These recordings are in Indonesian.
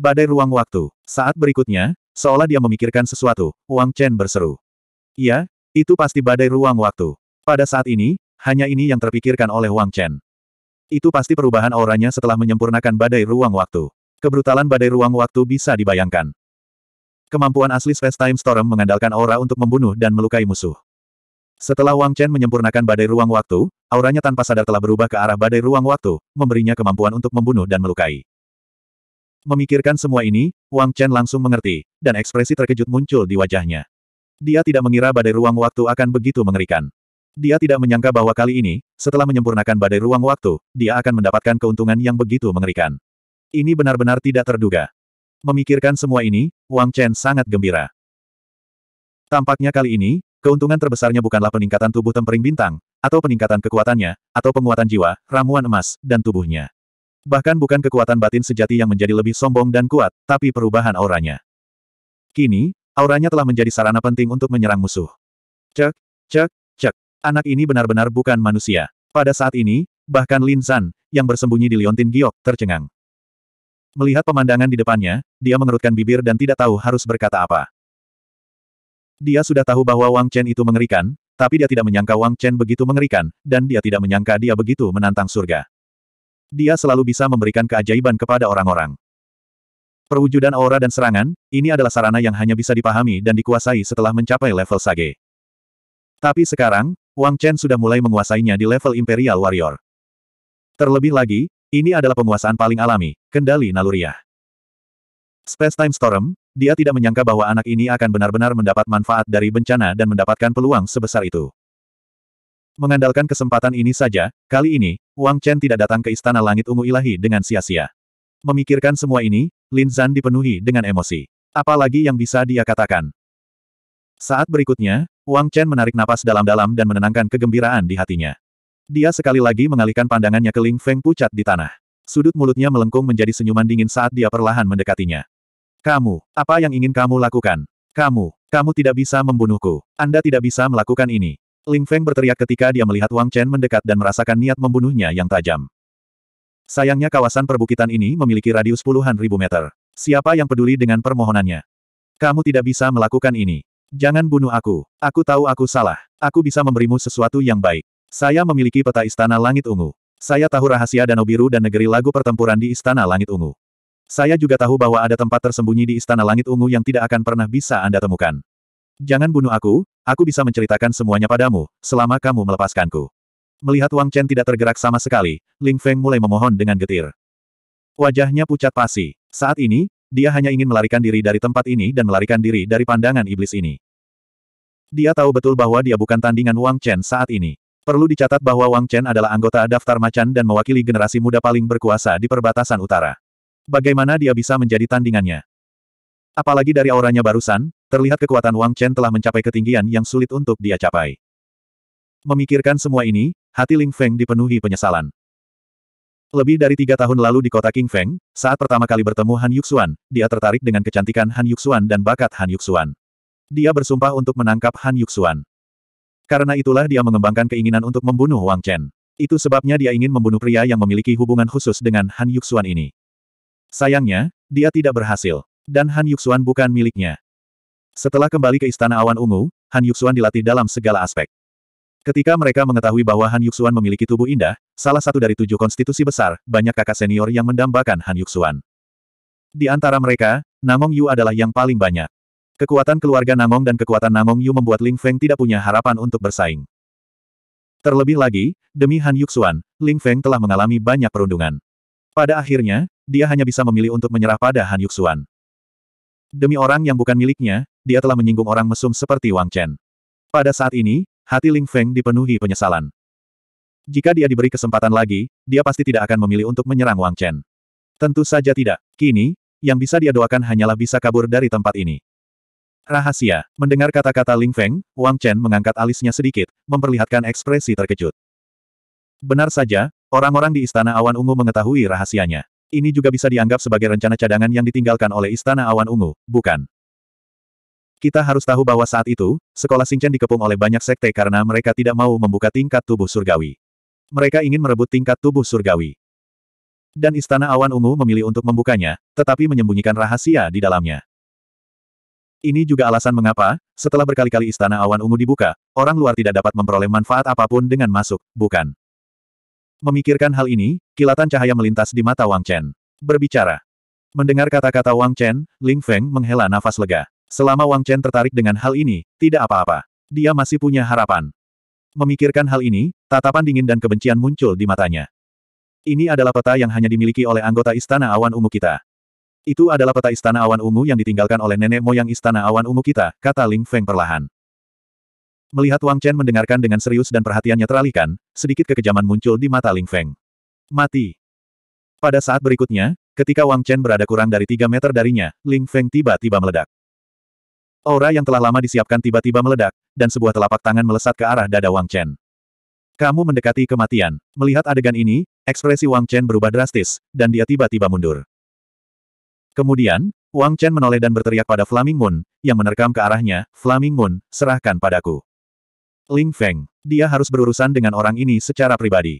Badai ruang waktu. Saat berikutnya, seolah dia memikirkan sesuatu, Wang Chen berseru. Iya, itu pasti badai ruang waktu. Pada saat ini, hanya ini yang terpikirkan oleh Wang Chen. Itu pasti perubahan auranya setelah menyempurnakan badai ruang waktu. Kebrutalan badai ruang waktu bisa dibayangkan. Kemampuan asli Space-Time Storm mengandalkan aura untuk membunuh dan melukai musuh. Setelah Wang Chen menyempurnakan badai ruang waktu, auranya tanpa sadar telah berubah ke arah badai ruang waktu, memberinya kemampuan untuk membunuh dan melukai. Memikirkan semua ini, Wang Chen langsung mengerti, dan ekspresi terkejut muncul di wajahnya. Dia tidak mengira badai ruang waktu akan begitu mengerikan. Dia tidak menyangka bahwa kali ini, setelah menyempurnakan badai ruang waktu, dia akan mendapatkan keuntungan yang begitu mengerikan. Ini benar-benar tidak terduga. Memikirkan semua ini, Wang Chen sangat gembira. Tampaknya kali ini, keuntungan terbesarnya bukanlah peningkatan tubuh tempering bintang, atau peningkatan kekuatannya, atau penguatan jiwa, ramuan emas, dan tubuhnya. Bahkan bukan kekuatan batin sejati yang menjadi lebih sombong dan kuat, tapi perubahan auranya. Kini, auranya telah menjadi sarana penting untuk menyerang musuh. Cek, cek, cek. Anak ini benar-benar bukan manusia. Pada saat ini, bahkan Lin San, yang bersembunyi di Liontin Giok, tercengang. Melihat pemandangan di depannya, dia mengerutkan bibir dan tidak tahu harus berkata apa. Dia sudah tahu bahwa Wang Chen itu mengerikan, tapi dia tidak menyangka Wang Chen begitu mengerikan, dan dia tidak menyangka dia begitu menantang surga. Dia selalu bisa memberikan keajaiban kepada orang-orang. Perwujudan aura dan serangan, ini adalah sarana yang hanya bisa dipahami dan dikuasai setelah mencapai level Sage. Tapi sekarang, Wang Chen sudah mulai menguasainya di level Imperial Warrior. Terlebih lagi, ini adalah penguasaan paling alami, kendali naluriah. Space-time storm, dia tidak menyangka bahwa anak ini akan benar-benar mendapat manfaat dari bencana dan mendapatkan peluang sebesar itu. Mengandalkan kesempatan ini saja, kali ini, Wang Chen tidak datang ke Istana Langit Ungu Ilahi dengan sia-sia. Memikirkan semua ini, Lin Zhan dipenuhi dengan emosi. Apalagi yang bisa dia katakan. Saat berikutnya, Wang Chen menarik napas dalam-dalam dan menenangkan kegembiraan di hatinya. Dia sekali lagi mengalihkan pandangannya ke Ling Feng pucat di tanah. Sudut mulutnya melengkung menjadi senyuman dingin saat dia perlahan mendekatinya. Kamu, apa yang ingin kamu lakukan? Kamu, kamu tidak bisa membunuhku. Anda tidak bisa melakukan ini. Ling Feng berteriak ketika dia melihat Wang Chen mendekat dan merasakan niat membunuhnya yang tajam. Sayangnya kawasan perbukitan ini memiliki radius puluhan ribu meter. Siapa yang peduli dengan permohonannya? Kamu tidak bisa melakukan ini. Jangan bunuh aku. Aku tahu aku salah. Aku bisa memberimu sesuatu yang baik. Saya memiliki peta Istana Langit Ungu. Saya tahu rahasia Danau Biru dan negeri lagu pertempuran di Istana Langit Ungu. Saya juga tahu bahwa ada tempat tersembunyi di Istana Langit Ungu yang tidak akan pernah bisa Anda temukan. Jangan bunuh aku, aku bisa menceritakan semuanya padamu, selama kamu melepaskanku. Melihat Wang Chen tidak tergerak sama sekali, Ling Feng mulai memohon dengan getir. Wajahnya pucat pasi. Saat ini, dia hanya ingin melarikan diri dari tempat ini dan melarikan diri dari pandangan iblis ini. Dia tahu betul bahwa dia bukan tandingan Wang Chen saat ini. Perlu dicatat bahwa Wang Chen adalah anggota daftar macan dan mewakili generasi muda paling berkuasa di perbatasan utara. Bagaimana dia bisa menjadi tandingannya? Apalagi dari auranya barusan, terlihat kekuatan Wang Chen telah mencapai ketinggian yang sulit untuk dia capai. Memikirkan semua ini, hati Ling Feng dipenuhi penyesalan. Lebih dari tiga tahun lalu di kota King Feng, saat pertama kali bertemu Han Yuxuan, dia tertarik dengan kecantikan Han Yuxuan dan bakat Han Yuxuan. Dia bersumpah untuk menangkap Han Yuxuan. Karena itulah dia mengembangkan keinginan untuk membunuh Wang Chen. Itu sebabnya dia ingin membunuh pria yang memiliki hubungan khusus dengan Han Yuxuan ini. Sayangnya, dia tidak berhasil. Dan Han Yuxuan bukan miliknya. Setelah kembali ke Istana Awan Ungu, Han Yuxuan dilatih dalam segala aspek. Ketika mereka mengetahui bahwa Han Yuxuan memiliki tubuh indah, salah satu dari tujuh konstitusi besar, banyak kakak senior yang mendambakan Han Yuxuan. Di antara mereka, Namong Yu adalah yang paling banyak. Kekuatan keluarga Namong dan kekuatan Namong Yu membuat Ling Feng tidak punya harapan untuk bersaing. Terlebih lagi, demi Han Yuxuan, Ling Feng telah mengalami banyak perundungan. Pada akhirnya, dia hanya bisa memilih untuk menyerah pada Han Yuxuan. Demi orang yang bukan miliknya, dia telah menyinggung orang mesum seperti Wang Chen. Pada saat ini, hati Ling Feng dipenuhi penyesalan. Jika dia diberi kesempatan lagi, dia pasti tidak akan memilih untuk menyerang Wang Chen. Tentu saja tidak. Kini, yang bisa dia doakan hanyalah bisa kabur dari tempat ini. Rahasia. Mendengar kata-kata Ling Feng, Wang Chen mengangkat alisnya sedikit, memperlihatkan ekspresi terkejut. Benar saja, orang-orang di Istana Awan Ungu mengetahui rahasianya. Ini juga bisa dianggap sebagai rencana cadangan yang ditinggalkan oleh Istana Awan Ungu, bukan? Kita harus tahu bahwa saat itu, sekolah Singchen dikepung oleh banyak sekte karena mereka tidak mau membuka tingkat tubuh surgawi. Mereka ingin merebut tingkat tubuh surgawi. Dan Istana Awan Ungu memilih untuk membukanya, tetapi menyembunyikan rahasia di dalamnya. Ini juga alasan mengapa, setelah berkali-kali istana awan ungu dibuka, orang luar tidak dapat memperoleh manfaat apapun dengan masuk, bukan? Memikirkan hal ini, kilatan cahaya melintas di mata Wang Chen. Berbicara. Mendengar kata-kata Wang Chen, Ling Feng menghela nafas lega. Selama Wang Chen tertarik dengan hal ini, tidak apa-apa. Dia masih punya harapan. Memikirkan hal ini, tatapan dingin dan kebencian muncul di matanya. Ini adalah peta yang hanya dimiliki oleh anggota Istana Awan Ungu kita. Itu adalah peta Istana Awan Ungu yang ditinggalkan oleh nenek moyang Istana Awan Ungu kita, kata Ling Feng perlahan. Melihat Wang Chen mendengarkan dengan serius dan perhatiannya teralihkan, sedikit kekejaman muncul di mata Ling Feng. Mati. Pada saat berikutnya, ketika Wang Chen berada kurang dari 3 meter darinya, Ling Feng tiba-tiba meledak. Aura yang telah lama disiapkan tiba-tiba meledak, dan sebuah telapak tangan melesat ke arah dada Wang Chen. Kamu mendekati kematian. Melihat adegan ini, ekspresi Wang Chen berubah drastis, dan dia tiba-tiba mundur. Kemudian, Wang Chen menoleh dan berteriak pada Flaming Moon, yang menerkam ke arahnya, Flaming Moon, serahkan padaku. Ling Feng, dia harus berurusan dengan orang ini secara pribadi.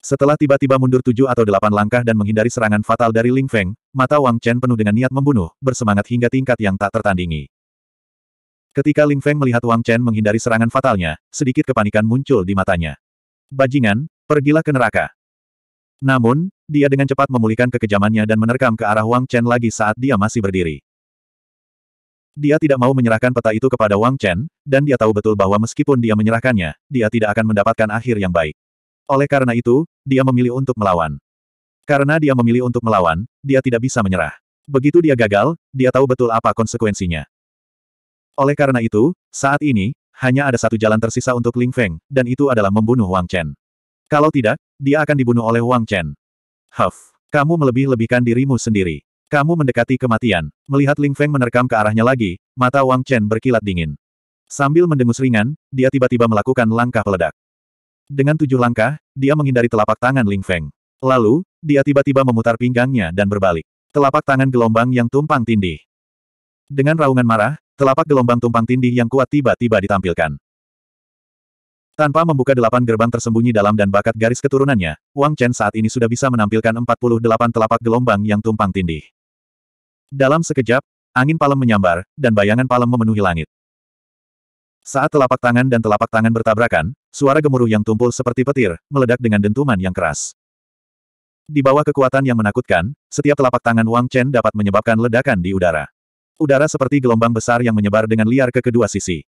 Setelah tiba-tiba mundur tujuh atau delapan langkah dan menghindari serangan fatal dari Ling Feng, mata Wang Chen penuh dengan niat membunuh, bersemangat hingga tingkat yang tak tertandingi. Ketika Ling Feng melihat Wang Chen menghindari serangan fatalnya, sedikit kepanikan muncul di matanya. Bajingan, pergilah ke neraka. Namun, dia dengan cepat memulihkan kekejamannya dan menerkam ke arah Wang Chen lagi saat dia masih berdiri. Dia tidak mau menyerahkan peta itu kepada Wang Chen, dan dia tahu betul bahwa meskipun dia menyerahkannya, dia tidak akan mendapatkan akhir yang baik. Oleh karena itu, dia memilih untuk melawan. Karena dia memilih untuk melawan, dia tidak bisa menyerah. Begitu dia gagal, dia tahu betul apa konsekuensinya. Oleh karena itu, saat ini, hanya ada satu jalan tersisa untuk Ling Feng, dan itu adalah membunuh Wang Chen. Kalau tidak, dia akan dibunuh oleh Wang Chen. Huff, kamu melebih-lebihkan dirimu sendiri. Kamu mendekati kematian. Melihat Ling Feng menerkam ke arahnya lagi, mata Wang Chen berkilat dingin. Sambil mendengus ringan, dia tiba-tiba melakukan langkah peledak. Dengan tujuh langkah, dia menghindari telapak tangan Ling Feng. Lalu, dia tiba-tiba memutar pinggangnya dan berbalik. Telapak tangan gelombang yang tumpang tindih. Dengan raungan marah, telapak gelombang tumpang tindih yang kuat tiba-tiba ditampilkan. Tanpa membuka delapan gerbang tersembunyi dalam dan bakat garis keturunannya, Wang Chen saat ini sudah bisa menampilkan 48 telapak gelombang yang tumpang tindih. Dalam sekejap, angin palem menyambar, dan bayangan palem memenuhi langit. Saat telapak tangan dan telapak tangan bertabrakan, suara gemuruh yang tumpul seperti petir, meledak dengan dentuman yang keras. Di bawah kekuatan yang menakutkan, setiap telapak tangan Wang Chen dapat menyebabkan ledakan di udara. Udara seperti gelombang besar yang menyebar dengan liar ke kedua sisi.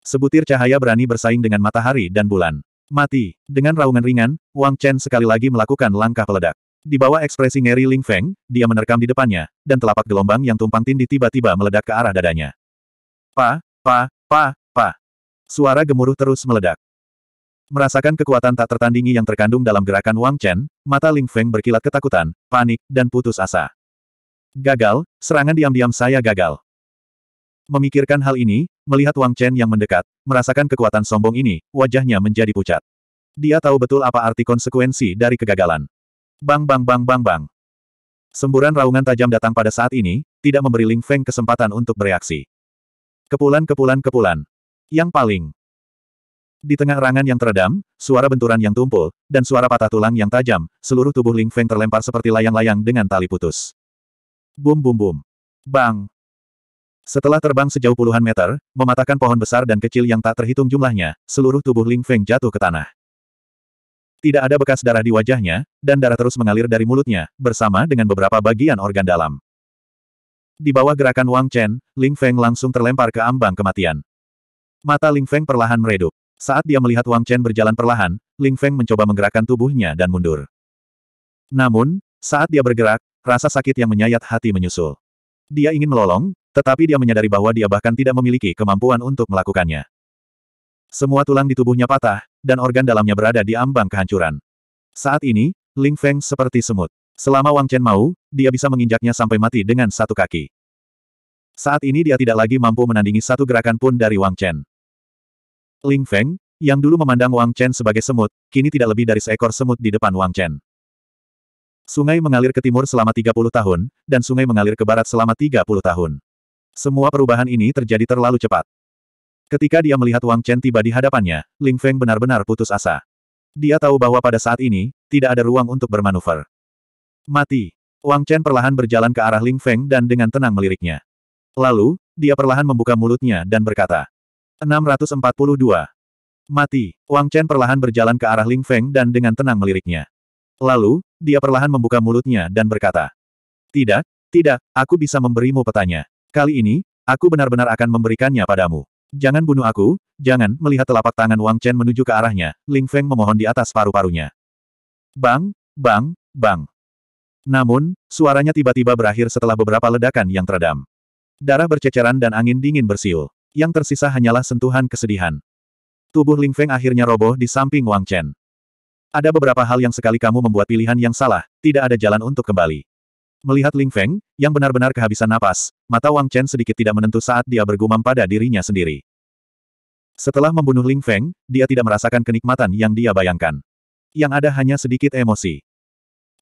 Sebutir cahaya berani bersaing dengan matahari dan bulan. Mati. Dengan raungan ringan, Wang Chen sekali lagi melakukan langkah peledak. Di bawah ekspresi ngeri Ling Feng, dia menerkam di depannya, dan telapak gelombang yang tumpang tindih tiba-tiba meledak ke arah dadanya. Pa, pa, pa, pa. Suara gemuruh terus meledak. Merasakan kekuatan tak tertandingi yang terkandung dalam gerakan Wang Chen, mata Ling Feng berkilat ketakutan, panik, dan putus asa. Gagal, serangan diam-diam saya gagal. Memikirkan hal ini, Melihat Wang Chen yang mendekat, merasakan kekuatan sombong ini, wajahnya menjadi pucat. Dia tahu betul apa arti konsekuensi dari kegagalan. Bang bang bang bang bang. Semburan raungan tajam datang pada saat ini, tidak memberi Ling Feng kesempatan untuk bereaksi. Kepulan kepulan kepulan. Yang paling. Di tengah rangan yang teredam, suara benturan yang tumpul, dan suara patah tulang yang tajam, seluruh tubuh Ling Feng terlempar seperti layang-layang dengan tali putus. Bum bum bum. Bang. Setelah terbang sejauh puluhan meter, mematahkan pohon besar dan kecil yang tak terhitung jumlahnya, seluruh tubuh Ling Feng jatuh ke tanah. Tidak ada bekas darah di wajahnya, dan darah terus mengalir dari mulutnya, bersama dengan beberapa bagian organ dalam. Di bawah gerakan Wang Chen, Ling Feng langsung terlempar ke ambang kematian. Mata Ling Feng perlahan meredup. Saat dia melihat Wang Chen berjalan perlahan, Ling Feng mencoba menggerakkan tubuhnya dan mundur. Namun, saat dia bergerak, rasa sakit yang menyayat hati menyusul. Dia ingin melolong, tetapi dia menyadari bahwa dia bahkan tidak memiliki kemampuan untuk melakukannya. Semua tulang di tubuhnya patah, dan organ dalamnya berada di ambang kehancuran. Saat ini, Ling Feng seperti semut. Selama Wang Chen mau, dia bisa menginjaknya sampai mati dengan satu kaki. Saat ini dia tidak lagi mampu menandingi satu gerakan pun dari Wang Chen. Ling Feng, yang dulu memandang Wang Chen sebagai semut, kini tidak lebih dari seekor semut di depan Wang Chen. Sungai mengalir ke timur selama 30 tahun, dan sungai mengalir ke barat selama 30 tahun. Semua perubahan ini terjadi terlalu cepat. Ketika dia melihat Wang Chen tiba di hadapannya, Ling Feng benar-benar putus asa. Dia tahu bahwa pada saat ini, tidak ada ruang untuk bermanuver. Mati. Wang Chen perlahan berjalan ke arah Ling Feng dan dengan tenang meliriknya. Lalu, dia perlahan membuka mulutnya dan berkata. 642. Mati. Wang Chen perlahan berjalan ke arah Ling Feng dan dengan tenang meliriknya. Lalu, dia perlahan membuka mulutnya dan berkata. Tidak, tidak, aku bisa memberimu petanya. Kali ini, aku benar-benar akan memberikannya padamu. Jangan bunuh aku, jangan, melihat telapak tangan Wang Chen menuju ke arahnya, Ling Feng memohon di atas paru-parunya. Bang, bang, bang. Namun, suaranya tiba-tiba berakhir setelah beberapa ledakan yang teredam. Darah berceceran dan angin dingin bersiul. Yang tersisa hanyalah sentuhan kesedihan. Tubuh Ling Feng akhirnya roboh di samping Wang Chen. Ada beberapa hal yang sekali kamu membuat pilihan yang salah, tidak ada jalan untuk kembali. Melihat Ling Feng, yang benar-benar kehabisan napas, mata Wang Chen sedikit tidak menentu saat dia bergumam pada dirinya sendiri. Setelah membunuh Ling Feng, dia tidak merasakan kenikmatan yang dia bayangkan. Yang ada hanya sedikit emosi.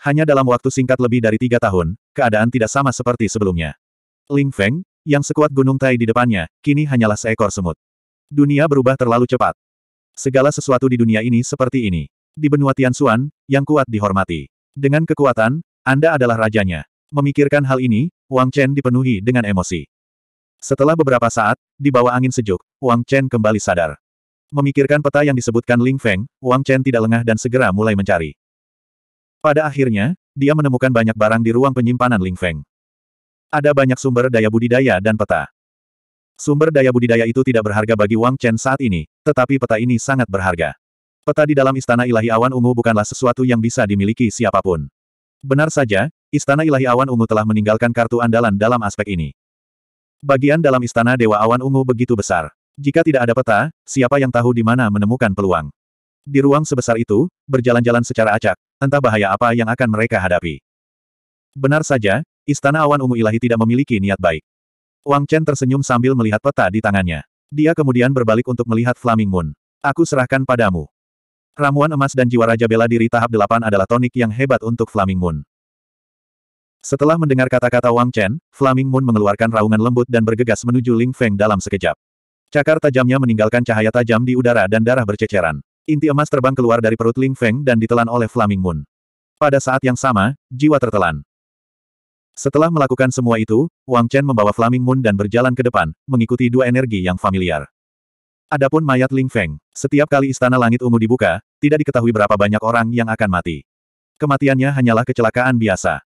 Hanya dalam waktu singkat lebih dari tiga tahun, keadaan tidak sama seperti sebelumnya. Ling Feng, yang sekuat gunung tai di depannya, kini hanyalah seekor semut. Dunia berubah terlalu cepat. Segala sesuatu di dunia ini seperti ini. Di benua Tian Xuan, yang kuat dihormati. Dengan kekuatan, Anda adalah rajanya. Memikirkan hal ini, Wang Chen dipenuhi dengan emosi. Setelah beberapa saat, di bawah angin sejuk, Wang Chen kembali sadar. Memikirkan peta yang disebutkan Ling Feng, Wang Chen tidak lengah dan segera mulai mencari. Pada akhirnya, dia menemukan banyak barang di ruang penyimpanan Ling Feng. Ada banyak sumber daya budidaya dan peta. Sumber daya budidaya itu tidak berharga bagi Wang Chen saat ini, tetapi peta ini sangat berharga. Peta di dalam Istana Ilahi Awan Ungu bukanlah sesuatu yang bisa dimiliki siapapun. Benar saja, Istana Ilahi Awan Ungu telah meninggalkan kartu andalan dalam aspek ini. Bagian dalam Istana Dewa Awan Ungu begitu besar. Jika tidak ada peta, siapa yang tahu di mana menemukan peluang. Di ruang sebesar itu, berjalan-jalan secara acak, entah bahaya apa yang akan mereka hadapi. Benar saja, Istana Awan Ungu Ilahi tidak memiliki niat baik. Wang Chen tersenyum sambil melihat peta di tangannya. Dia kemudian berbalik untuk melihat Flaming Moon. Aku serahkan padamu. Ramuan emas dan jiwa Raja Bela Diri tahap 8 adalah tonik yang hebat untuk Flaming Moon. Setelah mendengar kata-kata Wang Chen, Flaming Moon mengeluarkan raungan lembut dan bergegas menuju Ling Feng dalam sekejap. Cakar tajamnya meninggalkan cahaya tajam di udara dan darah berceceran. Inti emas terbang keluar dari perut Ling Feng dan ditelan oleh Flaming Moon. Pada saat yang sama, jiwa tertelan. Setelah melakukan semua itu, Wang Chen membawa Flaming Moon dan berjalan ke depan, mengikuti dua energi yang familiar. Adapun mayat Ling Feng, setiap kali istana langit ungu dibuka, tidak diketahui berapa banyak orang yang akan mati. Kematiannya hanyalah kecelakaan biasa.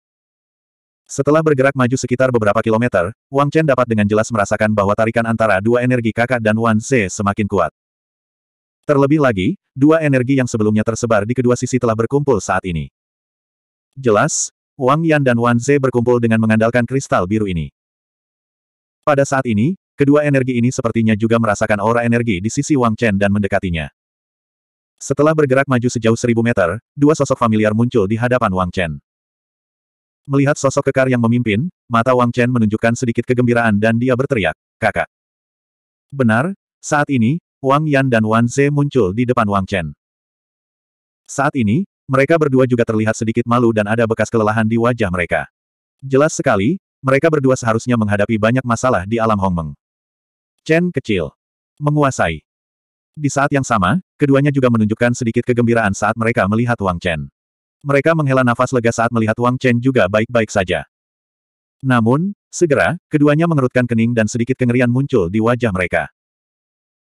Setelah bergerak maju sekitar beberapa kilometer, Wang Chen dapat dengan jelas merasakan bahwa tarikan antara dua energi kakak dan Wan Ze semakin kuat. Terlebih lagi, dua energi yang sebelumnya tersebar di kedua sisi telah berkumpul saat ini. Jelas, Wang Yan dan Wan Ze berkumpul dengan mengandalkan kristal biru ini. Pada saat ini, kedua energi ini sepertinya juga merasakan aura energi di sisi Wang Chen dan mendekatinya. Setelah bergerak maju sejauh seribu meter, dua sosok familiar muncul di hadapan Wang Chen. Melihat sosok kekar yang memimpin, mata Wang Chen menunjukkan sedikit kegembiraan dan dia berteriak, kakak. Benar, saat ini, Wang Yan dan Wan Ze muncul di depan Wang Chen. Saat ini, mereka berdua juga terlihat sedikit malu dan ada bekas kelelahan di wajah mereka. Jelas sekali, mereka berdua seharusnya menghadapi banyak masalah di alam Hongmeng. Chen kecil. Menguasai. Di saat yang sama, keduanya juga menunjukkan sedikit kegembiraan saat mereka melihat Wang Chen. Mereka menghela nafas lega saat melihat Wang Chen juga baik-baik saja. Namun, segera, keduanya mengerutkan kening dan sedikit kengerian muncul di wajah mereka.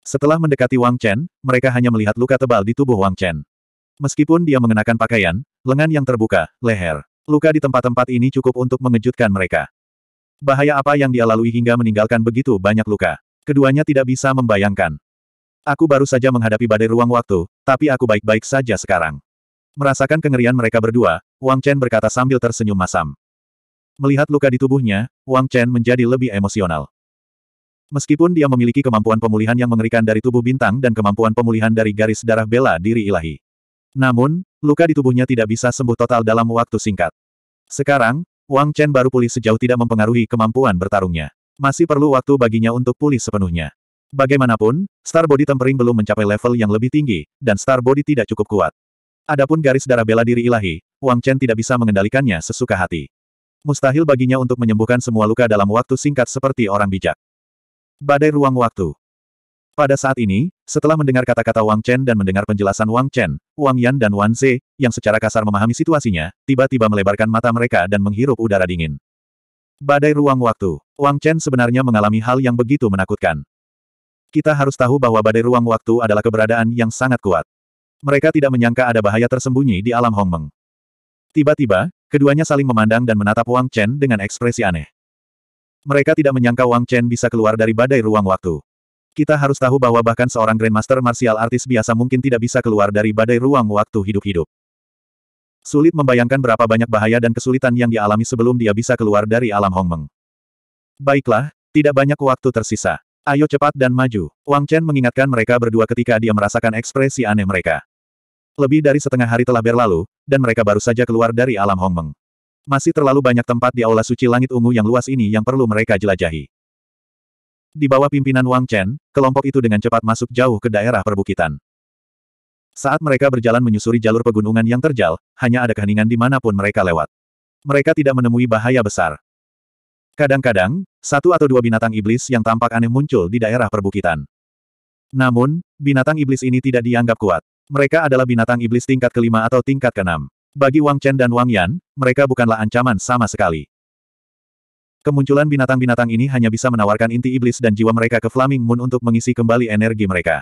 Setelah mendekati Wang Chen, mereka hanya melihat luka tebal di tubuh Wang Chen. Meskipun dia mengenakan pakaian, lengan yang terbuka, leher, luka di tempat-tempat ini cukup untuk mengejutkan mereka. Bahaya apa yang dia lalui hingga meninggalkan begitu banyak luka. Keduanya tidak bisa membayangkan. Aku baru saja menghadapi badai ruang waktu, tapi aku baik-baik saja sekarang. Merasakan kengerian mereka berdua, Wang Chen berkata sambil tersenyum masam. Melihat luka di tubuhnya, Wang Chen menjadi lebih emosional. Meskipun dia memiliki kemampuan pemulihan yang mengerikan dari tubuh bintang dan kemampuan pemulihan dari garis darah bela diri ilahi. Namun, luka di tubuhnya tidak bisa sembuh total dalam waktu singkat. Sekarang, Wang Chen baru pulih sejauh tidak mempengaruhi kemampuan bertarungnya. Masih perlu waktu baginya untuk pulih sepenuhnya. Bagaimanapun, Star Body Tempering belum mencapai level yang lebih tinggi, dan Star Body tidak cukup kuat. Adapun garis darah bela diri ilahi, Wang Chen tidak bisa mengendalikannya sesuka hati. Mustahil baginya untuk menyembuhkan semua luka dalam waktu singkat seperti orang bijak. Badai ruang waktu. Pada saat ini, setelah mendengar kata-kata Wang Chen dan mendengar penjelasan Wang Chen, Wang Yan dan Wan Ze, yang secara kasar memahami situasinya, tiba-tiba melebarkan mata mereka dan menghirup udara dingin. Badai ruang waktu. Wang Chen sebenarnya mengalami hal yang begitu menakutkan. Kita harus tahu bahwa badai ruang waktu adalah keberadaan yang sangat kuat. Mereka tidak menyangka ada bahaya tersembunyi di alam Hongmeng. Tiba-tiba, keduanya saling memandang dan menatap Wang Chen dengan ekspresi aneh. Mereka tidak menyangka Wang Chen bisa keluar dari badai ruang waktu. Kita harus tahu bahwa bahkan seorang Grandmaster Martial Artis biasa mungkin tidak bisa keluar dari badai ruang waktu hidup-hidup. Sulit membayangkan berapa banyak bahaya dan kesulitan yang dialami sebelum dia bisa keluar dari alam Hongmeng. Baiklah, tidak banyak waktu tersisa. Ayo cepat dan maju. Wang Chen mengingatkan mereka berdua ketika dia merasakan ekspresi aneh mereka. Lebih dari setengah hari telah berlalu, dan mereka baru saja keluar dari alam Hongmeng. Masih terlalu banyak tempat di aula suci langit ungu yang luas ini yang perlu mereka jelajahi. Di bawah pimpinan Wang Chen, kelompok itu dengan cepat masuk jauh ke daerah perbukitan. Saat mereka berjalan menyusuri jalur pegunungan yang terjal, hanya ada keheningan di manapun mereka lewat. Mereka tidak menemui bahaya besar. Kadang-kadang, satu atau dua binatang iblis yang tampak aneh muncul di daerah perbukitan. Namun, binatang iblis ini tidak dianggap kuat. Mereka adalah binatang iblis tingkat kelima atau tingkat keenam. Bagi Wang Chen dan Wang Yan, mereka bukanlah ancaman sama sekali. Kemunculan binatang-binatang ini hanya bisa menawarkan inti iblis dan jiwa mereka ke Flaming Moon untuk mengisi kembali energi mereka.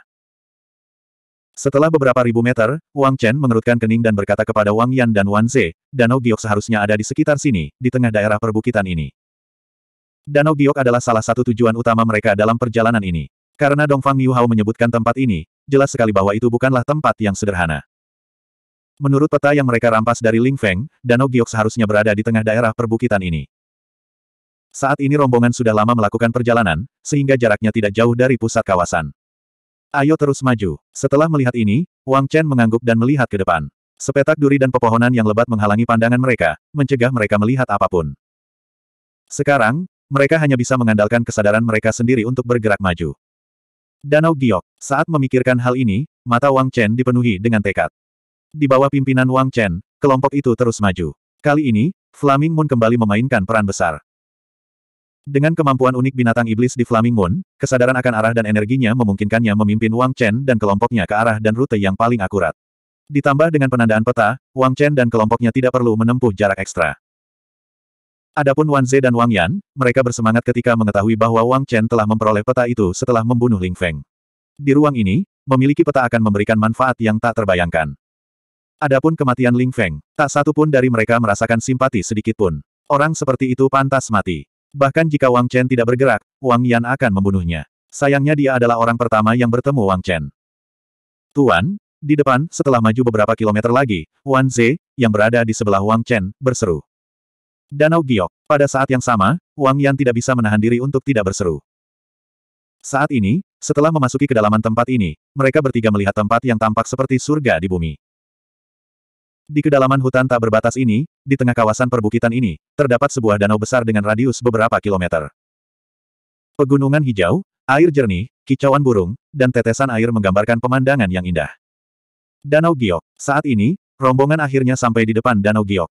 Setelah beberapa ribu meter, Wang Chen mengerutkan kening dan berkata kepada Wang Yan dan Wan Ze, Danau Giok seharusnya ada di sekitar sini, di tengah daerah perbukitan ini. Danau Giok adalah salah satu tujuan utama mereka dalam perjalanan ini. Karena Dongfang Hao menyebutkan tempat ini, jelas sekali bahwa itu bukanlah tempat yang sederhana. Menurut peta yang mereka rampas dari Ling Feng, Danau Giok seharusnya berada di tengah daerah perbukitan ini. Saat ini rombongan sudah lama melakukan perjalanan, sehingga jaraknya tidak jauh dari pusat kawasan. Ayo terus maju. Setelah melihat ini, Wang Chen mengangguk dan melihat ke depan. Sepetak duri dan pepohonan yang lebat menghalangi pandangan mereka, mencegah mereka melihat apapun. Sekarang, mereka hanya bisa mengandalkan kesadaran mereka sendiri untuk bergerak maju. Danau Giok. Saat memikirkan hal ini, mata Wang Chen dipenuhi dengan tekad. Di bawah pimpinan Wang Chen, kelompok itu terus maju. Kali ini, Flaming Moon kembali memainkan peran besar. Dengan kemampuan unik binatang iblis di Flaming Moon, kesadaran akan arah dan energinya memungkinkannya memimpin Wang Chen dan kelompoknya ke arah dan rute yang paling akurat. Ditambah dengan penandaan peta, Wang Chen dan kelompoknya tidak perlu menempuh jarak ekstra. Adapun Wan Ze dan Wang Yan, mereka bersemangat ketika mengetahui bahwa Wang Chen telah memperoleh peta itu setelah membunuh Ling Feng. Di ruang ini, memiliki peta akan memberikan manfaat yang tak terbayangkan. Adapun kematian Ling Feng, tak satu pun dari mereka merasakan simpati sedikit pun. Orang seperti itu pantas mati. Bahkan jika Wang Chen tidak bergerak, Wang Yan akan membunuhnya. Sayangnya dia adalah orang pertama yang bertemu Wang Chen. Tuan, di depan, setelah maju beberapa kilometer lagi, Wan Ze, yang berada di sebelah Wang Chen, berseru. Danau Giok. Pada saat yang sama, Wang Yan tidak bisa menahan diri untuk tidak berseru. Saat ini, setelah memasuki kedalaman tempat ini, mereka bertiga melihat tempat yang tampak seperti surga di bumi. Di kedalaman hutan tak berbatas ini, di tengah kawasan perbukitan ini, terdapat sebuah danau besar dengan radius beberapa kilometer. Pegunungan hijau, air jernih, kicauan burung, dan tetesan air menggambarkan pemandangan yang indah. Danau Giok. Saat ini, rombongan akhirnya sampai di depan Danau Giok.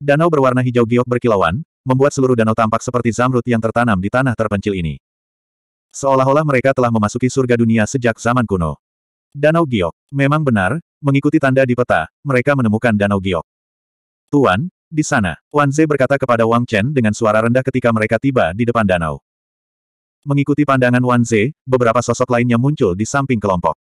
Danau berwarna hijau giok berkilauan, membuat seluruh danau tampak seperti zamrud yang tertanam di tanah terpencil ini. Seolah-olah mereka telah memasuki surga dunia sejak zaman kuno. Danau Giok. Memang benar, mengikuti tanda di peta, mereka menemukan Danau Giok. Tuan, di sana, Wan Ze berkata kepada Wang Chen dengan suara rendah ketika mereka tiba di depan danau. Mengikuti pandangan Wan Ze, beberapa sosok lainnya muncul di samping kelompok.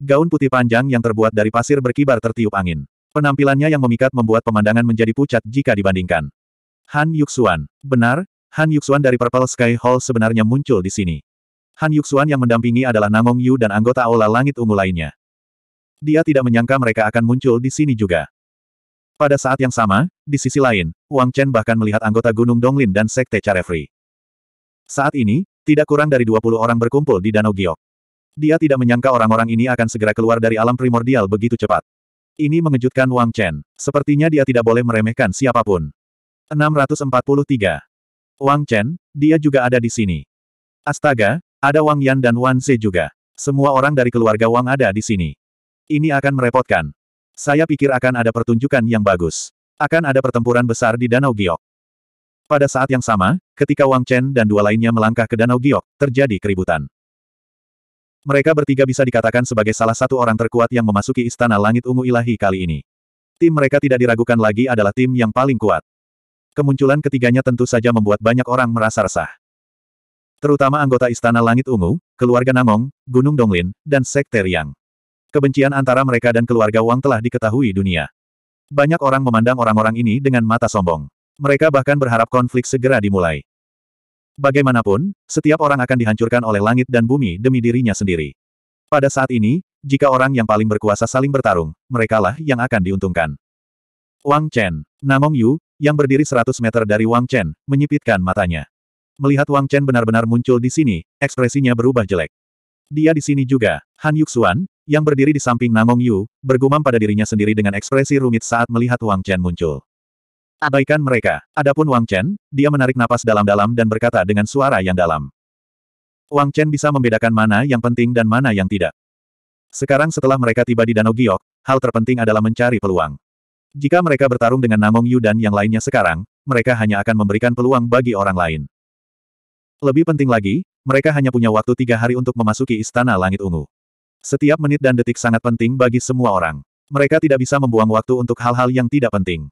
Gaun putih panjang yang terbuat dari pasir berkibar tertiup angin. Penampilannya yang memikat membuat pemandangan menjadi pucat jika dibandingkan. Han Yuxuan. Benar, Han Yuxuan dari Purple Sky Hall sebenarnya muncul di sini. Han Yuxuan yang mendampingi adalah Namong Yu dan anggota Aula Langit Ungu lainnya. Dia tidak menyangka mereka akan muncul di sini juga. Pada saat yang sama, di sisi lain, Wang Chen bahkan melihat anggota Gunung Donglin dan Sekte Charefree. Saat ini, tidak kurang dari 20 orang berkumpul di Danau Giok. Dia tidak menyangka orang-orang ini akan segera keluar dari alam primordial begitu cepat. Ini mengejutkan Wang Chen. Sepertinya dia tidak boleh meremehkan siapapun. 643. Wang Chen, dia juga ada di sini. Astaga, ada Wang Yan dan Wan Ze juga. Semua orang dari keluarga Wang ada di sini. Ini akan merepotkan. Saya pikir akan ada pertunjukan yang bagus. Akan ada pertempuran besar di Danau Giok. Pada saat yang sama, ketika Wang Chen dan dua lainnya melangkah ke Danau Giok, terjadi keributan. Mereka bertiga bisa dikatakan sebagai salah satu orang terkuat yang memasuki Istana Langit Ungu Ilahi kali ini. Tim mereka tidak diragukan lagi adalah tim yang paling kuat. Kemunculan ketiganya tentu saja membuat banyak orang merasa resah. Terutama anggota Istana Langit Ungu, keluarga Namong, Gunung Donglin, dan Sekte Riang. Kebencian antara mereka dan keluarga Wang telah diketahui dunia. Banyak orang memandang orang-orang ini dengan mata sombong. Mereka bahkan berharap konflik segera dimulai. Bagaimanapun, setiap orang akan dihancurkan oleh langit dan bumi demi dirinya sendiri. Pada saat ini, jika orang yang paling berkuasa saling bertarung, merekalah yang akan diuntungkan. Wang Chen, Namong Yu, yang berdiri 100 meter dari Wang Chen, menyipitkan matanya. Melihat Wang Chen benar-benar muncul di sini, ekspresinya berubah jelek. Dia di sini juga, Han Yuxuan, yang berdiri di samping Namong Yu, bergumam pada dirinya sendiri dengan ekspresi rumit saat melihat Wang Chen muncul. Abaikan mereka. Adapun Wang Chen, dia menarik napas dalam-dalam dan berkata dengan suara yang dalam. Wang Chen bisa membedakan mana yang penting dan mana yang tidak. Sekarang setelah mereka tiba di Danau Giok, hal terpenting adalah mencari peluang. Jika mereka bertarung dengan Namong Yu dan yang lainnya sekarang, mereka hanya akan memberikan peluang bagi orang lain. Lebih penting lagi, mereka hanya punya waktu tiga hari untuk memasuki Istana Langit Ungu. Setiap menit dan detik sangat penting bagi semua orang. Mereka tidak bisa membuang waktu untuk hal-hal yang tidak penting.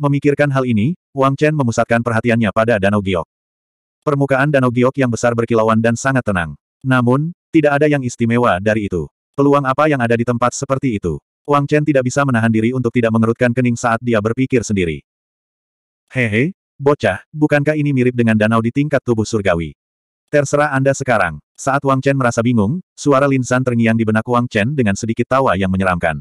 Memikirkan hal ini, Wang Chen memusatkan perhatiannya pada Danau Giok. Permukaan Danau Giok yang besar berkilauan dan sangat tenang. Namun, tidak ada yang istimewa dari itu. Peluang apa yang ada di tempat seperti itu? Wang Chen tidak bisa menahan diri untuk tidak mengerutkan kening saat dia berpikir sendiri. Hehe, bocah, bukankah ini mirip dengan danau di tingkat tubuh surgawi? Terserah Anda sekarang. Saat Wang Chen merasa bingung, suara Lin San terngiang di benak Wang Chen dengan sedikit tawa yang menyeramkan.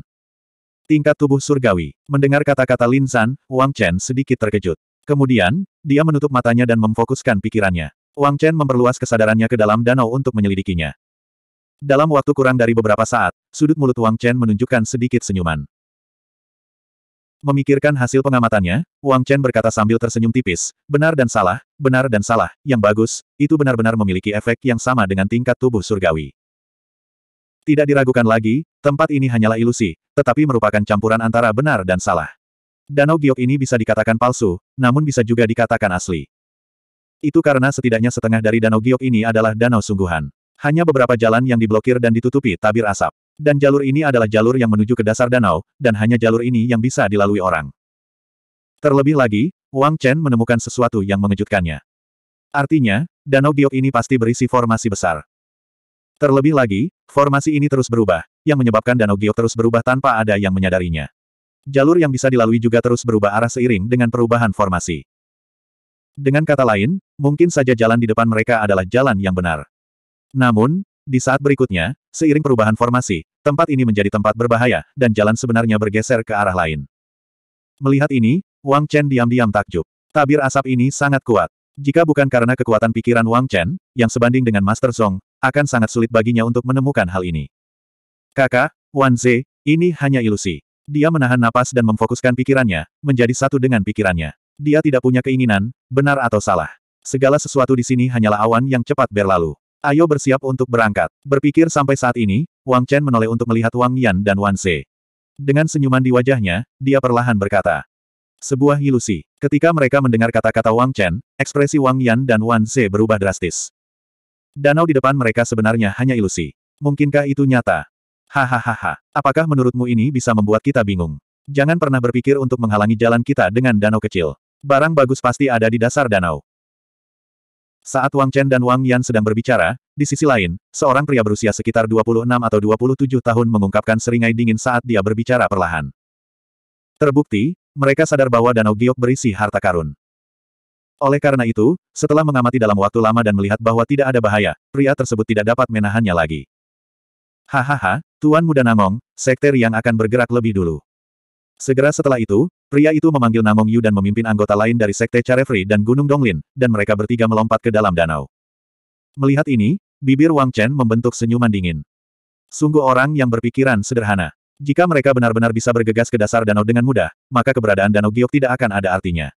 Tingkat tubuh surgawi. Mendengar kata-kata Lin San, Wang Chen sedikit terkejut. Kemudian, dia menutup matanya dan memfokuskan pikirannya. Wang Chen memperluas kesadarannya ke dalam danau untuk menyelidikinya. Dalam waktu kurang dari beberapa saat, sudut mulut Wang Chen menunjukkan sedikit senyuman. Memikirkan hasil pengamatannya, Wang Chen berkata sambil tersenyum tipis, benar dan salah, benar dan salah, yang bagus, itu benar-benar memiliki efek yang sama dengan tingkat tubuh surgawi. Tidak diragukan lagi, tempat ini hanyalah ilusi, tetapi merupakan campuran antara benar dan salah. Danau giok ini bisa dikatakan palsu, namun bisa juga dikatakan asli. Itu karena setidaknya setengah dari danau giok ini adalah danau sungguhan. Hanya beberapa jalan yang diblokir dan ditutupi tabir asap. Dan jalur ini adalah jalur yang menuju ke dasar danau, dan hanya jalur ini yang bisa dilalui orang. Terlebih lagi, Wang Chen menemukan sesuatu yang mengejutkannya. Artinya, danau giok ini pasti berisi formasi besar. Terlebih lagi, formasi ini terus berubah, yang menyebabkan Danau Giok terus berubah tanpa ada yang menyadarinya. Jalur yang bisa dilalui juga terus berubah arah seiring dengan perubahan formasi. Dengan kata lain, mungkin saja jalan di depan mereka adalah jalan yang benar. Namun, di saat berikutnya, seiring perubahan formasi, tempat ini menjadi tempat berbahaya, dan jalan sebenarnya bergeser ke arah lain. Melihat ini, Wang Chen diam-diam takjub. Tabir asap ini sangat kuat. Jika bukan karena kekuatan pikiran Wang Chen, yang sebanding dengan Master Song, akan sangat sulit baginya untuk menemukan hal ini. Kakak, Wan Ze, ini hanya ilusi. Dia menahan napas dan memfokuskan pikirannya, menjadi satu dengan pikirannya. Dia tidak punya keinginan, benar atau salah. Segala sesuatu di sini hanyalah awan yang cepat berlalu. Ayo bersiap untuk berangkat. Berpikir sampai saat ini, Wang Chen menoleh untuk melihat Wang Yan dan Wan Ze. Dengan senyuman di wajahnya, dia perlahan berkata. Sebuah ilusi. Ketika mereka mendengar kata-kata Wang Chen, ekspresi Wang Yan dan Wan Ze berubah drastis. Danau di depan mereka sebenarnya hanya ilusi. Mungkinkah itu nyata? Hahaha. Apakah menurutmu ini bisa membuat kita bingung? Jangan pernah berpikir untuk menghalangi jalan kita dengan danau kecil. Barang bagus pasti ada di dasar danau. Saat Wang Chen dan Wang Yan sedang berbicara, di sisi lain, seorang pria berusia sekitar 26 atau 27 tahun mengungkapkan seringai dingin saat dia berbicara perlahan. Terbukti, mereka sadar bahwa Danau Giok berisi harta karun. Oleh karena itu, setelah mengamati dalam waktu lama dan melihat bahwa tidak ada bahaya, pria tersebut tidak dapat menahannya lagi. Hahaha, Tuan Muda Namong, sekte yang akan bergerak lebih dulu. Segera setelah itu, pria itu memanggil Namong Yu dan memimpin anggota lain dari sekte Carefree dan Gunung Donglin, dan mereka bertiga melompat ke dalam danau. Melihat ini, bibir Wang Chen membentuk senyuman dingin. Sungguh orang yang berpikiran sederhana. Jika mereka benar-benar bisa bergegas ke dasar danau dengan mudah, maka keberadaan danau giok tidak akan ada artinya.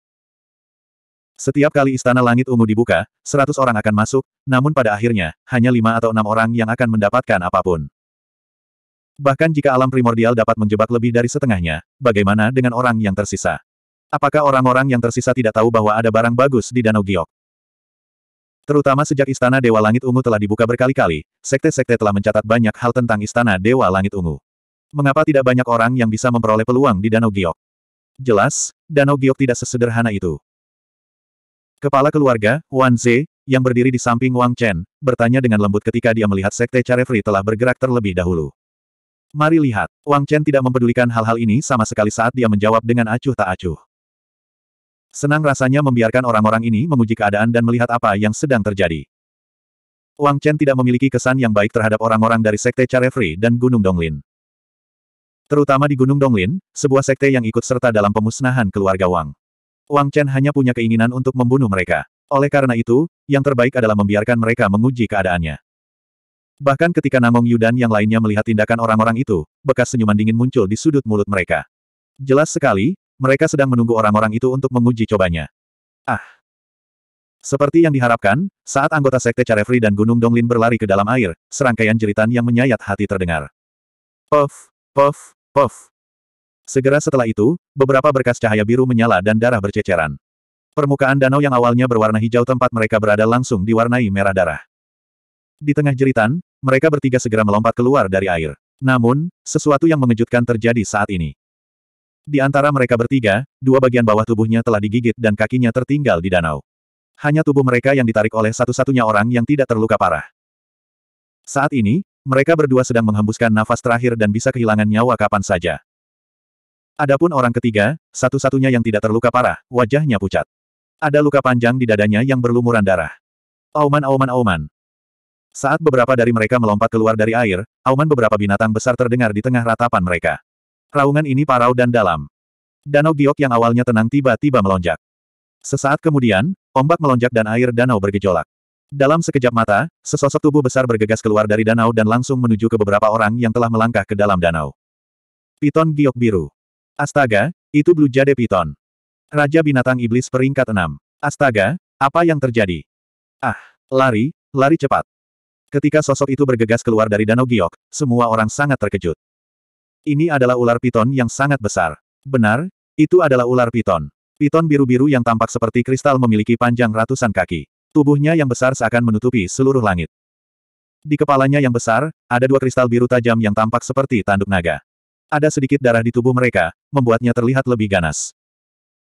Setiap kali istana langit ungu dibuka, seratus orang akan masuk, namun pada akhirnya, hanya lima atau enam orang yang akan mendapatkan apapun. Bahkan jika alam primordial dapat menjebak lebih dari setengahnya, bagaimana dengan orang yang tersisa? Apakah orang-orang yang tersisa tidak tahu bahwa ada barang bagus di Danau Giok? Terutama sejak Istana Dewa Langit Ungu telah dibuka berkali-kali, sekte-sekte telah mencatat banyak hal tentang Istana Dewa Langit Ungu. Mengapa tidak banyak orang yang bisa memperoleh peluang di Danau Giok? Jelas, Danau Giok tidak sesederhana itu. Kepala keluarga, Wan Ze, yang berdiri di samping Wang Chen, bertanya dengan lembut ketika dia melihat Sekte Carefree telah bergerak terlebih dahulu. Mari lihat, Wang Chen tidak mempedulikan hal-hal ini sama sekali saat dia menjawab dengan acuh tak acuh. Senang rasanya membiarkan orang-orang ini menguji keadaan dan melihat apa yang sedang terjadi. Wang Chen tidak memiliki kesan yang baik terhadap orang-orang dari Sekte Carefree dan Gunung Donglin. Terutama di Gunung Donglin, sebuah sekte yang ikut serta dalam pemusnahan keluarga Wang. Wang Chen hanya punya keinginan untuk membunuh mereka. Oleh karena itu, yang terbaik adalah membiarkan mereka menguji keadaannya. Bahkan ketika Namong Yu dan yang lainnya melihat tindakan orang-orang itu, bekas senyuman dingin muncul di sudut mulut mereka. Jelas sekali, mereka sedang menunggu orang-orang itu untuk menguji cobanya. Ah! Seperti yang diharapkan, saat anggota Sekte Carefree dan Gunung Donglin berlari ke dalam air, serangkaian jeritan yang menyayat hati terdengar. Puff, puff, puff. Segera setelah itu, beberapa berkas cahaya biru menyala dan darah berceceran. Permukaan danau yang awalnya berwarna hijau tempat mereka berada langsung diwarnai merah darah. Di tengah jeritan, mereka bertiga segera melompat keluar dari air. Namun, sesuatu yang mengejutkan terjadi saat ini. Di antara mereka bertiga, dua bagian bawah tubuhnya telah digigit dan kakinya tertinggal di danau. Hanya tubuh mereka yang ditarik oleh satu-satunya orang yang tidak terluka parah. Saat ini, mereka berdua sedang menghembuskan nafas terakhir dan bisa kehilangan nyawa kapan saja. Adapun orang ketiga, satu-satunya yang tidak terluka parah, wajahnya pucat. Ada luka panjang di dadanya yang berlumuran darah. Auman auman auman. Saat beberapa dari mereka melompat keluar dari air, auman beberapa binatang besar terdengar di tengah ratapan mereka. Raungan ini parau dan dalam. Danau giok yang awalnya tenang tiba-tiba melonjak. Sesaat kemudian, ombak melonjak dan air danau bergejolak. Dalam sekejap mata, sesosok tubuh besar bergegas keluar dari danau dan langsung menuju ke beberapa orang yang telah melangkah ke dalam danau. Piton giok biru. Astaga, itu Blue Jade Python. Raja Binatang Iblis peringkat 6. Astaga, apa yang terjadi? Ah, lari, lari cepat. Ketika sosok itu bergegas keluar dari Danau Giok, semua orang sangat terkejut. Ini adalah ular piton yang sangat besar. Benar, itu adalah ular piton. Piton biru-biru yang tampak seperti kristal memiliki panjang ratusan kaki. Tubuhnya yang besar seakan menutupi seluruh langit. Di kepalanya yang besar, ada dua kristal biru tajam yang tampak seperti tanduk naga. Ada sedikit darah di tubuh mereka, membuatnya terlihat lebih ganas.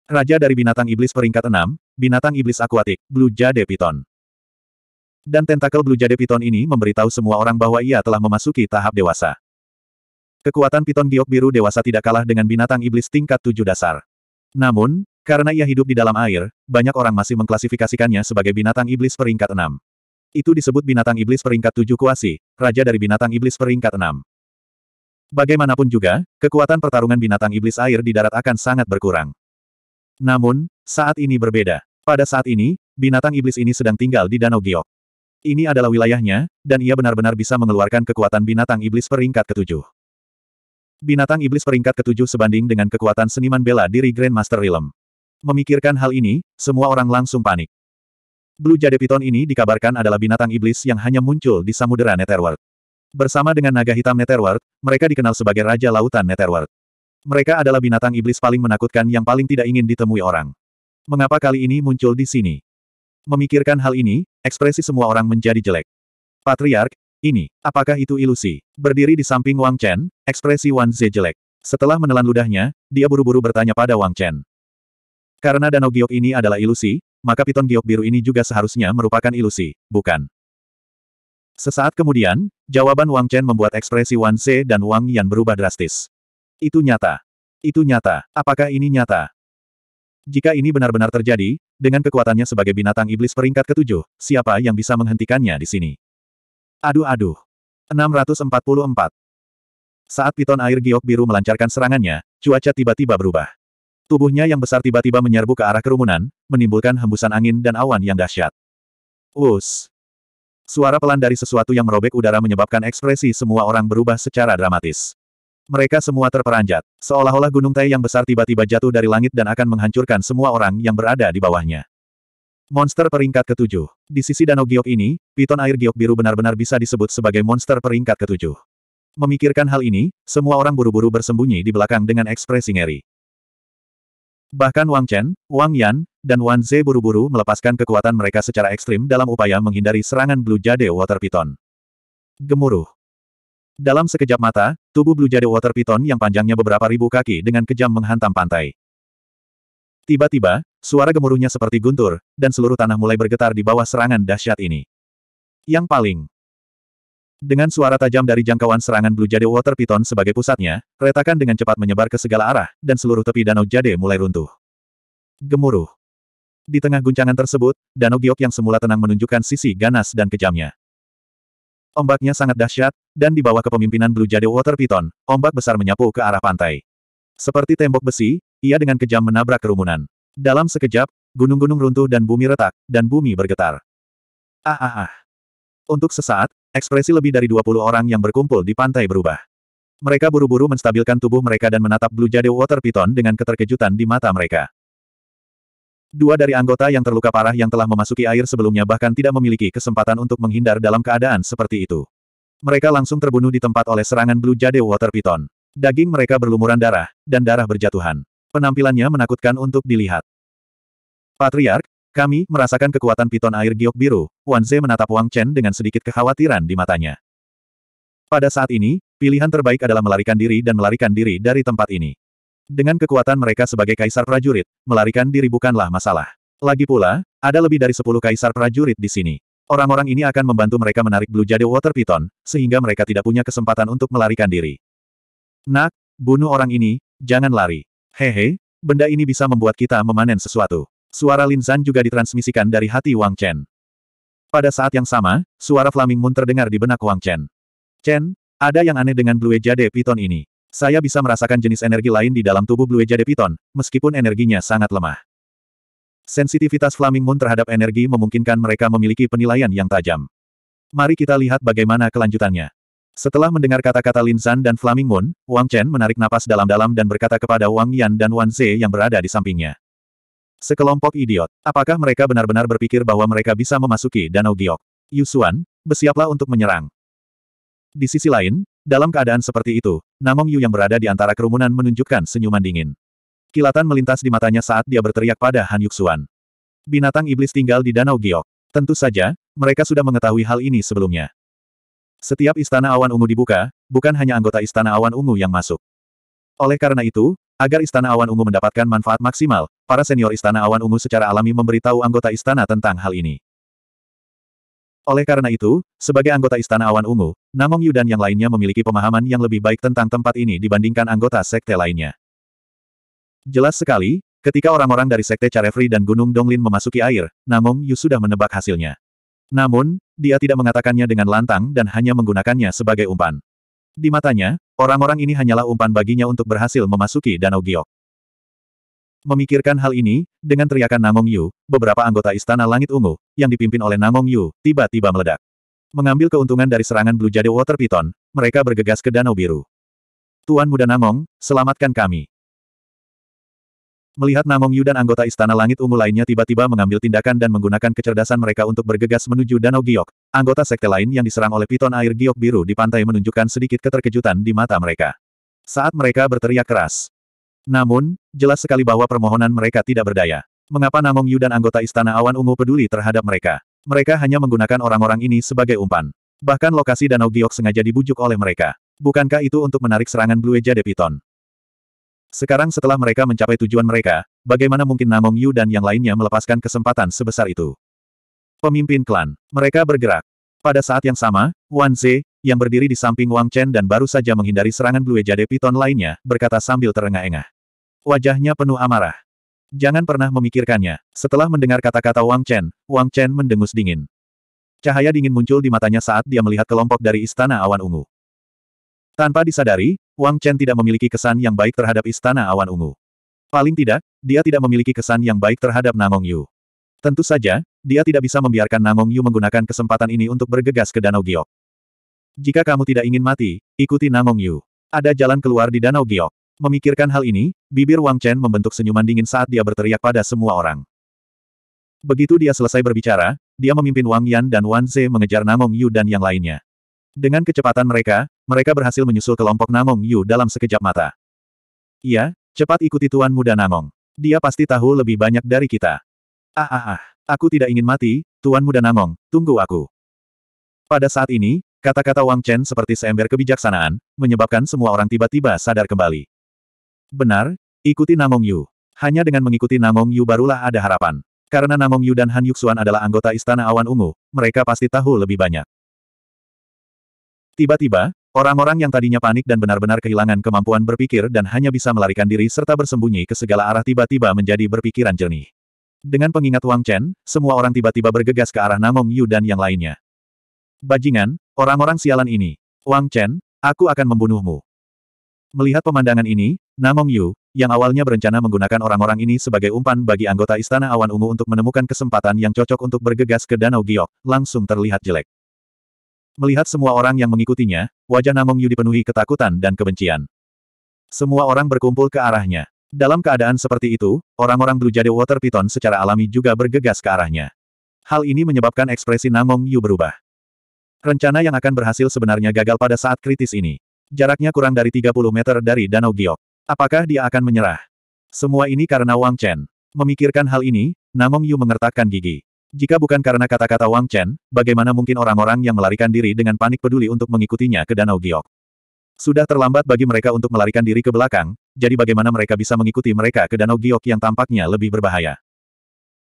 Raja dari binatang iblis peringkat 6, binatang iblis akuatik, Blue Jade Python. Dan tentakel Blue Jade Python ini memberitahu semua orang bahwa ia telah memasuki tahap dewasa. Kekuatan Python giok biru dewasa tidak kalah dengan binatang iblis tingkat tujuh dasar. Namun, karena ia hidup di dalam air, banyak orang masih mengklasifikasikannya sebagai binatang iblis peringkat 6. Itu disebut binatang iblis peringkat 7 kuasi, raja dari binatang iblis peringkat 6. Bagaimanapun juga, kekuatan pertarungan binatang iblis air di darat akan sangat berkurang. Namun, saat ini berbeda. Pada saat ini, binatang iblis ini sedang tinggal di Danau Giok. Ini adalah wilayahnya, dan ia benar-benar bisa mengeluarkan kekuatan binatang iblis peringkat ketujuh. Binatang iblis peringkat ketujuh sebanding dengan kekuatan seniman bela diri Grandmaster Realm. Memikirkan hal ini, semua orang langsung panik. Blue Jade Python ini dikabarkan adalah binatang iblis yang hanya muncul di Samudera Netherworld. Bersama dengan naga hitam Netherworld, mereka dikenal sebagai Raja Lautan Netherworld. Mereka adalah binatang iblis paling menakutkan yang paling tidak ingin ditemui orang. Mengapa kali ini muncul di sini? Memikirkan hal ini, ekspresi semua orang menjadi jelek. Patriark, ini, apakah itu ilusi? Berdiri di samping Wang Chen, ekspresi Wan Ze jelek. Setelah menelan ludahnya, dia buru-buru bertanya pada Wang Chen. Karena danau giok ini adalah ilusi, maka piton giok biru ini juga seharusnya merupakan ilusi, bukan? Sesaat kemudian, jawaban Wang Chen membuat ekspresi Wan Se dan Wang Yan berubah drastis. Itu nyata. Itu nyata. Apakah ini nyata? Jika ini benar-benar terjadi, dengan kekuatannya sebagai binatang iblis peringkat ketujuh, siapa yang bisa menghentikannya di sini? Aduh-aduh. 644. Saat piton air giok biru melancarkan serangannya, cuaca tiba-tiba berubah. Tubuhnya yang besar tiba-tiba menyerbu ke arah kerumunan, menimbulkan hembusan angin dan awan yang dahsyat. Wus! Suara pelan dari sesuatu yang merobek udara menyebabkan ekspresi semua orang berubah secara dramatis. Mereka semua terperanjat, seolah-olah gunung Tai yang besar tiba-tiba jatuh dari langit dan akan menghancurkan semua orang yang berada di bawahnya. Monster peringkat ketujuh. Di sisi danau giok ini, piton air giok biru benar-benar bisa disebut sebagai monster peringkat ketujuh. Memikirkan hal ini, semua orang buru-buru bersembunyi di belakang dengan ekspresi ngeri. Bahkan Wang Chen, Wang Yan, dan Wan Ze buru-buru melepaskan kekuatan mereka secara ekstrim dalam upaya menghindari serangan Blue Jade Water Python. Gemuruh. Dalam sekejap mata, tubuh Blue Jade Water Python yang panjangnya beberapa ribu kaki dengan kejam menghantam pantai. Tiba-tiba, suara gemuruhnya seperti guntur, dan seluruh tanah mulai bergetar di bawah serangan dahsyat ini. Yang paling dengan suara tajam dari jangkauan serangan Blue Jade Water Python sebagai pusatnya, retakan dengan cepat menyebar ke segala arah, dan seluruh tepi danau Jade mulai runtuh. Gemuruh. Di tengah guncangan tersebut, Danau Giok yang semula tenang menunjukkan sisi ganas dan kejamnya. Ombaknya sangat dahsyat, dan di bawah kepemimpinan Blue Jade Water Python, ombak besar menyapu ke arah pantai. Seperti tembok besi, ia dengan kejam menabrak kerumunan. Dalam sekejap, gunung-gunung runtuh dan bumi retak, dan bumi bergetar. Ah ah ah. Untuk sesaat, ekspresi lebih dari 20 orang yang berkumpul di pantai berubah. Mereka buru-buru menstabilkan tubuh mereka dan menatap Blue Jade Water Python dengan keterkejutan di mata mereka. Dua dari anggota yang terluka parah yang telah memasuki air sebelumnya bahkan tidak memiliki kesempatan untuk menghindar dalam keadaan seperti itu. Mereka langsung terbunuh di tempat oleh serangan Blue Jade Water Python. Daging mereka berlumuran darah, dan darah berjatuhan. Penampilannya menakutkan untuk dilihat. Patriark, kami merasakan kekuatan piton air giok biru, Wanze menatap Wang Chen dengan sedikit kekhawatiran di matanya. Pada saat ini, pilihan terbaik adalah melarikan diri dan melarikan diri dari tempat ini. Dengan kekuatan mereka sebagai kaisar prajurit, melarikan diri bukanlah masalah. Lagi pula, ada lebih dari 10 kaisar prajurit di sini. Orang-orang ini akan membantu mereka menarik Blue Jade Water Python, sehingga mereka tidak punya kesempatan untuk melarikan diri. Nak, bunuh orang ini, jangan lari. Hehe, benda ini bisa membuat kita memanen sesuatu. Suara Lin Zhan juga ditransmisikan dari hati Wang Chen. Pada saat yang sama, suara Flaming Moon terdengar di benak Wang Chen. Chen, ada yang aneh dengan Blue Jade Python ini. Saya bisa merasakan jenis energi lain di dalam tubuh Blue Jade Python, meskipun energinya sangat lemah. Sensitivitas Flaming Moon terhadap energi memungkinkan mereka memiliki penilaian yang tajam. Mari kita lihat bagaimana kelanjutannya. Setelah mendengar kata-kata Lin Zan dan Flaming Moon, Wang Chen menarik napas dalam-dalam dan berkata kepada Wang Yan dan Wan Ze yang berada di sampingnya. Sekelompok idiot, apakah mereka benar-benar berpikir bahwa mereka bisa memasuki Danau Giok? Yusuan, bersiaplah untuk menyerang. Di sisi lain, dalam keadaan seperti itu, Namong Yu yang berada di antara kerumunan menunjukkan senyuman dingin. Kilatan melintas di matanya saat dia berteriak pada Han Yuxuan. Binatang iblis tinggal di Danau Giok. Tentu saja, mereka sudah mengetahui hal ini sebelumnya. Setiap istana awan ungu dibuka, bukan hanya anggota istana awan ungu yang masuk. Oleh karena itu, agar istana awan ungu mendapatkan manfaat maksimal, para senior istana awan ungu secara alami memberitahu anggota istana tentang hal ini. Oleh karena itu, sebagai anggota istana awan ungu, Namong Yu dan yang lainnya memiliki pemahaman yang lebih baik tentang tempat ini dibandingkan anggota sekte lainnya. Jelas sekali, ketika orang-orang dari sekte Carefree dan Gunung Donglin memasuki air, Namong Yu sudah menebak hasilnya. Namun, dia tidak mengatakannya dengan lantang dan hanya menggunakannya sebagai umpan. Di matanya, orang-orang ini hanyalah umpan baginya untuk berhasil memasuki Danau Giok. Memikirkan hal ini, dengan teriakan Namong Yu, beberapa anggota Istana Langit Ungu, yang dipimpin oleh Namong Yu, tiba-tiba meledak. Mengambil keuntungan dari serangan Blue Jade Water Python, mereka bergegas ke Danau Biru. Tuan Muda Namong, selamatkan kami. Melihat Namong Yu dan anggota Istana Langit Ungu lainnya tiba-tiba mengambil tindakan dan menggunakan kecerdasan mereka untuk bergegas menuju Danau Giok, anggota sekte lain yang diserang oleh piton air Giok biru di pantai menunjukkan sedikit keterkejutan di mata mereka. Saat mereka berteriak keras. Namun, jelas sekali bahwa permohonan mereka tidak berdaya. Mengapa Namong Yu dan anggota Istana Awan Ungu peduli terhadap mereka? Mereka hanya menggunakan orang-orang ini sebagai umpan. Bahkan lokasi Danau Giok sengaja dibujuk oleh mereka. Bukankah itu untuk menarik serangan Blue Jade Python? Sekarang setelah mereka mencapai tujuan mereka, bagaimana mungkin Namong Yu dan yang lainnya melepaskan kesempatan sebesar itu? Pemimpin klan, mereka bergerak. Pada saat yang sama, Wan Ze, yang berdiri di samping Wang Chen dan baru saja menghindari serangan Blue Jade Python lainnya, berkata sambil terengah-engah. Wajahnya penuh amarah. Jangan pernah memikirkannya. Setelah mendengar kata-kata Wang Chen, Wang Chen mendengus dingin. Cahaya dingin muncul di matanya saat dia melihat kelompok dari Istana Awan Ungu. Tanpa disadari, Wang Chen tidak memiliki kesan yang baik terhadap Istana Awan Ungu. Paling tidak, dia tidak memiliki kesan yang baik terhadap Nangong Yu. Tentu saja, dia tidak bisa membiarkan Nangong Yu menggunakan kesempatan ini untuk bergegas ke Danau Giok. Jika kamu tidak ingin mati, ikuti Nangong Yu. Ada jalan keluar di Danau Giok. Memikirkan hal ini, Bibir Wang Chen membentuk senyuman dingin saat dia berteriak pada semua orang. Begitu dia selesai berbicara, dia memimpin Wang Yan dan Wan Ze mengejar Namong Yu dan yang lainnya. Dengan kecepatan mereka, mereka berhasil menyusul kelompok Namong Yu dalam sekejap mata. Iya, cepat ikuti Tuan Muda Namong. Dia pasti tahu lebih banyak dari kita. Ah ah ah, aku tidak ingin mati, Tuan Muda Namong, tunggu aku. Pada saat ini, kata-kata Wang Chen seperti seember kebijaksanaan, menyebabkan semua orang tiba-tiba sadar kembali. Benar, ikuti Namong Yu. Hanya dengan mengikuti Namong Yu barulah ada harapan. Karena Namong Yu dan Han Yuxuan adalah anggota Istana Awan Ungu, mereka pasti tahu lebih banyak. Tiba-tiba, orang-orang yang tadinya panik dan benar-benar kehilangan kemampuan berpikir dan hanya bisa melarikan diri serta bersembunyi ke segala arah tiba-tiba menjadi berpikiran jernih. Dengan pengingat Wang Chen, semua orang tiba-tiba bergegas ke arah Namong Yu dan yang lainnya. Bajingan, orang-orang sialan ini. Wang Chen, aku akan membunuhmu. Melihat pemandangan ini, Namong Yu, yang awalnya berencana menggunakan orang-orang ini sebagai umpan bagi anggota Istana Awan Ungu untuk menemukan kesempatan yang cocok untuk bergegas ke Danau Giok, langsung terlihat jelek. Melihat semua orang yang mengikutinya, wajah Namong Yu dipenuhi ketakutan dan kebencian. Semua orang berkumpul ke arahnya. Dalam keadaan seperti itu, orang-orang Blue Jade Water Python secara alami juga bergegas ke arahnya. Hal ini menyebabkan ekspresi Namong Yu berubah. Rencana yang akan berhasil sebenarnya gagal pada saat kritis ini. Jaraknya kurang dari 30 meter dari Danau Giok. Apakah dia akan menyerah? Semua ini karena Wang Chen. Memikirkan hal ini, Namong Yu mengertakkan gigi. Jika bukan karena kata-kata Wang Chen, bagaimana mungkin orang-orang yang melarikan diri dengan panik peduli untuk mengikutinya ke Danau Giok? Sudah terlambat bagi mereka untuk melarikan diri ke belakang, jadi bagaimana mereka bisa mengikuti mereka ke Danau Giok yang tampaknya lebih berbahaya?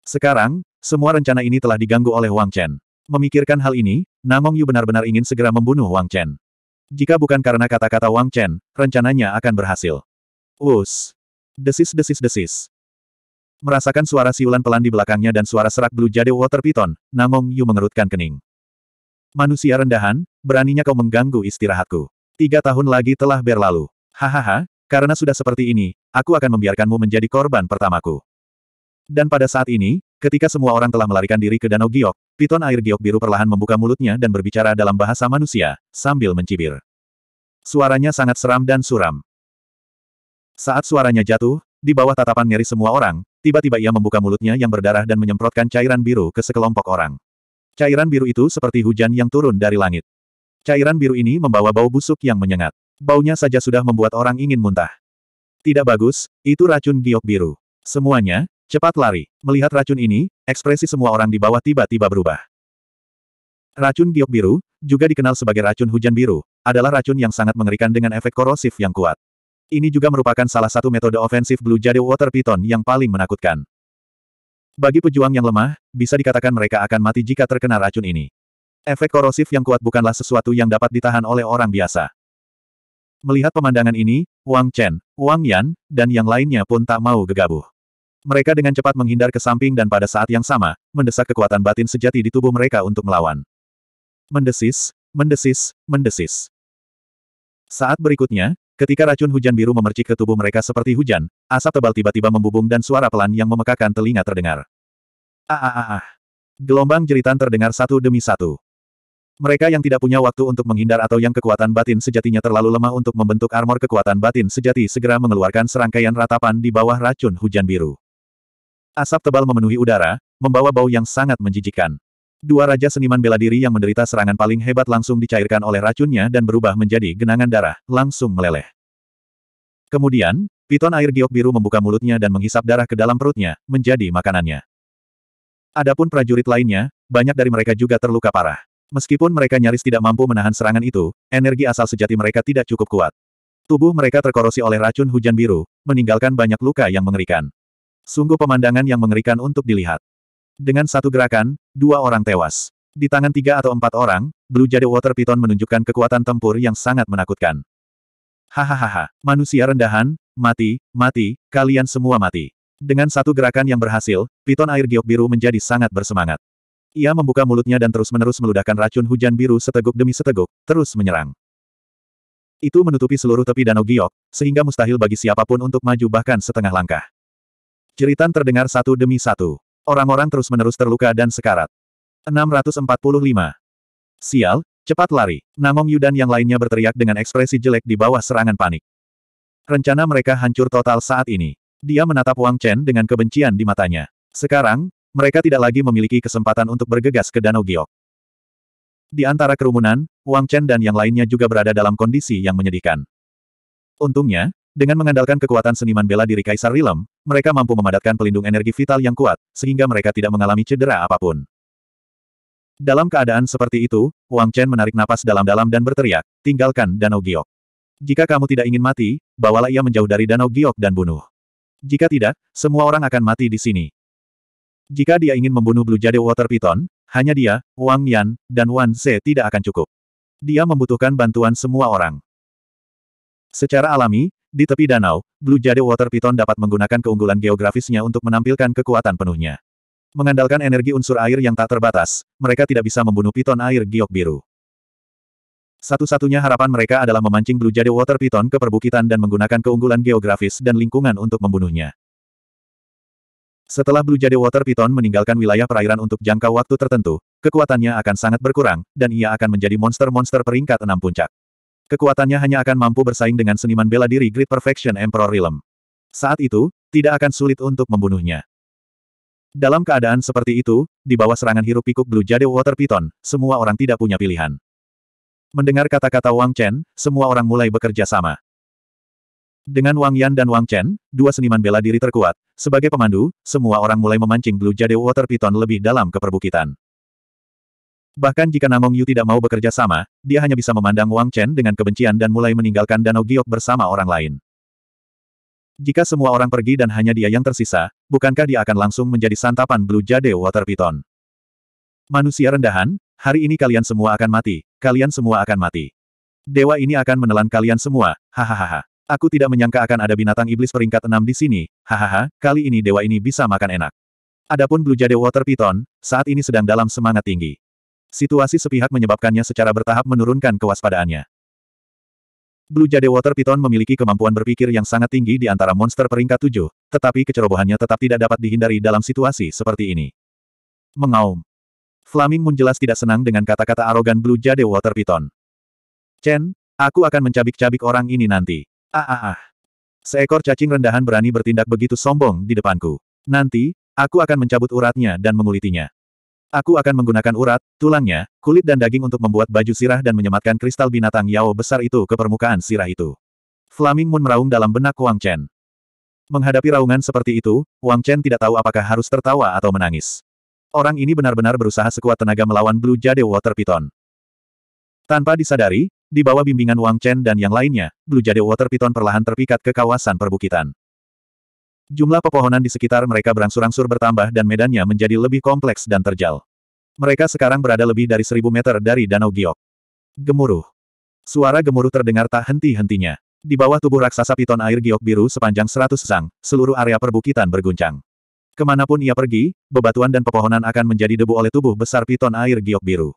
Sekarang, semua rencana ini telah diganggu oleh Wang Chen. Memikirkan hal ini, Namong Yu benar-benar ingin segera membunuh Wang Chen. Jika bukan karena kata-kata Wang Chen, rencananya akan berhasil. Us. Desis-desis-desis. Merasakan suara siulan pelan di belakangnya dan suara serak Blue Jade Water Python, Namong Yu mengerutkan kening. Manusia rendahan, beraninya kau mengganggu istirahatku. Tiga tahun lagi telah berlalu. Hahaha, karena sudah seperti ini, aku akan membiarkanmu menjadi korban pertamaku. Dan pada saat ini, Ketika semua orang telah melarikan diri ke Danau Giok, piton air giok biru perlahan membuka mulutnya dan berbicara dalam bahasa manusia, sambil mencibir. Suaranya sangat seram dan suram. Saat suaranya jatuh, di bawah tatapan ngeri semua orang, tiba-tiba ia membuka mulutnya yang berdarah dan menyemprotkan cairan biru ke sekelompok orang. Cairan biru itu seperti hujan yang turun dari langit. Cairan biru ini membawa bau busuk yang menyengat. Baunya saja sudah membuat orang ingin muntah. Tidak bagus, itu racun giok biru. Semuanya, Cepat lari. Melihat racun ini, ekspresi semua orang di bawah tiba-tiba berubah. Racun giok biru, juga dikenal sebagai racun hujan biru, adalah racun yang sangat mengerikan dengan efek korosif yang kuat. Ini juga merupakan salah satu metode ofensif Blue Jade Water Python yang paling menakutkan. Bagi pejuang yang lemah, bisa dikatakan mereka akan mati jika terkena racun ini. Efek korosif yang kuat bukanlah sesuatu yang dapat ditahan oleh orang biasa. Melihat pemandangan ini, Wang Chen, Wang Yan, dan yang lainnya pun tak mau gegabah. Mereka dengan cepat menghindar ke samping dan pada saat yang sama, mendesak kekuatan batin sejati di tubuh mereka untuk melawan. Mendesis, mendesis, mendesis. Saat berikutnya, ketika racun hujan biru memercik ke tubuh mereka seperti hujan, asap tebal tiba-tiba membubung dan suara pelan yang memekakan telinga terdengar. Ah ah ah ah. Gelombang jeritan terdengar satu demi satu. Mereka yang tidak punya waktu untuk menghindar atau yang kekuatan batin sejatinya terlalu lemah untuk membentuk armor kekuatan batin sejati segera mengeluarkan serangkaian ratapan di bawah racun hujan biru. Asap tebal memenuhi udara, membawa bau yang sangat menjijikan. Dua raja seniman bela diri yang menderita serangan paling hebat langsung dicairkan oleh racunnya dan berubah menjadi genangan darah, langsung meleleh. Kemudian, piton air giok biru membuka mulutnya dan menghisap darah ke dalam perutnya, menjadi makanannya. Adapun prajurit lainnya, banyak dari mereka juga terluka parah. Meskipun mereka nyaris tidak mampu menahan serangan itu, energi asal sejati mereka tidak cukup kuat. Tubuh mereka terkorosi oleh racun hujan biru, meninggalkan banyak luka yang mengerikan. Sungguh pemandangan yang mengerikan untuk dilihat. Dengan satu gerakan, dua orang tewas. Di tangan tiga atau empat orang, Blue Jade Water Python menunjukkan kekuatan tempur yang sangat menakutkan. Hahaha, manusia rendahan, mati, mati, kalian semua mati. Dengan satu gerakan yang berhasil, Piton air giok biru menjadi sangat bersemangat. Ia membuka mulutnya dan terus-menerus meludahkan racun hujan biru seteguk demi seteguk, terus menyerang. Itu menutupi seluruh tepi danau giok, sehingga mustahil bagi siapapun untuk maju bahkan setengah langkah. Jeritan terdengar satu demi satu. Orang-orang terus-menerus terluka dan sekarat. 645. Sial, cepat lari. Namong Yudan yang lainnya berteriak dengan ekspresi jelek di bawah serangan panik. Rencana mereka hancur total saat ini. Dia menatap Wang Chen dengan kebencian di matanya. Sekarang, mereka tidak lagi memiliki kesempatan untuk bergegas ke Danau Giok. Di antara kerumunan, Wang Chen dan yang lainnya juga berada dalam kondisi yang menyedihkan. Untungnya, dengan mengandalkan kekuatan seniman bela diri Kaisar Rilem, mereka mampu memadatkan pelindung energi vital yang kuat, sehingga mereka tidak mengalami cedera apapun. Dalam keadaan seperti itu, Wang Chen menarik napas dalam-dalam dan berteriak, tinggalkan Danau Giok. Jika kamu tidak ingin mati, bawalah ia menjauh dari Danau Giok dan bunuh. Jika tidak, semua orang akan mati di sini. Jika dia ingin membunuh Blue Jade Water Python, hanya dia, Wang Yan, dan Wan Ze tidak akan cukup. Dia membutuhkan bantuan semua orang. Secara alami, di tepi danau, Blue Jade Water Python dapat menggunakan keunggulan geografisnya untuk menampilkan kekuatan penuhnya. Mengandalkan energi unsur air yang tak terbatas, mereka tidak bisa membunuh piton air giok biru. Satu-satunya harapan mereka adalah memancing Blue Jade Water Python ke perbukitan dan menggunakan keunggulan geografis dan lingkungan untuk membunuhnya. Setelah Blue Jade Water Python meninggalkan wilayah perairan untuk jangka waktu tertentu, kekuatannya akan sangat berkurang, dan ia akan menjadi monster-monster peringkat enam puncak. Kekuatannya hanya akan mampu bersaing dengan seniman bela diri Great Perfection Emperor Realm. Saat itu, tidak akan sulit untuk membunuhnya. Dalam keadaan seperti itu, di bawah serangan hirup-pikuk Blue Jade Water Python, semua orang tidak punya pilihan. Mendengar kata-kata Wang Chen, semua orang mulai bekerja sama. Dengan Wang Yan dan Wang Chen, dua seniman bela diri terkuat, sebagai pemandu, semua orang mulai memancing Blue Jade Water Python lebih dalam ke perbukitan. Bahkan jika Namong Yu tidak mau bekerja sama, dia hanya bisa memandang Wang Chen dengan kebencian dan mulai meninggalkan Danau Giok bersama orang lain. Jika semua orang pergi dan hanya dia yang tersisa, bukankah dia akan langsung menjadi santapan Blue Jade Water Python? Manusia rendahan, hari ini kalian semua akan mati, kalian semua akan mati. Dewa ini akan menelan kalian semua, hahaha. Aku tidak menyangka akan ada binatang iblis peringkat enam di sini, hahaha, kali ini dewa ini bisa makan enak. Adapun Blue Jade Water Python, saat ini sedang dalam semangat tinggi. Situasi sepihak menyebabkannya secara bertahap menurunkan kewaspadaannya. Blue Jade Water Python memiliki kemampuan berpikir yang sangat tinggi di antara monster peringkat tujuh, tetapi kecerobohannya tetap tidak dapat dihindari dalam situasi seperti ini. Mengaum. Flaming Moon jelas tidak senang dengan kata-kata arogan Blue Jade Water Python. Chen, aku akan mencabik-cabik orang ini nanti. Ah ah ah. Seekor cacing rendahan berani bertindak begitu sombong di depanku. Nanti, aku akan mencabut uratnya dan mengulitinya. Aku akan menggunakan urat, tulangnya, kulit dan daging untuk membuat baju sirah dan menyematkan kristal binatang Yao besar itu ke permukaan sirah itu. Flaming Moon meraung dalam benak Wang Chen. Menghadapi raungan seperti itu, Wang Chen tidak tahu apakah harus tertawa atau menangis. Orang ini benar-benar berusaha sekuat tenaga melawan Blue Jade Water Python. Tanpa disadari, di bawah bimbingan Wang Chen dan yang lainnya, Blue Jade Water Python perlahan terpikat ke kawasan perbukitan. Jumlah pepohonan di sekitar mereka berangsur-angsur bertambah dan medannya menjadi lebih kompleks dan terjal. Mereka sekarang berada lebih dari seribu meter dari Danau Giok. Gemuruh. Suara gemuruh terdengar tak henti-hentinya. Di bawah tubuh raksasa piton air giok biru sepanjang seratus sang, seluruh area perbukitan berguncang. Kemanapun ia pergi, bebatuan dan pepohonan akan menjadi debu oleh tubuh besar piton air giok biru.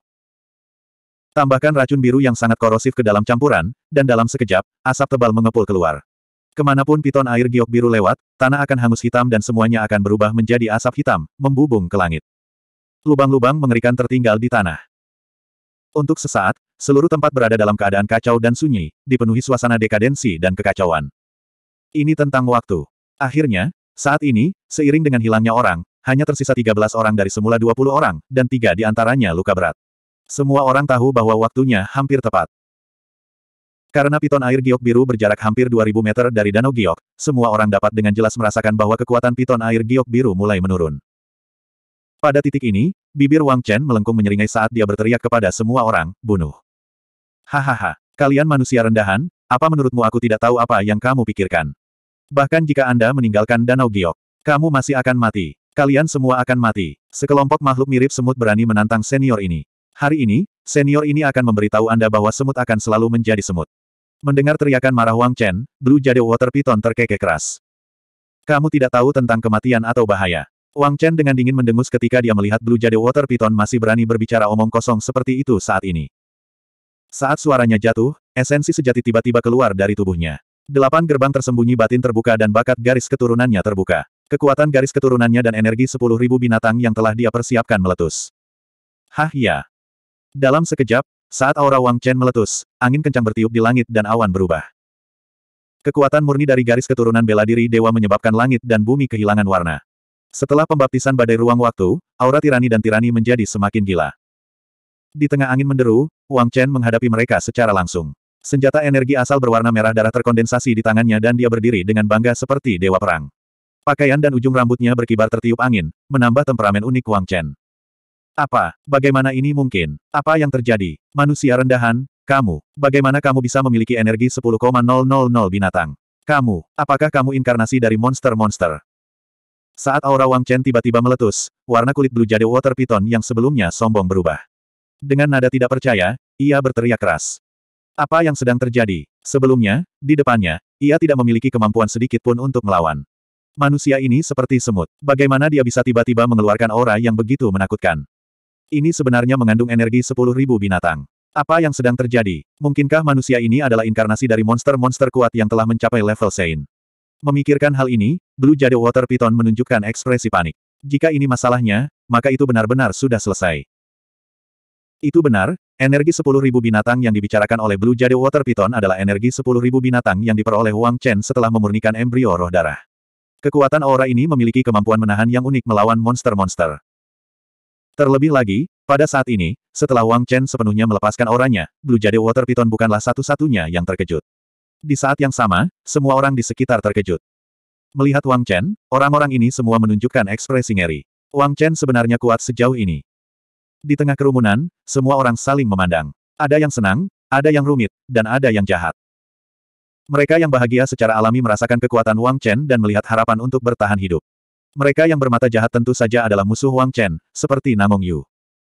Tambahkan racun biru yang sangat korosif ke dalam campuran, dan dalam sekejap, asap tebal mengepul keluar. Kemanapun piton air giok biru lewat, tanah akan hangus hitam dan semuanya akan berubah menjadi asap hitam, membubung ke langit. Lubang-lubang mengerikan tertinggal di tanah. Untuk sesaat, seluruh tempat berada dalam keadaan kacau dan sunyi, dipenuhi suasana dekadensi dan kekacauan. Ini tentang waktu. Akhirnya, saat ini, seiring dengan hilangnya orang, hanya tersisa 13 orang dari semula 20 orang, dan tiga di antaranya luka berat. Semua orang tahu bahwa waktunya hampir tepat. Karena piton air giok biru berjarak hampir 2000 meter dari danau giok, semua orang dapat dengan jelas merasakan bahwa kekuatan piton air giok biru mulai menurun. Pada titik ini, bibir Wang Chen melengkung menyeringai saat dia berteriak kepada semua orang, bunuh. Hahaha, kalian manusia rendahan, apa menurutmu aku tidak tahu apa yang kamu pikirkan? Bahkan jika Anda meninggalkan Danau Giok, kamu masih akan mati. Kalian semua akan mati. Sekelompok makhluk mirip semut berani menantang senior ini. Hari ini, senior ini akan memberitahu Anda bahwa semut akan selalu menjadi semut. Mendengar teriakan marah Wang Chen, Blue Jade Water Python terkekeh keras. Kamu tidak tahu tentang kematian atau bahaya. Wang Chen dengan dingin mendengus ketika dia melihat Blue Jade Water Python masih berani berbicara omong kosong seperti itu saat ini. Saat suaranya jatuh, esensi sejati tiba-tiba keluar dari tubuhnya. Delapan gerbang tersembunyi batin terbuka dan bakat garis keturunannya terbuka. Kekuatan garis keturunannya dan energi sepuluh ribu binatang yang telah dia persiapkan meletus. Hah ya. Dalam sekejap, saat aura Wang Chen meletus, angin kencang bertiup di langit dan awan berubah. Kekuatan murni dari garis keturunan bela diri dewa menyebabkan langit dan bumi kehilangan warna. Setelah pembaptisan badai ruang waktu, aura tirani dan tirani menjadi semakin gila. Di tengah angin menderu, Wang Chen menghadapi mereka secara langsung. Senjata energi asal berwarna merah darah terkondensasi di tangannya dan dia berdiri dengan bangga seperti dewa perang. Pakaian dan ujung rambutnya berkibar tertiup angin, menambah temperamen unik Wang Chen. Apa? Bagaimana ini mungkin? Apa yang terjadi? Manusia rendahan, kamu. Bagaimana kamu bisa memiliki energi 10,000 binatang? Kamu, apakah kamu inkarnasi dari monster-monster? Saat aura Wang Chen tiba-tiba meletus, warna kulit blue jade water python yang sebelumnya sombong berubah. Dengan nada tidak percaya, ia berteriak keras. Apa yang sedang terjadi? Sebelumnya, di depannya, ia tidak memiliki kemampuan sedikit pun untuk melawan. Manusia ini seperti semut. Bagaimana dia bisa tiba-tiba mengeluarkan aura yang begitu menakutkan? Ini sebenarnya mengandung energi 10.000 binatang. Apa yang sedang terjadi? Mungkinkah manusia ini adalah inkarnasi dari monster-monster kuat yang telah mencapai level Sein? Memikirkan hal ini, Blue Jade Water Python menunjukkan ekspresi panik. Jika ini masalahnya, maka itu benar-benar sudah selesai. Itu benar, energi 10.000 binatang yang dibicarakan oleh Blue Jade Water Python adalah energi 10.000 binatang yang diperoleh Wang Chen setelah memurnikan embrio roh darah. Kekuatan aura ini memiliki kemampuan menahan yang unik melawan monster-monster. Terlebih lagi, pada saat ini, setelah Wang Chen sepenuhnya melepaskan auranya, Blue Jade Water Python bukanlah satu-satunya yang terkejut. Di saat yang sama, semua orang di sekitar terkejut. Melihat Wang Chen, orang-orang ini semua menunjukkan ekspresi ngeri. Wang Chen sebenarnya kuat sejauh ini. Di tengah kerumunan, semua orang saling memandang. Ada yang senang, ada yang rumit, dan ada yang jahat. Mereka yang bahagia secara alami merasakan kekuatan Wang Chen dan melihat harapan untuk bertahan hidup. Mereka yang bermata jahat tentu saja adalah musuh Wang Chen, seperti Namong Yu.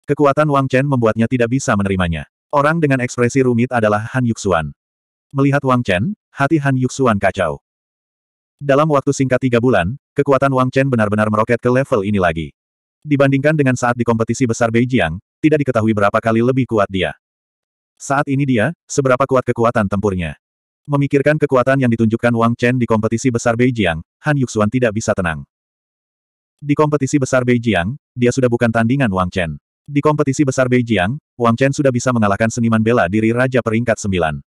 Kekuatan Wang Chen membuatnya tidak bisa menerimanya. Orang dengan ekspresi rumit adalah Han Yuxuan. Melihat Wang Chen, hati Han Yuxuan kacau. Dalam waktu singkat tiga bulan, kekuatan Wang Chen benar-benar meroket ke level ini lagi. Dibandingkan dengan saat di kompetisi besar Beijing, tidak diketahui berapa kali lebih kuat dia. Saat ini dia, seberapa kuat kekuatan tempurnya. Memikirkan kekuatan yang ditunjukkan Wang Chen di kompetisi besar Beijing, Han Yuxuan tidak bisa tenang. Di kompetisi besar Beijing, dia sudah bukan tandingan Wang Chen. Di kompetisi besar Beijing, Wang Chen sudah bisa mengalahkan seniman bela diri Raja Peringkat sembilan.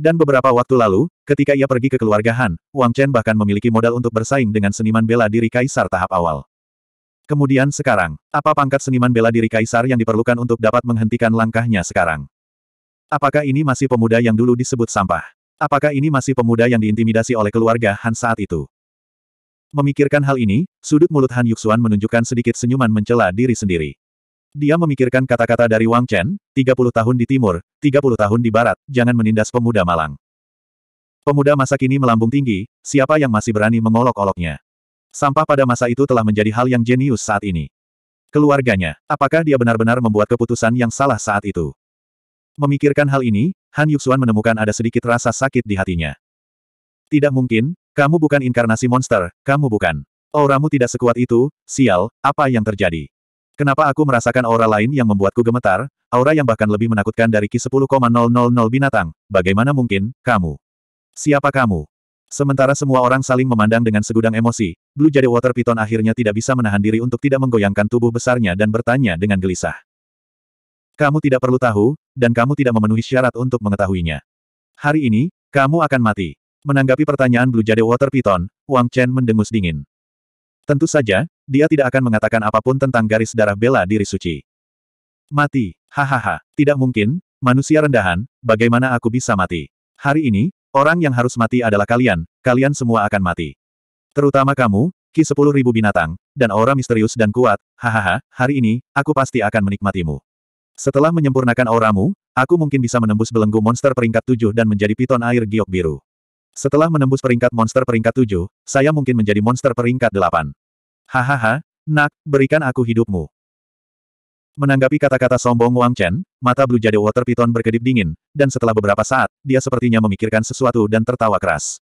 Dan beberapa waktu lalu, ketika ia pergi ke keluarga Han, Wang Chen bahkan memiliki modal untuk bersaing dengan seniman bela diri Kaisar tahap awal. Kemudian sekarang, apa pangkat seniman bela diri kaisar yang diperlukan untuk dapat menghentikan langkahnya sekarang? Apakah ini masih pemuda yang dulu disebut sampah? Apakah ini masih pemuda yang diintimidasi oleh keluarga Han saat itu? Memikirkan hal ini, sudut mulut Han Yuxuan menunjukkan sedikit senyuman mencela diri sendiri. Dia memikirkan kata-kata dari Wang Chen, 30 tahun di timur, 30 tahun di barat, jangan menindas pemuda malang. Pemuda masa kini melambung tinggi, siapa yang masih berani mengolok-oloknya? Sampah pada masa itu telah menjadi hal yang jenius saat ini. Keluarganya, apakah dia benar-benar membuat keputusan yang salah saat itu? Memikirkan hal ini, Han Yuxuan menemukan ada sedikit rasa sakit di hatinya. Tidak mungkin, kamu bukan inkarnasi monster, kamu bukan. Auramu tidak sekuat itu, sial, apa yang terjadi? Kenapa aku merasakan aura lain yang membuatku gemetar, aura yang bahkan lebih menakutkan dari Ki 10,000 binatang, bagaimana mungkin, kamu? Siapa kamu? Sementara semua orang saling memandang dengan segudang emosi, Blue Jade Water Python akhirnya tidak bisa menahan diri untuk tidak menggoyangkan tubuh besarnya dan bertanya dengan gelisah. Kamu tidak perlu tahu, dan kamu tidak memenuhi syarat untuk mengetahuinya. Hari ini, kamu akan mati. Menanggapi pertanyaan Blue Jade Water Python, Wang Chen mendengus dingin. Tentu saja, dia tidak akan mengatakan apapun tentang garis darah bela diri suci. Mati, hahaha, tidak mungkin, manusia rendahan, bagaimana aku bisa mati? Hari ini, orang yang harus mati adalah kalian, kalian semua akan mati. Terutama kamu, Ki sepuluh ribu binatang, dan aura misterius dan kuat, hahaha, hari ini, aku pasti akan menikmatimu. Setelah menyempurnakan auramu, aku mungkin bisa menembus belenggu monster peringkat tujuh dan menjadi piton air giok biru. Setelah menembus peringkat monster peringkat tujuh, saya mungkin menjadi monster peringkat delapan. Hahaha, nak, berikan aku hidupmu. Menanggapi kata-kata sombong Wang Chen, mata Blue Jade Water Python berkedip dingin, dan setelah beberapa saat, dia sepertinya memikirkan sesuatu dan tertawa keras.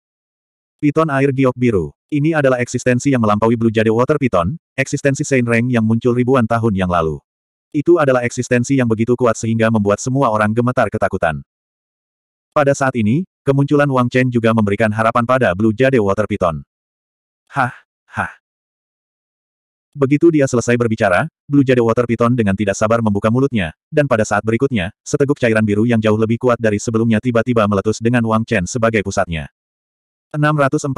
Python air giok biru. Ini adalah eksistensi yang melampaui Blue Jade Water Python, eksistensi Saint Reng yang muncul ribuan tahun yang lalu. Itu adalah eksistensi yang begitu kuat sehingga membuat semua orang gemetar ketakutan. Pada saat ini, kemunculan Wang Chen juga memberikan harapan pada Blue Jade Water Python. Hah, hah. Begitu dia selesai berbicara, Blue Jade Water Python dengan tidak sabar membuka mulutnya, dan pada saat berikutnya, seteguk cairan biru yang jauh lebih kuat dari sebelumnya tiba-tiba meletus dengan Wang Chen sebagai pusatnya. 646.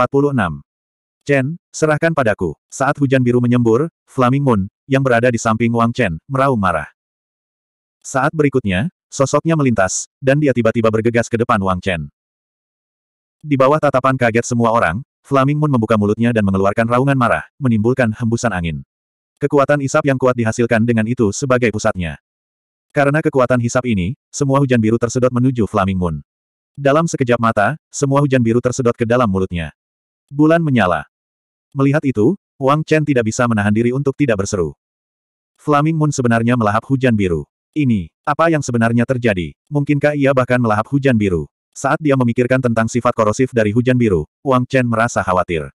Chen, serahkan padaku. Saat hujan biru menyembur, Flaming Moon, yang berada di samping Wang Chen, meraung marah. Saat berikutnya, Sosoknya melintas, dan dia tiba-tiba bergegas ke depan Wang Chen. Di bawah tatapan kaget semua orang, Flaming Moon membuka mulutnya dan mengeluarkan raungan marah, menimbulkan hembusan angin. Kekuatan isap yang kuat dihasilkan dengan itu sebagai pusatnya. Karena kekuatan hisap ini, semua hujan biru tersedot menuju Flaming Moon. Dalam sekejap mata, semua hujan biru tersedot ke dalam mulutnya. Bulan menyala. Melihat itu, Wang Chen tidak bisa menahan diri untuk tidak berseru. Flaming Moon sebenarnya melahap hujan biru. Ini, apa yang sebenarnya terjadi? Mungkinkah ia bahkan melahap hujan biru? Saat dia memikirkan tentang sifat korosif dari hujan biru, Wang Chen merasa khawatir.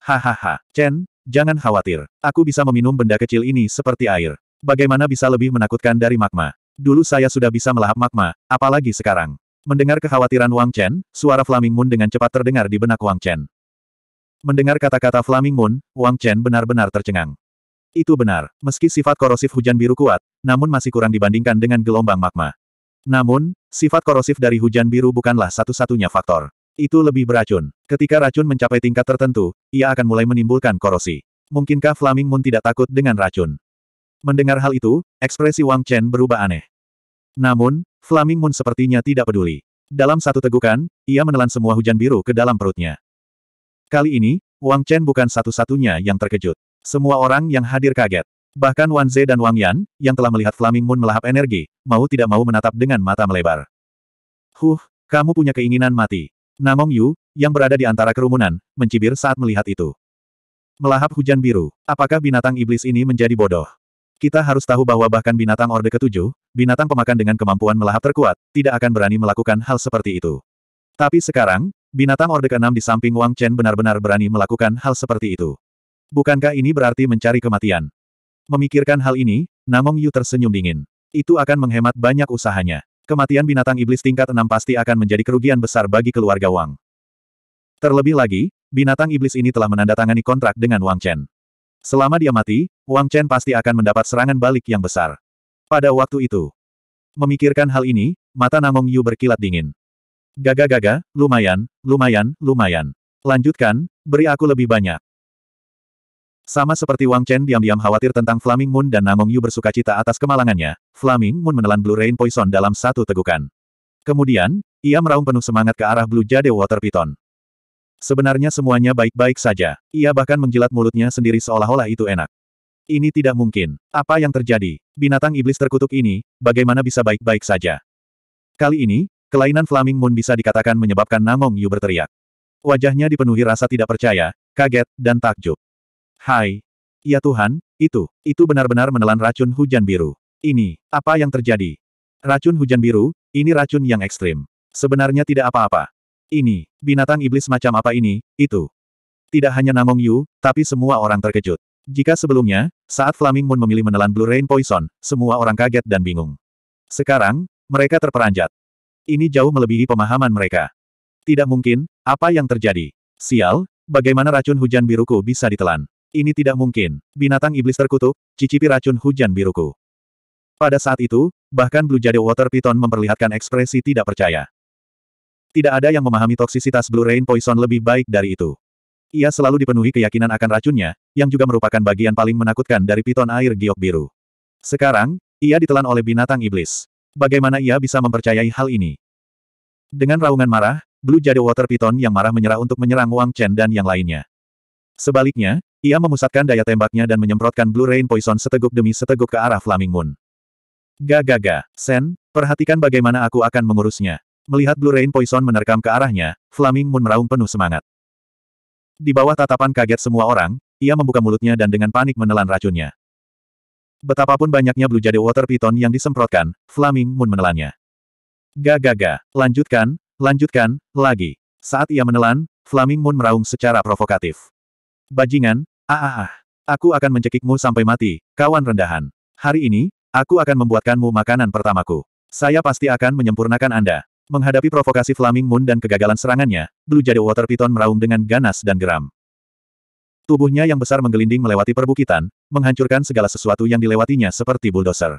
Hahaha, Chen, jangan khawatir. Aku bisa meminum benda kecil ini seperti air. Bagaimana bisa lebih menakutkan dari magma? Dulu saya sudah bisa melahap magma, apalagi sekarang. Mendengar kekhawatiran Wang Chen, suara Flaming Moon dengan cepat terdengar di benak Wang Chen. Mendengar kata-kata Flaming Moon, Wang Chen benar-benar tercengang. Itu benar, meski sifat korosif hujan biru kuat, namun masih kurang dibandingkan dengan gelombang magma. Namun, sifat korosif dari hujan biru bukanlah satu-satunya faktor. Itu lebih beracun. Ketika racun mencapai tingkat tertentu, ia akan mulai menimbulkan korosi. Mungkinkah Flaming Moon tidak takut dengan racun? Mendengar hal itu, ekspresi Wang Chen berubah aneh. Namun, Flaming Moon sepertinya tidak peduli. Dalam satu tegukan, ia menelan semua hujan biru ke dalam perutnya. Kali ini, Wang Chen bukan satu-satunya yang terkejut. Semua orang yang hadir kaget. Bahkan Wan Ze dan Wang Yan, yang telah melihat Flaming Moon melahap energi, mau tidak mau menatap dengan mata melebar. Huh, kamu punya keinginan mati. Namong Yu, yang berada di antara kerumunan, mencibir saat melihat itu. Melahap hujan biru, apakah binatang iblis ini menjadi bodoh? Kita harus tahu bahwa bahkan binatang Orde Ketujuh, binatang pemakan dengan kemampuan melahap terkuat, tidak akan berani melakukan hal seperti itu. Tapi sekarang, binatang Orde Keenam di samping Wang Chen benar-benar berani melakukan hal seperti itu. Bukankah ini berarti mencari kematian? Memikirkan hal ini, Namong Yu tersenyum dingin. Itu akan menghemat banyak usahanya. Kematian binatang iblis tingkat 6 pasti akan menjadi kerugian besar bagi keluarga Wang. Terlebih lagi, binatang iblis ini telah menandatangani kontrak dengan Wang Chen. Selama dia mati, Wang Chen pasti akan mendapat serangan balik yang besar. Pada waktu itu, memikirkan hal ini, mata Namong Yu berkilat dingin. Gaga-gaga, lumayan, lumayan, lumayan. Lanjutkan, beri aku lebih banyak. Sama seperti Wang Chen diam-diam khawatir tentang Flaming Moon dan Namong Yu bersuka cita atas kemalangannya, Flaming Moon menelan Blue Rain Poison dalam satu tegukan. Kemudian, ia meraung penuh semangat ke arah Blue Jade Water Python. Sebenarnya semuanya baik-baik saja. Ia bahkan menjilat mulutnya sendiri seolah-olah itu enak. Ini tidak mungkin. Apa yang terjadi? Binatang iblis terkutuk ini, bagaimana bisa baik-baik saja? Kali ini, kelainan Flaming Moon bisa dikatakan menyebabkan Namong Yu berteriak. Wajahnya dipenuhi rasa tidak percaya, kaget, dan takjub. Hai. Ya Tuhan, itu, itu benar-benar menelan racun hujan biru. Ini, apa yang terjadi? Racun hujan biru, ini racun yang ekstrim. Sebenarnya tidak apa-apa. Ini, binatang iblis macam apa ini, itu. Tidak hanya Namong Yu, tapi semua orang terkejut. Jika sebelumnya, saat Flaming Moon memilih menelan Blue Rain Poison, semua orang kaget dan bingung. Sekarang, mereka terperanjat. Ini jauh melebihi pemahaman mereka. Tidak mungkin, apa yang terjadi? Sial, bagaimana racun hujan biruku bisa ditelan? Ini tidak mungkin. Binatang iblis terkutuk, cicipi racun hujan biruku. Pada saat itu, bahkan Blue Jade Water Python memperlihatkan ekspresi tidak percaya. Tidak ada yang memahami toksisitas Blue Rain Poison lebih baik dari itu. Ia selalu dipenuhi keyakinan akan racunnya, yang juga merupakan bagian paling menakutkan dari piton air giok biru. Sekarang, ia ditelan oleh binatang iblis. Bagaimana ia bisa mempercayai hal ini? Dengan raungan marah, Blue Jade Water Python yang marah menyerah untuk menyerang Wang Chen dan yang lainnya. Sebaliknya, ia memusatkan daya tembaknya dan menyemprotkan Blue Rain Poison seteguk demi seteguk ke arah Flaming Moon. Gagaga, Sen, perhatikan bagaimana aku akan mengurusnya. Melihat Blue Rain Poison menerkam ke arahnya, Flaming Moon meraung penuh semangat. Di bawah tatapan kaget semua orang, ia membuka mulutnya dan dengan panik menelan racunnya. Betapapun banyaknya Blue Jade Water Python yang disemprotkan, Flaming Moon menelannya. Gagaga, lanjutkan, lanjutkan, lagi. Saat ia menelan, Flaming Moon meraung secara provokatif. Bajingan, Ah, aku akan mencekikmu sampai mati, kawan rendahan. Hari ini, aku akan membuatkanmu makanan pertamaku. Saya pasti akan menyempurnakan Anda. Menghadapi provokasi Flaming Moon dan kegagalan serangannya, Blue Jade Water Python meraung dengan ganas dan geram. Tubuhnya yang besar menggelinding melewati perbukitan, menghancurkan segala sesuatu yang dilewatinya seperti bulldozer.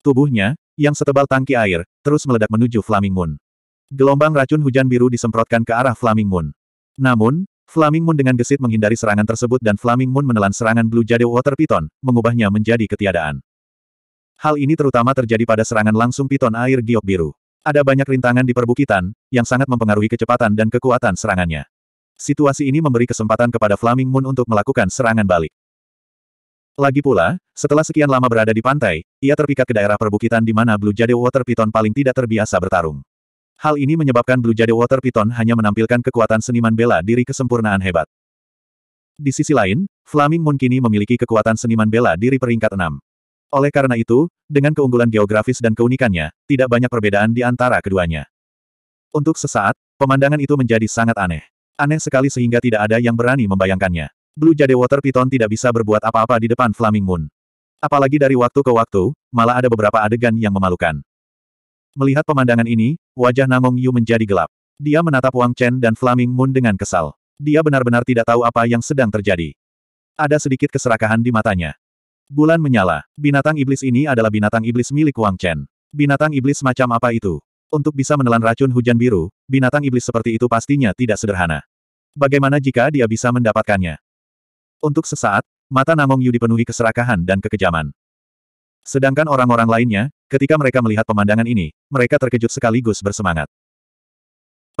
Tubuhnya, yang setebal tangki air, terus meledak menuju Flaming Moon. Gelombang racun hujan biru disemprotkan ke arah Flaming Moon. Namun, Flaming Moon dengan gesit menghindari serangan tersebut dan Flaming Moon menelan serangan Blue Jade Water Piton, mengubahnya menjadi ketiadaan. Hal ini terutama terjadi pada serangan langsung piton air giok biru. Ada banyak rintangan di perbukitan, yang sangat mempengaruhi kecepatan dan kekuatan serangannya. Situasi ini memberi kesempatan kepada Flaming Moon untuk melakukan serangan balik. Lagi pula, setelah sekian lama berada di pantai, ia terpikat ke daerah perbukitan di mana Blue Jade Water Piton paling tidak terbiasa bertarung. Hal ini menyebabkan Blue Jade Water Python hanya menampilkan kekuatan seniman bela diri kesempurnaan hebat. Di sisi lain, Flaming Moon kini memiliki kekuatan seniman bela diri peringkat 6. Oleh karena itu, dengan keunggulan geografis dan keunikannya, tidak banyak perbedaan di antara keduanya. Untuk sesaat, pemandangan itu menjadi sangat aneh. Aneh sekali sehingga tidak ada yang berani membayangkannya. Blue Jade Water Python tidak bisa berbuat apa-apa di depan Flaming Moon. Apalagi dari waktu ke waktu, malah ada beberapa adegan yang memalukan. Melihat pemandangan ini, wajah Namong Yu menjadi gelap. Dia menatap Wang Chen dan Flaming Moon dengan kesal. Dia benar-benar tidak tahu apa yang sedang terjadi. Ada sedikit keserakahan di matanya. Bulan menyala. Binatang iblis ini adalah binatang iblis milik Wang Chen. Binatang iblis macam apa itu? Untuk bisa menelan racun hujan biru, binatang iblis seperti itu pastinya tidak sederhana. Bagaimana jika dia bisa mendapatkannya? Untuk sesaat, mata Namong Yu dipenuhi keserakahan dan kekejaman. Sedangkan orang-orang lainnya, ketika mereka melihat pemandangan ini, mereka terkejut sekaligus bersemangat.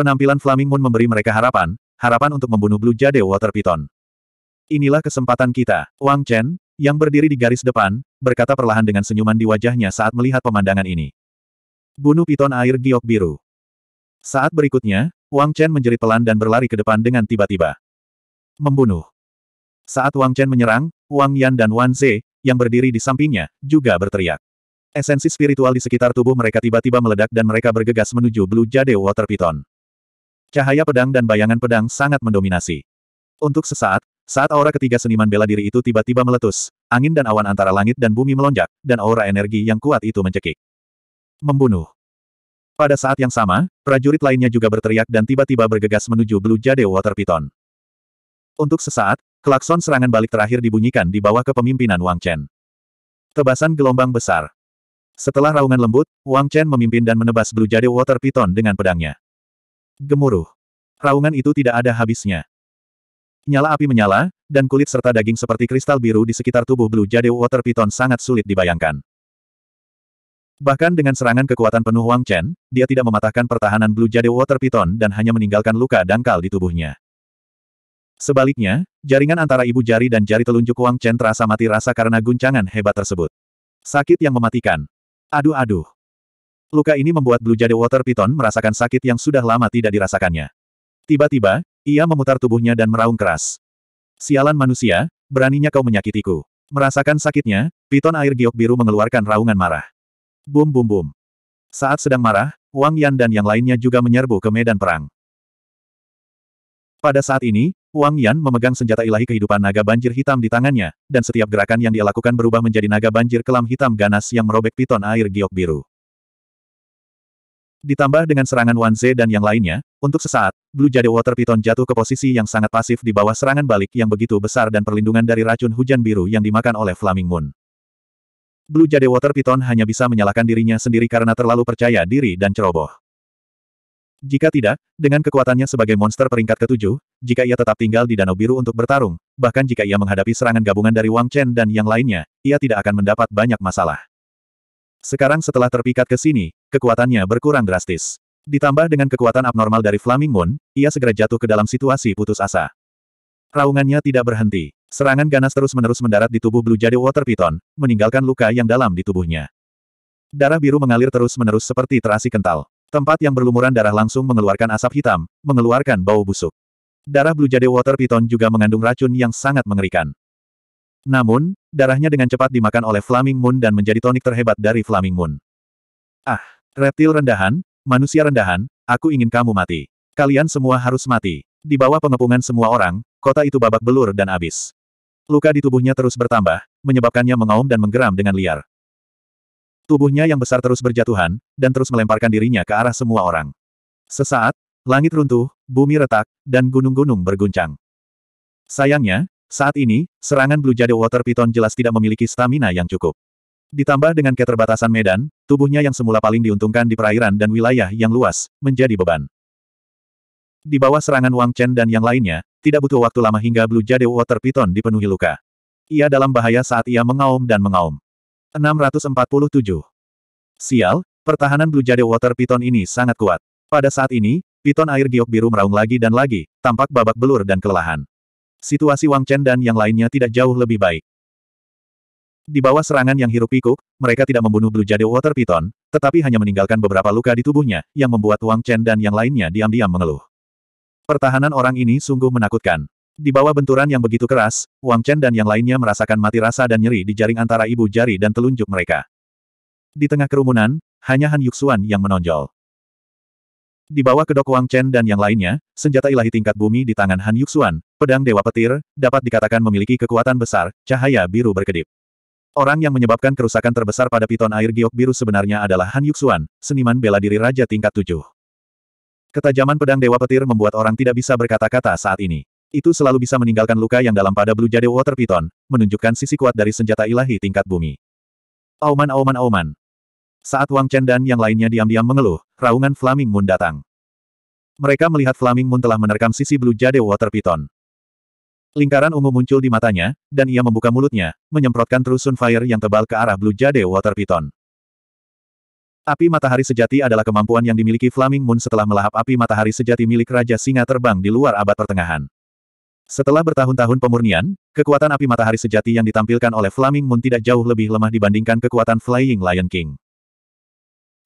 Penampilan Flaming Moon memberi mereka harapan, harapan untuk membunuh Blue Jade Water Python. Inilah kesempatan kita, Wang Chen, yang berdiri di garis depan, berkata perlahan dengan senyuman di wajahnya saat melihat pemandangan ini. Bunuh piton air giok biru. Saat berikutnya, Wang Chen menjerit pelan dan berlari ke depan dengan tiba-tiba. Membunuh. Saat Wang Chen menyerang, Wang Yan dan Wan Ze, yang berdiri di sampingnya, juga berteriak. Esensi spiritual di sekitar tubuh mereka tiba-tiba meledak dan mereka bergegas menuju Blue Jade Water Python. Cahaya pedang dan bayangan pedang sangat mendominasi. Untuk sesaat, saat aura ketiga seniman bela diri itu tiba-tiba meletus, angin dan awan antara langit dan bumi melonjak, dan aura energi yang kuat itu mencekik. Membunuh. Pada saat yang sama, prajurit lainnya juga berteriak dan tiba-tiba bergegas menuju Blue Jade Water Python. Untuk sesaat, Klakson serangan balik terakhir dibunyikan di bawah kepemimpinan Wang Chen. Tebasan gelombang besar. Setelah raungan lembut, Wang Chen memimpin dan menebas Blue Jade Water Python dengan pedangnya. Gemuruh. Raungan itu tidak ada habisnya. Nyala api menyala, dan kulit serta daging seperti kristal biru di sekitar tubuh Blue Jade Water Python sangat sulit dibayangkan. Bahkan dengan serangan kekuatan penuh Wang Chen, dia tidak mematahkan pertahanan Blue Jade Water Python dan hanya meninggalkan luka dangkal di tubuhnya. Sebaliknya, jaringan antara ibu jari dan jari telunjuk Wang Chen terasa mati rasa karena guncangan hebat tersebut. Sakit yang mematikan. Aduh-aduh. Luka ini membuat Blue Jade Water Python merasakan sakit yang sudah lama tidak dirasakannya. Tiba-tiba, ia memutar tubuhnya dan meraung keras. Sialan manusia, beraninya kau menyakitiku. Merasakan sakitnya, Python air giok biru mengeluarkan raungan marah. Bum bum bum. Saat sedang marah, Wang Yan dan yang lainnya juga menyerbu ke medan perang. Pada saat ini, Wang Yan memegang senjata ilahi kehidupan naga banjir hitam di tangannya, dan setiap gerakan yang dia lakukan berubah menjadi naga banjir kelam hitam ganas yang merobek piton air giok biru. Ditambah dengan serangan Wan Ze dan yang lainnya, untuk sesaat, Blue Jade Water Piton jatuh ke posisi yang sangat pasif di bawah serangan balik yang begitu besar dan perlindungan dari racun hujan biru yang dimakan oleh Flaming Moon. Blue Jade Water Piton hanya bisa menyalahkan dirinya sendiri karena terlalu percaya diri dan ceroboh. Jika tidak, dengan kekuatannya sebagai monster peringkat ketujuh, jika ia tetap tinggal di Danau Biru untuk bertarung, bahkan jika ia menghadapi serangan gabungan dari Wang Chen dan yang lainnya, ia tidak akan mendapat banyak masalah. Sekarang setelah terpikat ke sini, kekuatannya berkurang drastis. Ditambah dengan kekuatan abnormal dari Flaming Moon, ia segera jatuh ke dalam situasi putus asa. Raungannya tidak berhenti. Serangan ganas terus-menerus mendarat di tubuh Blue Jade Water Python, meninggalkan luka yang dalam di tubuhnya. Darah biru mengalir terus-menerus seperti terasi kental. Tempat yang berlumuran darah langsung mengeluarkan asap hitam, mengeluarkan bau busuk darah Blue Jade Water Python juga mengandung racun yang sangat mengerikan. Namun, darahnya dengan cepat dimakan oleh Flaming Moon dan menjadi tonik terhebat dari Flaming Moon. Ah, reptil rendahan, manusia rendahan, aku ingin kamu mati. Kalian semua harus mati. Di bawah pengepungan semua orang, kota itu babak belur dan abis. Luka di tubuhnya terus bertambah, menyebabkannya mengaum dan menggeram dengan liar. Tubuhnya yang besar terus berjatuhan, dan terus melemparkan dirinya ke arah semua orang. Sesaat, Langit runtuh, bumi retak, dan gunung-gunung berguncang. Sayangnya, saat ini, serangan Blue Jade Water Python jelas tidak memiliki stamina yang cukup. Ditambah dengan keterbatasan medan, tubuhnya yang semula paling diuntungkan di perairan dan wilayah yang luas, menjadi beban. Di bawah serangan Wang Chen dan yang lainnya, tidak butuh waktu lama hingga Blue Jade Water Python dipenuhi luka. Ia dalam bahaya saat ia mengaum dan mengaum. 647. Sial, pertahanan Blue Jade Water Python ini sangat kuat. Pada saat ini, Piton air giok biru meraung lagi dan lagi, tampak babak belur dan kelelahan. Situasi Wang Chen dan yang lainnya tidak jauh lebih baik. Di bawah serangan yang hirup pikuk, mereka tidak membunuh Blue Jade Water Piton, tetapi hanya meninggalkan beberapa luka di tubuhnya, yang membuat Wang Chen dan yang lainnya diam-diam mengeluh. Pertahanan orang ini sungguh menakutkan. Di bawah benturan yang begitu keras, Wang Chen dan yang lainnya merasakan mati rasa dan nyeri di jaring antara ibu jari dan telunjuk mereka. Di tengah kerumunan, hanya Han Yuxuan yang menonjol. Di bawah kedok Wang Chen dan yang lainnya, senjata ilahi tingkat bumi di tangan Han Yuxuan, pedang Dewa Petir, dapat dikatakan memiliki kekuatan besar, cahaya biru berkedip. Orang yang menyebabkan kerusakan terbesar pada piton air giok biru sebenarnya adalah Han Yuxuan, seniman bela diri Raja tingkat tujuh. Ketajaman pedang Dewa Petir membuat orang tidak bisa berkata-kata saat ini. Itu selalu bisa meninggalkan luka yang dalam pada Blue Jade Water Piton, menunjukkan sisi kuat dari senjata ilahi tingkat bumi. Auman auman auman, saat Wang Chen dan yang lainnya diam-diam mengeluh, raungan Flaming Moon datang. Mereka melihat Flaming Moon telah menerkam sisi Blue Jade Water Python. Lingkaran ungu muncul di matanya, dan ia membuka mulutnya, menyemprotkan terusun fire yang tebal ke arah Blue Jade Water Python. Api matahari sejati adalah kemampuan yang dimiliki Flaming Moon setelah melahap api matahari sejati milik Raja Singa terbang di luar abad pertengahan. Setelah bertahun-tahun pemurnian, kekuatan api matahari sejati yang ditampilkan oleh Flaming Moon tidak jauh lebih lemah dibandingkan kekuatan Flying Lion King.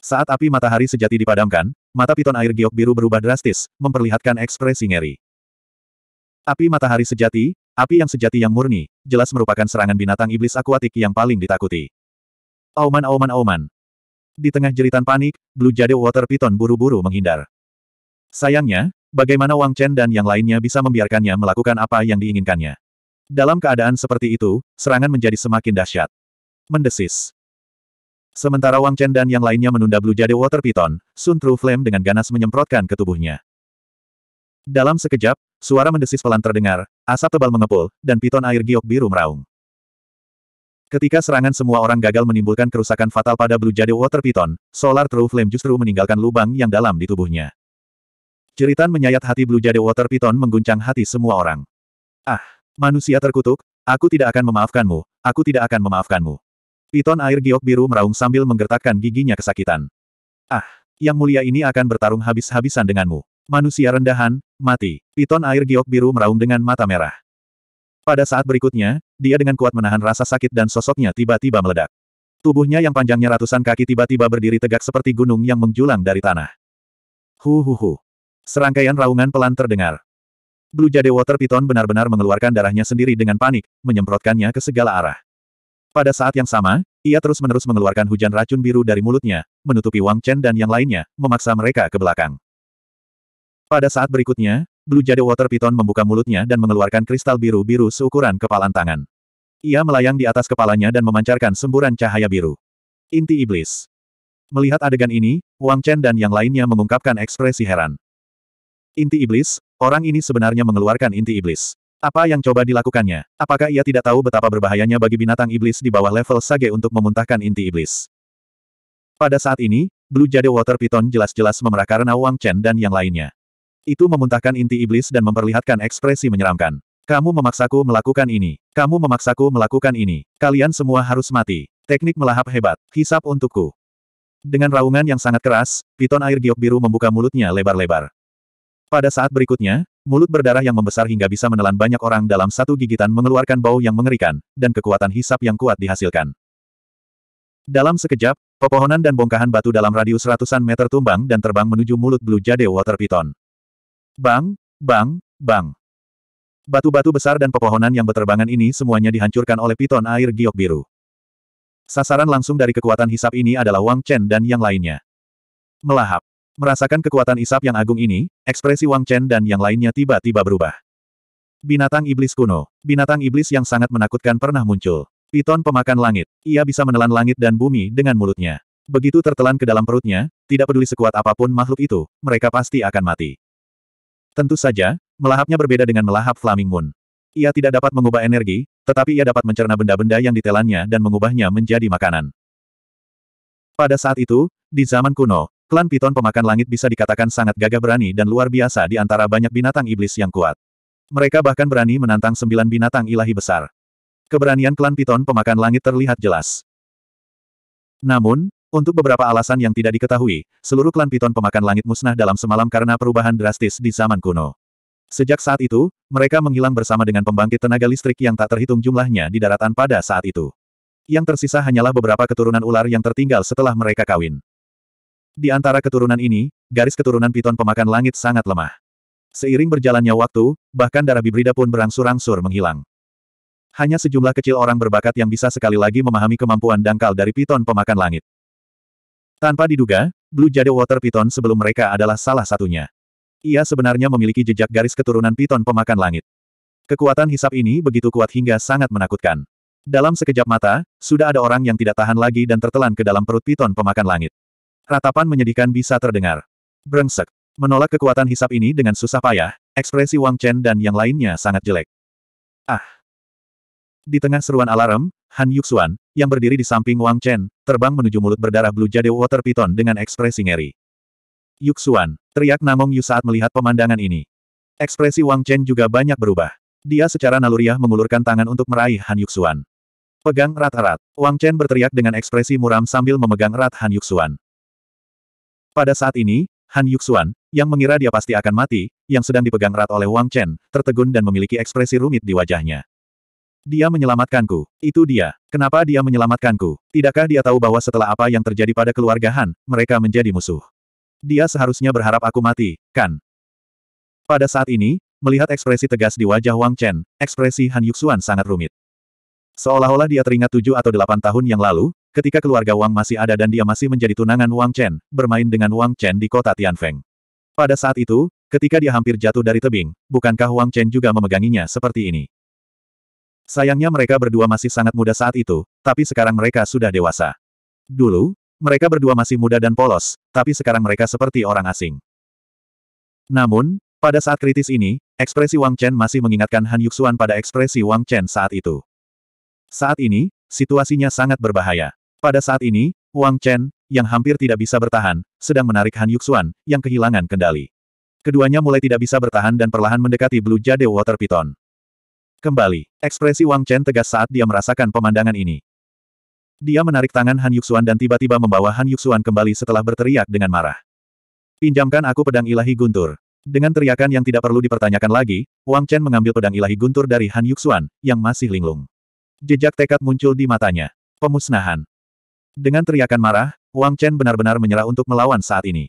Saat api matahari sejati dipadamkan, mata piton air giok biru berubah drastis, memperlihatkan ekspresi ngeri. Api matahari sejati, api yang sejati yang murni, jelas merupakan serangan binatang iblis akuatik yang paling ditakuti. Auman auman auman. Di tengah jeritan panik, Blue jade Water Piton buru-buru menghindar. Sayangnya, bagaimana Wang Chen dan yang lainnya bisa membiarkannya melakukan apa yang diinginkannya. Dalam keadaan seperti itu, serangan menjadi semakin dahsyat. Mendesis. Sementara Wang Chen dan yang lainnya menunda Blue Jade Water Python, Sun True Flame dengan ganas menyemprotkan ke tubuhnya. Dalam sekejap, suara mendesis pelan terdengar, asap tebal mengepul, dan piton air giok biru meraung. Ketika serangan semua orang gagal menimbulkan kerusakan fatal pada Blue Jade Water Python, Solar True Flame justru meninggalkan lubang yang dalam di tubuhnya. Ceritan menyayat hati Blue Jade Water Python mengguncang hati semua orang. Ah, manusia terkutuk, aku tidak akan memaafkanmu, aku tidak akan memaafkanmu. Piton air giok biru meraung sambil menggertakkan giginya kesakitan. Ah, yang mulia ini akan bertarung habis-habisan denganmu. Manusia rendahan, mati. Piton air giok biru meraung dengan mata merah. Pada saat berikutnya, dia dengan kuat menahan rasa sakit dan sosoknya tiba-tiba meledak. Tubuhnya yang panjangnya ratusan kaki tiba-tiba berdiri tegak seperti gunung yang menjulang dari tanah. Hu hu hu. Serangkaian raungan pelan terdengar. Blue Jade Water Piton benar-benar mengeluarkan darahnya sendiri dengan panik, menyemprotkannya ke segala arah. Pada saat yang sama, ia terus-menerus mengeluarkan hujan racun biru dari mulutnya, menutupi Wang Chen dan yang lainnya, memaksa mereka ke belakang. Pada saat berikutnya, Blue Jade Water Python membuka mulutnya dan mengeluarkan kristal biru-biru seukuran kepalan tangan. Ia melayang di atas kepalanya dan memancarkan semburan cahaya biru. Inti Iblis. Melihat adegan ini, Wang Chen dan yang lainnya mengungkapkan ekspresi heran. Inti Iblis, orang ini sebenarnya mengeluarkan inti iblis. Apa yang coba dilakukannya? Apakah ia tidak tahu betapa berbahayanya bagi binatang iblis di bawah level Sage untuk memuntahkan inti iblis? Pada saat ini, Blue Jade Water Python jelas-jelas memerah karena Wang Chen dan yang lainnya. Itu memuntahkan inti iblis dan memperlihatkan ekspresi menyeramkan. Kamu memaksaku melakukan ini. Kamu memaksaku melakukan ini. Kalian semua harus mati. Teknik melahap hebat. Hisap untukku. Dengan raungan yang sangat keras, piton air giok biru membuka mulutnya lebar-lebar. Pada saat berikutnya, Mulut berdarah yang membesar hingga bisa menelan banyak orang dalam satu gigitan mengeluarkan bau yang mengerikan, dan kekuatan hisap yang kuat dihasilkan. Dalam sekejap, pepohonan dan bongkahan batu dalam radius ratusan meter tumbang dan terbang menuju mulut Blue Jade Water Python. Bang, bang, bang. Batu-batu besar dan pepohonan yang berterbangan ini semuanya dihancurkan oleh piton air giok biru. Sasaran langsung dari kekuatan hisap ini adalah Wang Chen dan yang lainnya. Melahap. Merasakan kekuatan isap yang agung ini, ekspresi Wang Chen dan yang lainnya tiba-tiba berubah. Binatang iblis kuno. Binatang iblis yang sangat menakutkan pernah muncul. Piton pemakan langit. Ia bisa menelan langit dan bumi dengan mulutnya. Begitu tertelan ke dalam perutnya, tidak peduli sekuat apapun makhluk itu, mereka pasti akan mati. Tentu saja, melahapnya berbeda dengan melahap Flaming Moon. Ia tidak dapat mengubah energi, tetapi ia dapat mencerna benda-benda yang ditelannya dan mengubahnya menjadi makanan. Pada saat itu, di zaman kuno, Klan Piton Pemakan Langit bisa dikatakan sangat gagah berani dan luar biasa di antara banyak binatang iblis yang kuat. Mereka bahkan berani menantang sembilan binatang ilahi besar. Keberanian klan Piton Pemakan Langit terlihat jelas. Namun, untuk beberapa alasan yang tidak diketahui, seluruh klan Piton Pemakan Langit musnah dalam semalam karena perubahan drastis di zaman kuno. Sejak saat itu, mereka menghilang bersama dengan pembangkit tenaga listrik yang tak terhitung jumlahnya di daratan pada saat itu. Yang tersisa hanyalah beberapa keturunan ular yang tertinggal setelah mereka kawin. Di antara keturunan ini, garis keturunan piton pemakan langit sangat lemah. Seiring berjalannya waktu, bahkan darah bibrida pun berangsur-angsur menghilang. Hanya sejumlah kecil orang berbakat yang bisa sekali lagi memahami kemampuan dangkal dari piton pemakan langit. Tanpa diduga, Blue Jade Water Piton sebelum mereka adalah salah satunya. Ia sebenarnya memiliki jejak garis keturunan piton pemakan langit. Kekuatan hisap ini begitu kuat hingga sangat menakutkan. Dalam sekejap mata, sudah ada orang yang tidak tahan lagi dan tertelan ke dalam perut piton pemakan langit. Ratapan menyedihkan bisa terdengar. Brengsek. Menolak kekuatan hisap ini dengan susah payah, ekspresi Wang Chen dan yang lainnya sangat jelek. Ah. Di tengah seruan alarm, Han Yuxuan, yang berdiri di samping Wang Chen, terbang menuju mulut berdarah Blue Jade Water Python dengan ekspresi ngeri. Yuxuan, teriak Namong Yu saat melihat pemandangan ini. Ekspresi Wang Chen juga banyak berubah. Dia secara naluriah mengulurkan tangan untuk meraih Han Yuxuan. Pegang erat-erat, Wang Chen berteriak dengan ekspresi muram sambil memegang erat Han Yuxuan. Pada saat ini, Han Yuxuan, yang mengira dia pasti akan mati, yang sedang dipegang erat oleh Wang Chen, tertegun dan memiliki ekspresi rumit di wajahnya. Dia menyelamatkanku. Itu dia. Kenapa dia menyelamatkanku? Tidakkah dia tahu bahwa setelah apa yang terjadi pada keluarga Han, mereka menjadi musuh? Dia seharusnya berharap aku mati, kan? Pada saat ini, melihat ekspresi tegas di wajah Wang Chen, ekspresi Han Yuxuan sangat rumit. Seolah-olah dia teringat tujuh atau delapan tahun yang lalu, Ketika keluarga Wang masih ada dan dia masih menjadi tunangan Wang Chen, bermain dengan Wang Chen di kota Tianfeng. Pada saat itu, ketika dia hampir jatuh dari tebing, bukankah Wang Chen juga memeganginya seperti ini? Sayangnya mereka berdua masih sangat muda saat itu, tapi sekarang mereka sudah dewasa. Dulu, mereka berdua masih muda dan polos, tapi sekarang mereka seperti orang asing. Namun, pada saat kritis ini, ekspresi Wang Chen masih mengingatkan Han Yuxuan pada ekspresi Wang Chen saat itu. Saat ini, situasinya sangat berbahaya. Pada saat ini, Wang Chen, yang hampir tidak bisa bertahan, sedang menarik Han Yuxuan, yang kehilangan kendali. Keduanya mulai tidak bisa bertahan dan perlahan mendekati Blue Jade Water Python. Kembali, ekspresi Wang Chen tegas saat dia merasakan pemandangan ini. Dia menarik tangan Han Yuxuan dan tiba-tiba membawa Han Yuxuan kembali setelah berteriak dengan marah. Pinjamkan aku pedang ilahi guntur. Dengan teriakan yang tidak perlu dipertanyakan lagi, Wang Chen mengambil pedang ilahi guntur dari Han Yuxuan, yang masih linglung. Jejak tekad muncul di matanya. Pemusnahan. Dengan teriakan marah, Wang Chen benar-benar menyerah untuk melawan saat ini.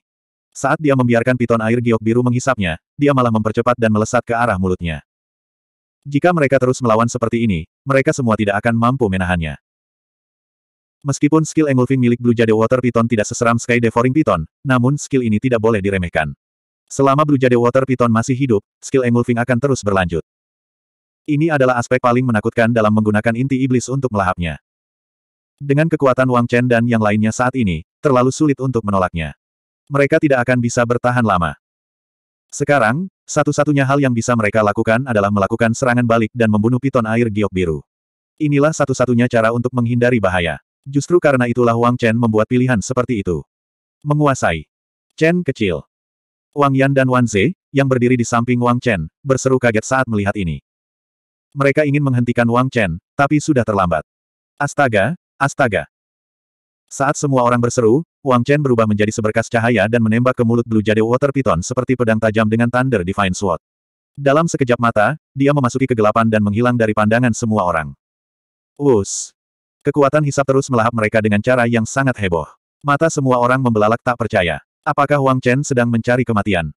Saat dia membiarkan piton air giok biru menghisapnya, dia malah mempercepat dan melesat ke arah mulutnya. Jika mereka terus melawan seperti ini, mereka semua tidak akan mampu menahannya. Meskipun skill engulfing milik Blue Jade Water Piton tidak seseram Sky Devouring Piton, namun skill ini tidak boleh diremehkan. Selama Blue Jade Water Piton masih hidup, skill engulfing akan terus berlanjut. Ini adalah aspek paling menakutkan dalam menggunakan inti iblis untuk melahapnya. Dengan kekuatan Wang Chen dan yang lainnya saat ini, terlalu sulit untuk menolaknya. Mereka tidak akan bisa bertahan lama. Sekarang, satu-satunya hal yang bisa mereka lakukan adalah melakukan serangan balik dan membunuh piton air giok biru. Inilah satu-satunya cara untuk menghindari bahaya. Justru karena itulah Wang Chen membuat pilihan seperti itu. Menguasai. Chen kecil. Wang Yan dan Wan Ze, yang berdiri di samping Wang Chen, berseru kaget saat melihat ini. Mereka ingin menghentikan Wang Chen, tapi sudah terlambat. Astaga, Astaga! Saat semua orang berseru, Wang Chen berubah menjadi seberkas cahaya dan menembak ke mulut Blue Jade Water Python seperti pedang tajam dengan Thunder Divine Sword. Dalam sekejap mata, dia memasuki kegelapan dan menghilang dari pandangan semua orang. Us! Kekuatan hisap terus melahap mereka dengan cara yang sangat heboh. Mata semua orang membelalak tak percaya. Apakah Wang Chen sedang mencari kematian?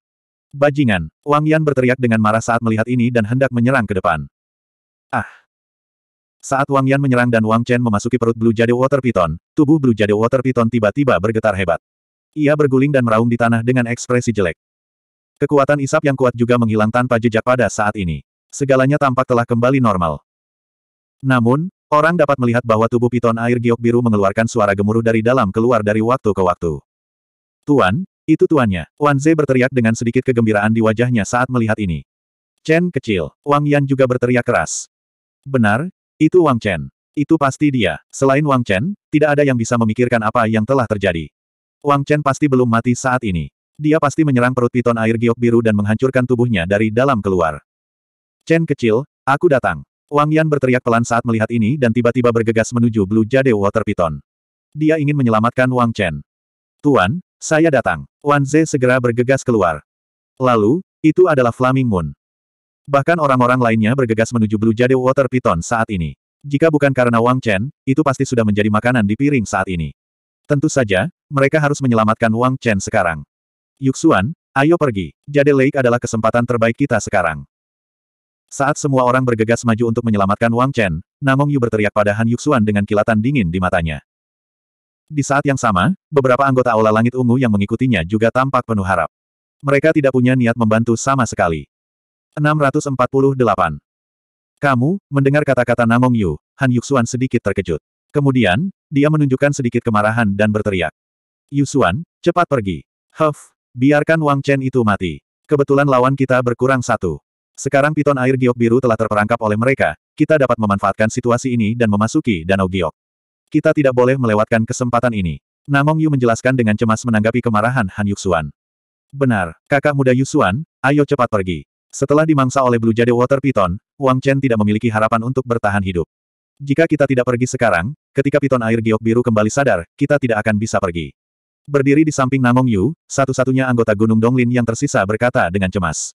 Bajingan! Wang Yan berteriak dengan marah saat melihat ini dan hendak menyerang ke depan. Ah! Saat Wang Yan menyerang dan Wang Chen memasuki perut Blue Jade Water Python, tubuh Blue Jade Water Python tiba-tiba bergetar hebat. Ia berguling dan meraung di tanah dengan ekspresi jelek. Kekuatan isap yang kuat juga menghilang tanpa jejak pada saat ini. Segalanya tampak telah kembali normal. Namun, orang dapat melihat bahwa tubuh piton air giok biru mengeluarkan suara gemuruh dari dalam keluar dari waktu ke waktu. Tuan, itu tuannya. Wan Ze berteriak dengan sedikit kegembiraan di wajahnya saat melihat ini. Chen kecil, Wang Yan juga berteriak keras. Benar, itu Wang Chen. Itu pasti dia. Selain Wang Chen, tidak ada yang bisa memikirkan apa yang telah terjadi. Wang Chen pasti belum mati saat ini. Dia pasti menyerang perut piton air giok biru dan menghancurkan tubuhnya dari dalam keluar. Chen kecil, aku datang. Wang Yan berteriak pelan saat melihat ini dan tiba-tiba bergegas menuju Blue Jade Water Piton. Dia ingin menyelamatkan Wang Chen. Tuan, saya datang. Wan Ze segera bergegas keluar. Lalu, itu adalah Flaming Moon. Bahkan orang-orang lainnya bergegas menuju Blue Jade Water Piton saat ini. Jika bukan karena Wang Chen, itu pasti sudah menjadi makanan di piring saat ini. Tentu saja, mereka harus menyelamatkan Wang Chen sekarang. Yuxuan, ayo pergi. Jade Lake adalah kesempatan terbaik kita sekarang. Saat semua orang bergegas maju untuk menyelamatkan Wang Chen, Namong Yu berteriak pada Han Yuxuan dengan kilatan dingin di matanya. Di saat yang sama, beberapa anggota Aula Langit Ungu yang mengikutinya juga tampak penuh harap. Mereka tidak punya niat membantu sama sekali. 648. Kamu, mendengar kata-kata Namong Yu, Han Yuxuan sedikit terkejut. Kemudian, dia menunjukkan sedikit kemarahan dan berteriak. Yuxuan, cepat pergi. Huff, biarkan Wang Chen itu mati. Kebetulan lawan kita berkurang satu. Sekarang piton air giok biru telah terperangkap oleh mereka, kita dapat memanfaatkan situasi ini dan memasuki danau giok. Kita tidak boleh melewatkan kesempatan ini. Namong Yu menjelaskan dengan cemas menanggapi kemarahan Han Yuxuan. Benar, kakak muda Yuxuan, ayo cepat pergi. Setelah dimangsa oleh Blue Jade Water Python, Wang Chen tidak memiliki harapan untuk bertahan hidup. Jika kita tidak pergi sekarang, ketika piton air giok biru kembali sadar, kita tidak akan bisa pergi. Berdiri di samping Namong Yu, satu-satunya anggota Gunung Donglin yang tersisa berkata dengan cemas.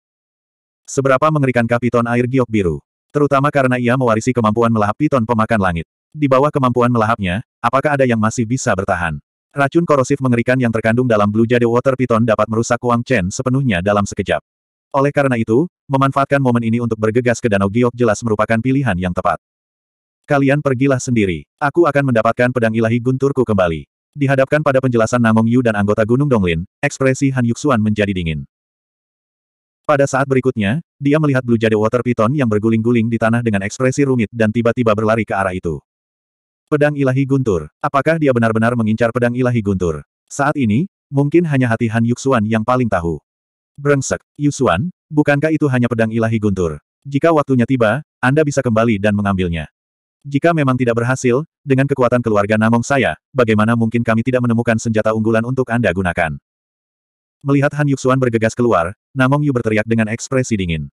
Seberapa mengerikan piton air giok biru? Terutama karena ia mewarisi kemampuan melahap piton pemakan langit. Di bawah kemampuan melahapnya, apakah ada yang masih bisa bertahan? Racun korosif mengerikan yang terkandung dalam Blue Jade Water Python dapat merusak Wang Chen sepenuhnya dalam sekejap. Oleh karena itu, memanfaatkan momen ini untuk bergegas ke Danau Giok jelas merupakan pilihan yang tepat. Kalian pergilah sendiri. Aku akan mendapatkan pedang ilahi gunturku kembali. Dihadapkan pada penjelasan Namong Yu dan anggota Gunung Donglin, ekspresi Han Yuxuan menjadi dingin. Pada saat berikutnya, dia melihat Blue Jade Water Python yang berguling-guling di tanah dengan ekspresi rumit dan tiba-tiba berlari ke arah itu. Pedang ilahi guntur. Apakah dia benar-benar mengincar pedang ilahi guntur? Saat ini, mungkin hanya hati Han Yuxuan yang paling tahu. Brengsek, Yusuan, bukankah itu hanya pedang ilahi guntur? Jika waktunya tiba, Anda bisa kembali dan mengambilnya. Jika memang tidak berhasil, dengan kekuatan keluarga Namong saya, bagaimana mungkin kami tidak menemukan senjata unggulan untuk Anda gunakan? Melihat Han Yuxuan bergegas keluar, Namong Yu berteriak dengan ekspresi dingin.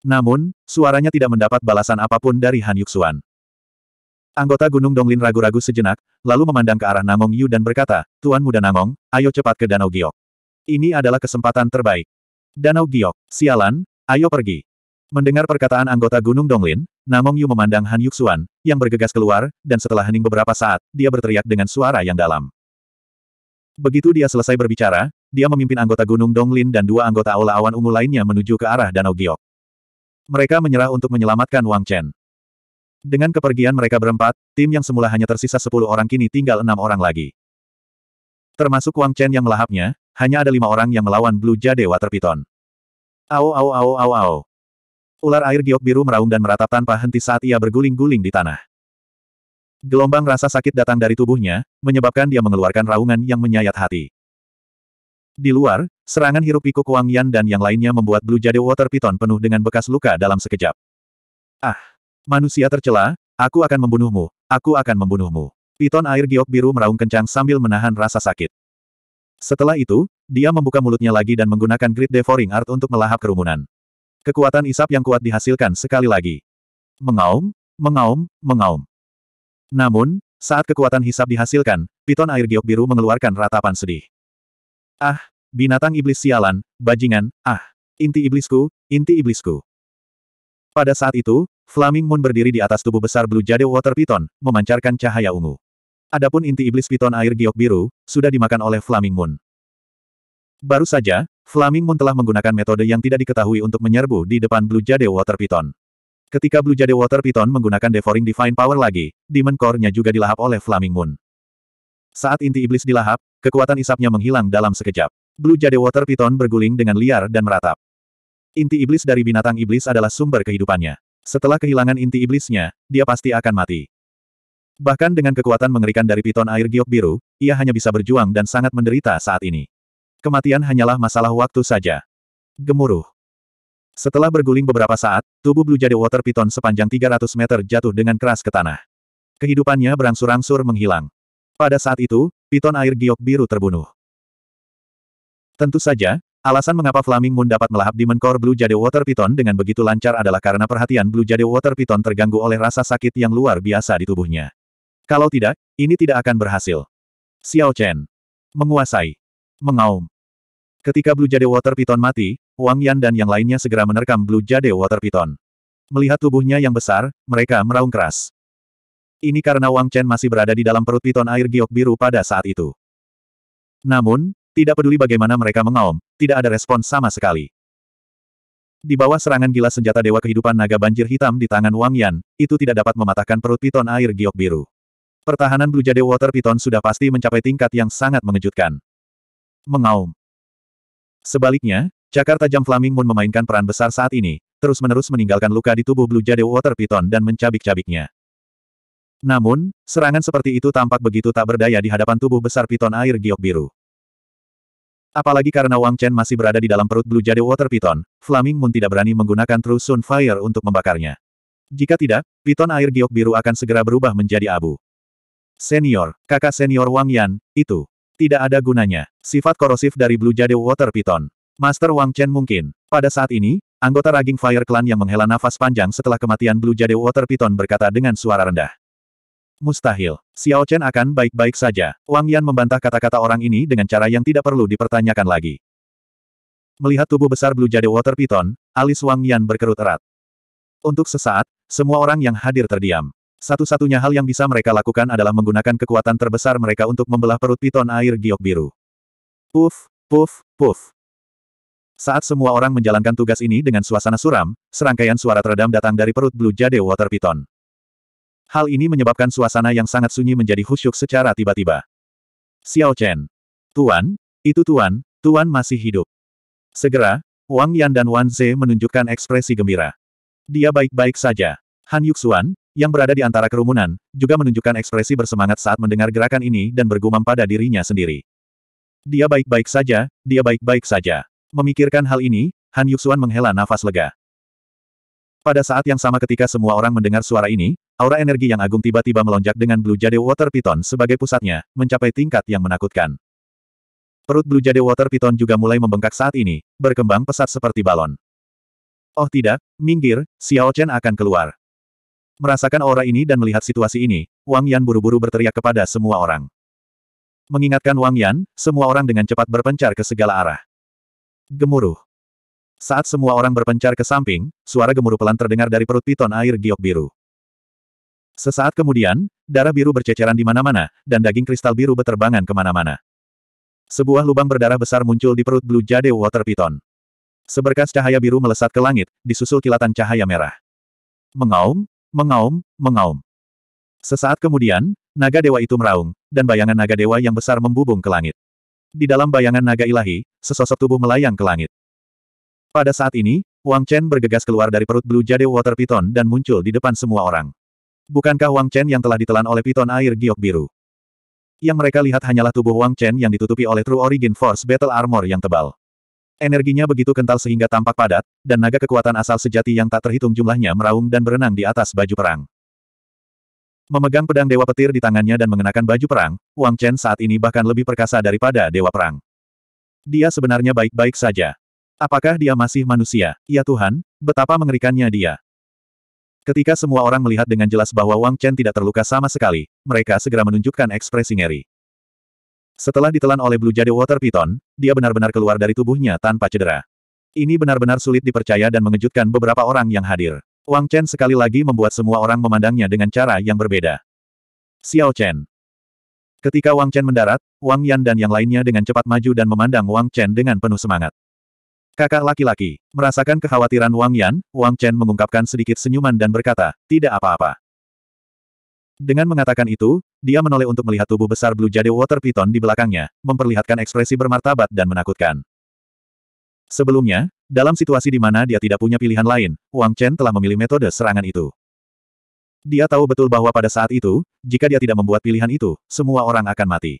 Namun, suaranya tidak mendapat balasan apapun dari Han Yuxuan. Anggota Gunung Donglin ragu-ragu sejenak, lalu memandang ke arah Namong Yu dan berkata, Tuan Muda Namong, ayo cepat ke Danau Giok. Ini adalah kesempatan terbaik. Danau Giok, sialan, ayo pergi. Mendengar perkataan anggota Gunung Donglin, Namong Yu memandang Han Yuxuan, yang bergegas keluar, dan setelah hening beberapa saat, dia berteriak dengan suara yang dalam. Begitu dia selesai berbicara, dia memimpin anggota Gunung Donglin dan dua anggota Aula Awan Ungu lainnya menuju ke arah Danau Giok. Mereka menyerah untuk menyelamatkan Wang Chen. Dengan kepergian mereka berempat, tim yang semula hanya tersisa sepuluh orang kini tinggal enam orang lagi. Termasuk Wang Chen yang melahapnya, hanya ada lima orang yang melawan Blue Jade Water Python. Au au au au au. Ular air giok biru meraung dan meratap tanpa henti saat ia berguling-guling di tanah. Gelombang rasa sakit datang dari tubuhnya, menyebabkan dia mengeluarkan raungan yang menyayat hati. Di luar, serangan hirup pikuk Wang Yan dan yang lainnya membuat Blue Jade Water Python penuh dengan bekas luka dalam sekejap. Ah! Manusia tercela, aku akan membunuhmu, aku akan membunuhmu. Piton air giok biru meraung kencang sambil menahan rasa sakit. Setelah itu, dia membuka mulutnya lagi dan menggunakan grid Devouring Art untuk melahap kerumunan. Kekuatan isap yang kuat dihasilkan sekali lagi. Mengaum, mengaum, mengaum. Namun, saat kekuatan hisap dihasilkan, piton air giok biru mengeluarkan ratapan sedih. Ah, binatang iblis sialan, bajingan, ah, inti iblisku, inti iblisku. Pada saat itu, Flaming Moon berdiri di atas tubuh besar Blue Jade Water Piton, memancarkan cahaya ungu. Adapun inti iblis piton air giok biru, sudah dimakan oleh Flaming Moon. Baru saja, Flaming Moon telah menggunakan metode yang tidak diketahui untuk menyerbu di depan Blue Jade Water Piton. Ketika Blue Jade Water Piton menggunakan Devouring Divine Power lagi, Demon Core-nya juga dilahap oleh Flaming Moon. Saat inti iblis dilahap, kekuatan isapnya menghilang dalam sekejap. Blue Jade Water Piton berguling dengan liar dan meratap. Inti iblis dari binatang iblis adalah sumber kehidupannya. Setelah kehilangan inti iblisnya, dia pasti akan mati. Bahkan dengan kekuatan mengerikan dari piton air giok biru, ia hanya bisa berjuang dan sangat menderita saat ini. Kematian hanyalah masalah waktu saja. Gemuruh. Setelah berguling beberapa saat, tubuh Blue Jade Water Piton sepanjang 300 meter jatuh dengan keras ke tanah. Kehidupannya berangsur-angsur menghilang. Pada saat itu, piton air giok biru terbunuh. Tentu saja, alasan mengapa Flaming Moon dapat melahap di menkor Blue Jade Water Piton dengan begitu lancar adalah karena perhatian Blue Jade Water Piton terganggu oleh rasa sakit yang luar biasa di tubuhnya. Kalau tidak, ini tidak akan berhasil. Xiao Chen. Menguasai. Mengaum. Ketika Blue Jade Water Python mati, Wang Yan dan yang lainnya segera menerkam Blue Jade Water Python. Melihat tubuhnya yang besar, mereka meraung keras. Ini karena Wang Chen masih berada di dalam perut piton air giok biru pada saat itu. Namun, tidak peduli bagaimana mereka mengaum, tidak ada respons sama sekali. Di bawah serangan gila senjata dewa kehidupan naga banjir hitam di tangan Wang Yan, itu tidak dapat mematahkan perut piton air giok biru. Pertahanan Blue Jade Water Piton sudah pasti mencapai tingkat yang sangat mengejutkan. Mengaum. Sebaliknya, cakar tajam Flaming Moon memainkan peran besar saat ini, terus-menerus meninggalkan luka di tubuh Blue Jade Water Piton dan mencabik-cabiknya. Namun, serangan seperti itu tampak begitu tak berdaya di hadapan tubuh besar piton air giok biru. Apalagi karena Wang Chen masih berada di dalam perut Blue Jade Water Piton, Flaming Moon tidak berani menggunakan True Sun Fire untuk membakarnya. Jika tidak, piton air giok biru akan segera berubah menjadi abu. Senior, kakak senior Wang Yan, itu. Tidak ada gunanya. Sifat korosif dari Blue Jade Water Python. Master Wang Chen mungkin. Pada saat ini, anggota Raging Fire Clan yang menghela nafas panjang setelah kematian Blue Jade Water Python berkata dengan suara rendah. Mustahil. Xiao Chen akan baik-baik saja. Wang Yan membantah kata-kata orang ini dengan cara yang tidak perlu dipertanyakan lagi. Melihat tubuh besar Blue Jade Water Python, alis Wang Yan berkerut erat. Untuk sesaat, semua orang yang hadir terdiam. Satu-satunya hal yang bisa mereka lakukan adalah menggunakan kekuatan terbesar mereka untuk membelah perut piton air giok biru. Puf, puf, puf. Saat semua orang menjalankan tugas ini dengan suasana suram, serangkaian suara teredam datang dari perut Blue Jade Water Piton. Hal ini menyebabkan suasana yang sangat sunyi menjadi khusyuk secara tiba-tiba. Xiao Chen. Tuan, itu Tuan, Tuan masih hidup. Segera, Wang Yan dan Wan Ze menunjukkan ekspresi gembira. Dia baik-baik saja. Han Yuxuan, yang berada di antara kerumunan, juga menunjukkan ekspresi bersemangat saat mendengar gerakan ini dan bergumam pada dirinya sendiri. Dia baik-baik saja, dia baik-baik saja. Memikirkan hal ini, Han Yuxuan menghela nafas lega. Pada saat yang sama ketika semua orang mendengar suara ini, aura energi yang agung tiba-tiba melonjak dengan Blue Jade Water Python sebagai pusatnya, mencapai tingkat yang menakutkan. Perut Blue Jade Water Python juga mulai membengkak saat ini, berkembang pesat seperti balon. Oh tidak, minggir, Xiao Chen akan keluar. Merasakan aura ini dan melihat situasi ini, Wang Yan buru-buru berteriak kepada semua orang. Mengingatkan Wang Yan, semua orang dengan cepat berpencar ke segala arah. Gemuruh. Saat semua orang berpencar ke samping, suara gemuruh pelan terdengar dari perut piton air giok biru. Sesaat kemudian, darah biru berceceran di mana-mana, dan daging kristal biru beterbangan kemana-mana. Sebuah lubang berdarah besar muncul di perut Blue Jade Water Piton. Seberkas cahaya biru melesat ke langit, disusul kilatan cahaya merah. Mengaum, Mengaum, mengaum. Sesaat kemudian, naga dewa itu meraung, dan bayangan naga dewa yang besar membubung ke langit. Di dalam bayangan naga ilahi, sesosok tubuh melayang ke langit. Pada saat ini, Wang Chen bergegas keluar dari perut Blue Jade Water Piton dan muncul di depan semua orang. Bukankah Wang Chen yang telah ditelan oleh piton air giok biru? Yang mereka lihat hanyalah tubuh Wang Chen yang ditutupi oleh True Origin Force Battle Armor yang tebal. Energinya begitu kental sehingga tampak padat, dan naga kekuatan asal sejati yang tak terhitung jumlahnya meraung dan berenang di atas baju perang. Memegang pedang Dewa Petir di tangannya dan mengenakan baju perang, Wang Chen saat ini bahkan lebih perkasa daripada Dewa Perang. Dia sebenarnya baik-baik saja. Apakah dia masih manusia? Ya Tuhan, betapa mengerikannya dia. Ketika semua orang melihat dengan jelas bahwa Wang Chen tidak terluka sama sekali, mereka segera menunjukkan ekspresi ngeri. Setelah ditelan oleh Blue Jade Water Python, dia benar-benar keluar dari tubuhnya tanpa cedera. Ini benar-benar sulit dipercaya dan mengejutkan beberapa orang yang hadir. Wang Chen sekali lagi membuat semua orang memandangnya dengan cara yang berbeda. Xiao Chen. Ketika Wang Chen mendarat, Wang Yan dan yang lainnya dengan cepat maju dan memandang Wang Chen dengan penuh semangat. Kakak laki-laki, merasakan kekhawatiran Wang Yan, Wang Chen mengungkapkan sedikit senyuman dan berkata, tidak apa-apa. Dengan mengatakan itu, dia menoleh untuk melihat tubuh besar Blue Jade Water Python di belakangnya, memperlihatkan ekspresi bermartabat dan menakutkan. Sebelumnya, dalam situasi di mana dia tidak punya pilihan lain, Wang Chen telah memilih metode serangan itu. Dia tahu betul bahwa pada saat itu, jika dia tidak membuat pilihan itu, semua orang akan mati.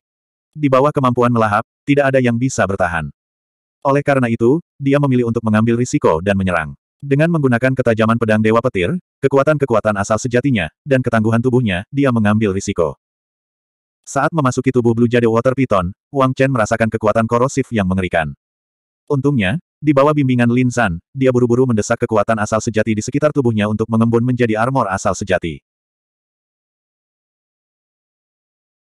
Di bawah kemampuan melahap, tidak ada yang bisa bertahan. Oleh karena itu, dia memilih untuk mengambil risiko dan menyerang. Dengan menggunakan ketajaman pedang Dewa Petir, kekuatan-kekuatan asal sejatinya, dan ketangguhan tubuhnya, dia mengambil risiko. Saat memasuki tubuh Blue Jade Water Python, Wang Chen merasakan kekuatan korosif yang mengerikan. Untungnya, di bawah bimbingan Lin San, dia buru-buru mendesak kekuatan asal sejati di sekitar tubuhnya untuk mengembun menjadi armor asal sejati.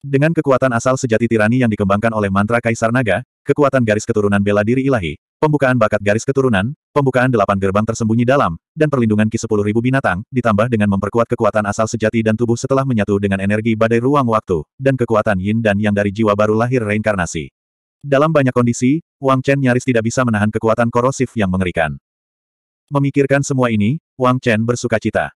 Dengan kekuatan asal sejati tirani yang dikembangkan oleh mantra Kaisar Naga, kekuatan garis keturunan bela diri ilahi, pembukaan bakat garis keturunan, pembukaan delapan gerbang tersembunyi dalam, dan perlindungan ki sepuluh ribu binatang, ditambah dengan memperkuat kekuatan asal sejati dan tubuh setelah menyatu dengan energi badai ruang waktu, dan kekuatan yin dan yang dari jiwa baru lahir reinkarnasi. Dalam banyak kondisi, Wang Chen nyaris tidak bisa menahan kekuatan korosif yang mengerikan. Memikirkan semua ini, Wang Chen bersuka cita.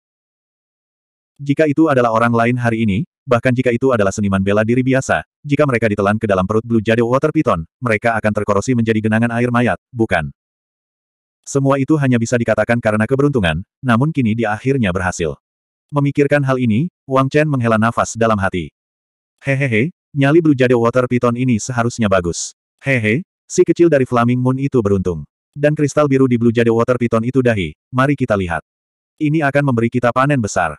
Jika itu adalah orang lain hari ini, bahkan jika itu adalah seniman bela diri biasa, jika mereka ditelan ke dalam perut Blue Jade Water Python, mereka akan terkorosi menjadi genangan air mayat, bukan? Semua itu hanya bisa dikatakan karena keberuntungan, namun kini dia akhirnya berhasil. Memikirkan hal ini, Wang Chen menghela nafas dalam hati. Hehehe, nyali Blue Jade Water Python ini seharusnya bagus. Hehe, si kecil dari Flaming Moon itu beruntung. Dan kristal biru di Blue Jade Water Python itu dahi, mari kita lihat. Ini akan memberi kita panen besar.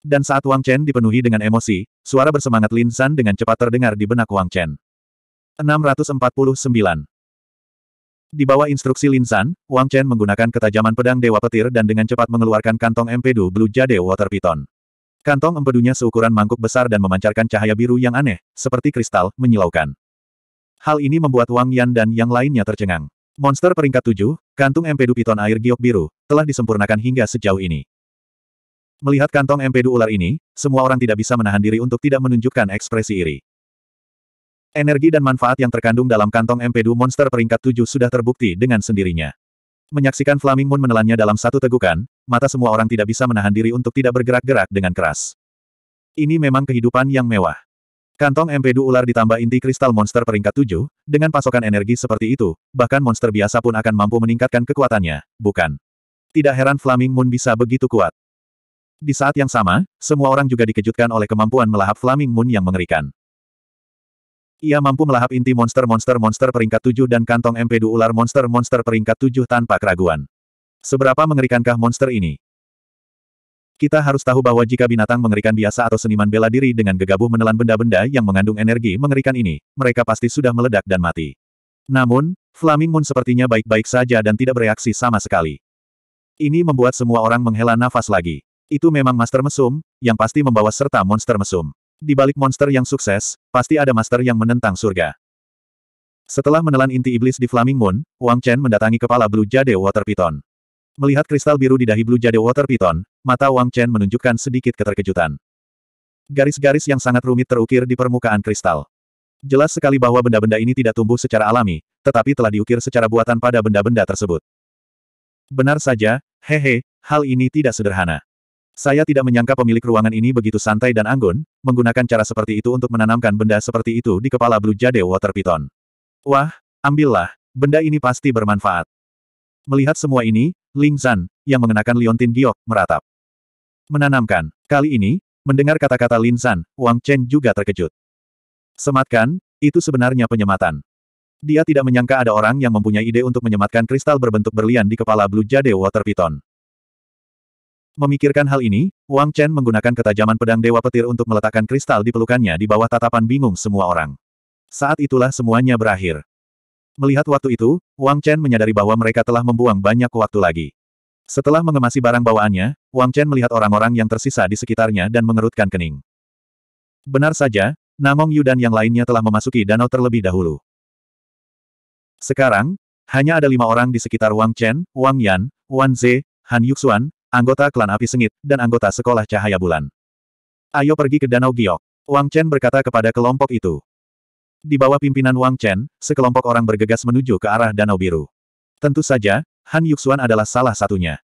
Dan saat Wang Chen dipenuhi dengan emosi, suara bersemangat Lin San dengan cepat terdengar di benak Wang Chen. 649 di bawah instruksi Lin San, Wang Chen menggunakan ketajaman pedang Dewa Petir dan dengan cepat mengeluarkan kantong empedu Blue Jade Water Python. Kantong empedunya seukuran mangkuk besar dan memancarkan cahaya biru yang aneh, seperti kristal, menyilaukan. Hal ini membuat Wang Yan dan yang lainnya tercengang. Monster peringkat tujuh, kantung empedu piton air giok biru, telah disempurnakan hingga sejauh ini. Melihat kantong empedu ular ini, semua orang tidak bisa menahan diri untuk tidak menunjukkan ekspresi iri. Energi dan manfaat yang terkandung dalam kantong empedu monster peringkat 7 sudah terbukti dengan sendirinya. Menyaksikan Flaming Moon menelannya dalam satu tegukan, mata semua orang tidak bisa menahan diri untuk tidak bergerak-gerak dengan keras. Ini memang kehidupan yang mewah. Kantong empedu ular ditambah inti kristal monster peringkat 7, dengan pasokan energi seperti itu, bahkan monster biasa pun akan mampu meningkatkan kekuatannya, bukan? Tidak heran Flaming Moon bisa begitu kuat. Di saat yang sama, semua orang juga dikejutkan oleh kemampuan melahap Flaming Moon yang mengerikan. Ia mampu melahap inti monster-monster-monster peringkat 7 dan kantong MP2 ular monster-monster peringkat 7 tanpa keraguan. Seberapa mengerikankah monster ini? Kita harus tahu bahwa jika binatang mengerikan biasa atau seniman bela diri dengan gegabah menelan benda-benda yang mengandung energi mengerikan ini, mereka pasti sudah meledak dan mati. Namun, Flaming Moon sepertinya baik-baik saja dan tidak bereaksi sama sekali. Ini membuat semua orang menghela nafas lagi. Itu memang Master Mesum, yang pasti membawa serta monster mesum. Di balik monster yang sukses, pasti ada master yang menentang surga. Setelah menelan inti iblis di Flaming Moon, Wang Chen mendatangi kepala Blue Jade Water Python. Melihat kristal biru di dahi Blue Jade Water Python, mata Wang Chen menunjukkan sedikit keterkejutan. Garis-garis yang sangat rumit terukir di permukaan kristal. Jelas sekali bahwa benda-benda ini tidak tumbuh secara alami, tetapi telah diukir secara buatan pada benda-benda tersebut. Benar saja, hehe, hal ini tidak sederhana. Saya tidak menyangka pemilik ruangan ini begitu santai dan anggun, menggunakan cara seperti itu untuk menanamkan benda seperti itu di kepala Blue Jade Water Python. Wah, ambillah, benda ini pasti bermanfaat. Melihat semua ini, Ling Zan, yang mengenakan liontin giok, meratap. Menanamkan, kali ini, mendengar kata-kata Lin Zan, Wang Chen juga terkejut. Sematkan, itu sebenarnya penyematan. Dia tidak menyangka ada orang yang mempunyai ide untuk menyematkan kristal berbentuk berlian di kepala Blue Jade Water Python. Memikirkan hal ini, Wang Chen menggunakan ketajaman pedang Dewa Petir untuk meletakkan kristal di pelukannya di bawah tatapan bingung semua orang. Saat itulah semuanya berakhir. Melihat waktu itu, Wang Chen menyadari bahwa mereka telah membuang banyak waktu lagi. Setelah mengemasi barang bawaannya, Wang Chen melihat orang-orang yang tersisa di sekitarnya dan mengerutkan kening. Benar saja, Namong Yu dan yang lainnya telah memasuki danau terlebih dahulu. Sekarang, hanya ada lima orang di sekitar Wang Chen, Wang Yan, Wan Ze, Han Yuxuan, anggota klan api sengit, dan anggota sekolah cahaya bulan. Ayo pergi ke Danau Giok. Wang Chen berkata kepada kelompok itu. Di bawah pimpinan Wang Chen, sekelompok orang bergegas menuju ke arah Danau Biru. Tentu saja, Han Yuxuan adalah salah satunya.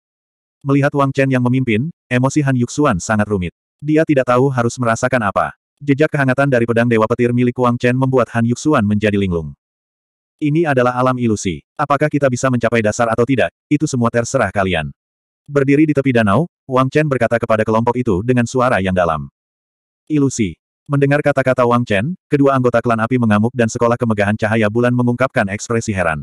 Melihat Wang Chen yang memimpin, emosi Han Yuxuan sangat rumit. Dia tidak tahu harus merasakan apa. Jejak kehangatan dari pedang Dewa Petir milik Wang Chen membuat Han Yuxuan menjadi linglung. Ini adalah alam ilusi. Apakah kita bisa mencapai dasar atau tidak, itu semua terserah kalian. Berdiri di tepi danau, Wang Chen berkata kepada kelompok itu dengan suara yang dalam. Ilusi. Mendengar kata-kata Wang Chen, kedua anggota klan api mengamuk dan sekolah kemegahan cahaya bulan mengungkapkan ekspresi heran.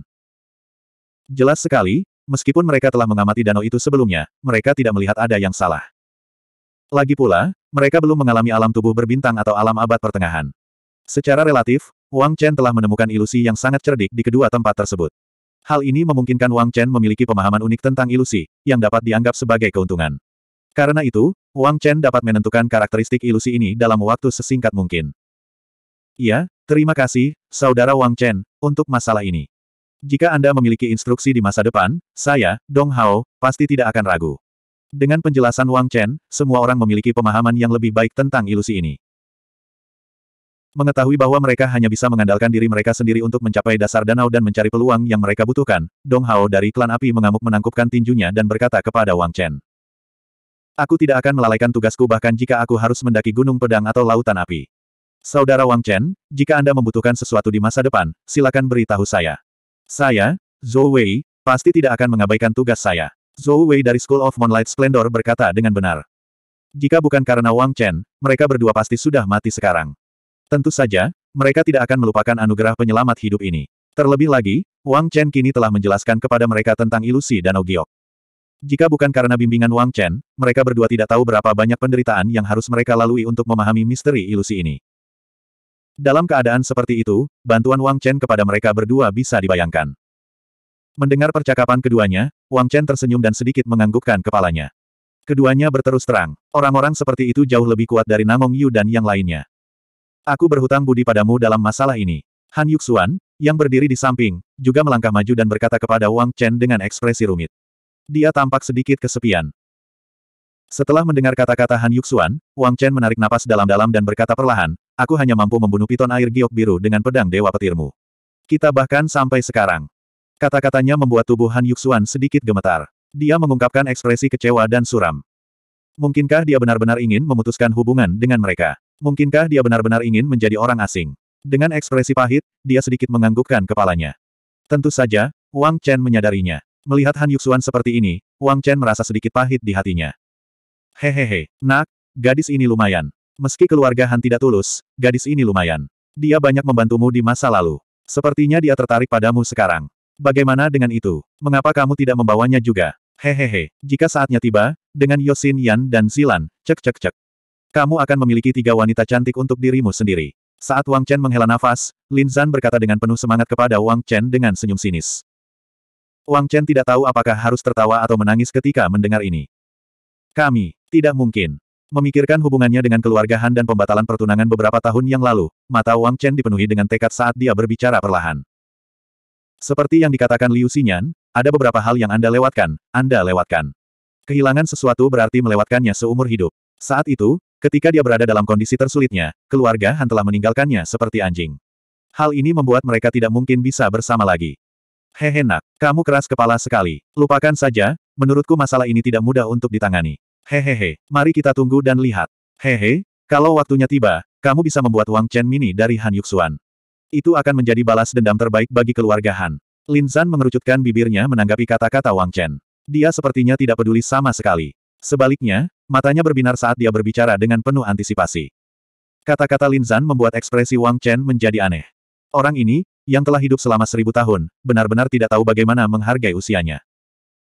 Jelas sekali, meskipun mereka telah mengamati danau itu sebelumnya, mereka tidak melihat ada yang salah. Lagi pula, mereka belum mengalami alam tubuh berbintang atau alam abad pertengahan. Secara relatif, Wang Chen telah menemukan ilusi yang sangat cerdik di kedua tempat tersebut. Hal ini memungkinkan Wang Chen memiliki pemahaman unik tentang ilusi, yang dapat dianggap sebagai keuntungan. Karena itu, Wang Chen dapat menentukan karakteristik ilusi ini dalam waktu sesingkat mungkin. Iya, terima kasih, Saudara Wang Chen, untuk masalah ini. Jika Anda memiliki instruksi di masa depan, saya, Dong Hao, pasti tidak akan ragu. Dengan penjelasan Wang Chen, semua orang memiliki pemahaman yang lebih baik tentang ilusi ini. Mengetahui bahwa mereka hanya bisa mengandalkan diri mereka sendiri untuk mencapai dasar danau dan mencari peluang yang mereka butuhkan, Dong Hao dari klan api mengamuk menangkupkan tinjunya dan berkata kepada Wang Chen. Aku tidak akan melalaikan tugasku bahkan jika aku harus mendaki gunung pedang atau lautan api. Saudara Wang Chen, jika Anda membutuhkan sesuatu di masa depan, silakan beritahu saya. Saya, Zhou Wei, pasti tidak akan mengabaikan tugas saya. Zhou Wei dari School of Moonlight Splendor berkata dengan benar. Jika bukan karena Wang Chen, mereka berdua pasti sudah mati sekarang. Tentu saja, mereka tidak akan melupakan anugerah penyelamat hidup ini. Terlebih lagi, Wang Chen kini telah menjelaskan kepada mereka tentang ilusi Danau Giok. Jika bukan karena bimbingan Wang Chen, mereka berdua tidak tahu berapa banyak penderitaan yang harus mereka lalui untuk memahami misteri ilusi ini. Dalam keadaan seperti itu, bantuan Wang Chen kepada mereka berdua bisa dibayangkan. Mendengar percakapan keduanya, Wang Chen tersenyum dan sedikit menganggukkan kepalanya. Keduanya berterus terang. Orang-orang seperti itu jauh lebih kuat dari Namong Yu dan yang lainnya. Aku berhutang budi padamu dalam masalah ini. Han Yuxuan, yang berdiri di samping, juga melangkah maju dan berkata kepada Wang Chen dengan ekspresi rumit. Dia tampak sedikit kesepian. Setelah mendengar kata-kata Han Yuxuan, Wang Chen menarik napas dalam-dalam dan berkata perlahan, aku hanya mampu membunuh piton air giok biru dengan pedang dewa petirmu. Kita bahkan sampai sekarang. Kata-katanya membuat tubuh Han Yuxuan sedikit gemetar. Dia mengungkapkan ekspresi kecewa dan suram. Mungkinkah dia benar-benar ingin memutuskan hubungan dengan mereka? Mungkinkah dia benar-benar ingin menjadi orang asing? Dengan ekspresi pahit, dia sedikit menganggukkan kepalanya. Tentu saja, Wang Chen menyadarinya. Melihat Han Yuxuan seperti ini, Wang Chen merasa sedikit pahit di hatinya. Hehehe, nak, gadis ini lumayan. Meski keluarga Han tidak tulus, gadis ini lumayan. Dia banyak membantumu di masa lalu. Sepertinya dia tertarik padamu sekarang. Bagaimana dengan itu? Mengapa kamu tidak membawanya juga? Hehehe, jika saatnya tiba, dengan Yosin Yan dan Zilan, cek cek cek. Kamu akan memiliki tiga wanita cantik untuk dirimu sendiri. Saat Wang Chen menghela nafas, Lin Zan berkata dengan penuh semangat kepada Wang Chen dengan senyum sinis. Wang Chen tidak tahu apakah harus tertawa atau menangis ketika mendengar ini. Kami, tidak mungkin. Memikirkan hubungannya dengan keluarga Han dan pembatalan pertunangan beberapa tahun yang lalu, mata Wang Chen dipenuhi dengan tekad saat dia berbicara perlahan. Seperti yang dikatakan Liu Xinyan, ada beberapa hal yang Anda lewatkan, Anda lewatkan. Kehilangan sesuatu berarti melewatkannya seumur hidup. Saat itu, Ketika dia berada dalam kondisi tersulitnya, keluarga Han telah meninggalkannya seperti anjing. Hal ini membuat mereka tidak mungkin bisa bersama lagi. Hehe nak, kamu keras kepala sekali. Lupakan saja, menurutku masalah ini tidak mudah untuk ditangani. Hehehe, mari kita tunggu dan lihat. Hehe, kalau waktunya tiba, kamu bisa membuat Wang Chen mini dari Han Yuxuan. Itu akan menjadi balas dendam terbaik bagi keluarga Han. Lin Zan mengerucutkan bibirnya menanggapi kata-kata Wang Chen. Dia sepertinya tidak peduli sama sekali. Sebaliknya, Matanya berbinar saat dia berbicara dengan penuh antisipasi. Kata-kata Lin Zan membuat ekspresi Wang Chen menjadi aneh. Orang ini, yang telah hidup selama seribu tahun, benar-benar tidak tahu bagaimana menghargai usianya.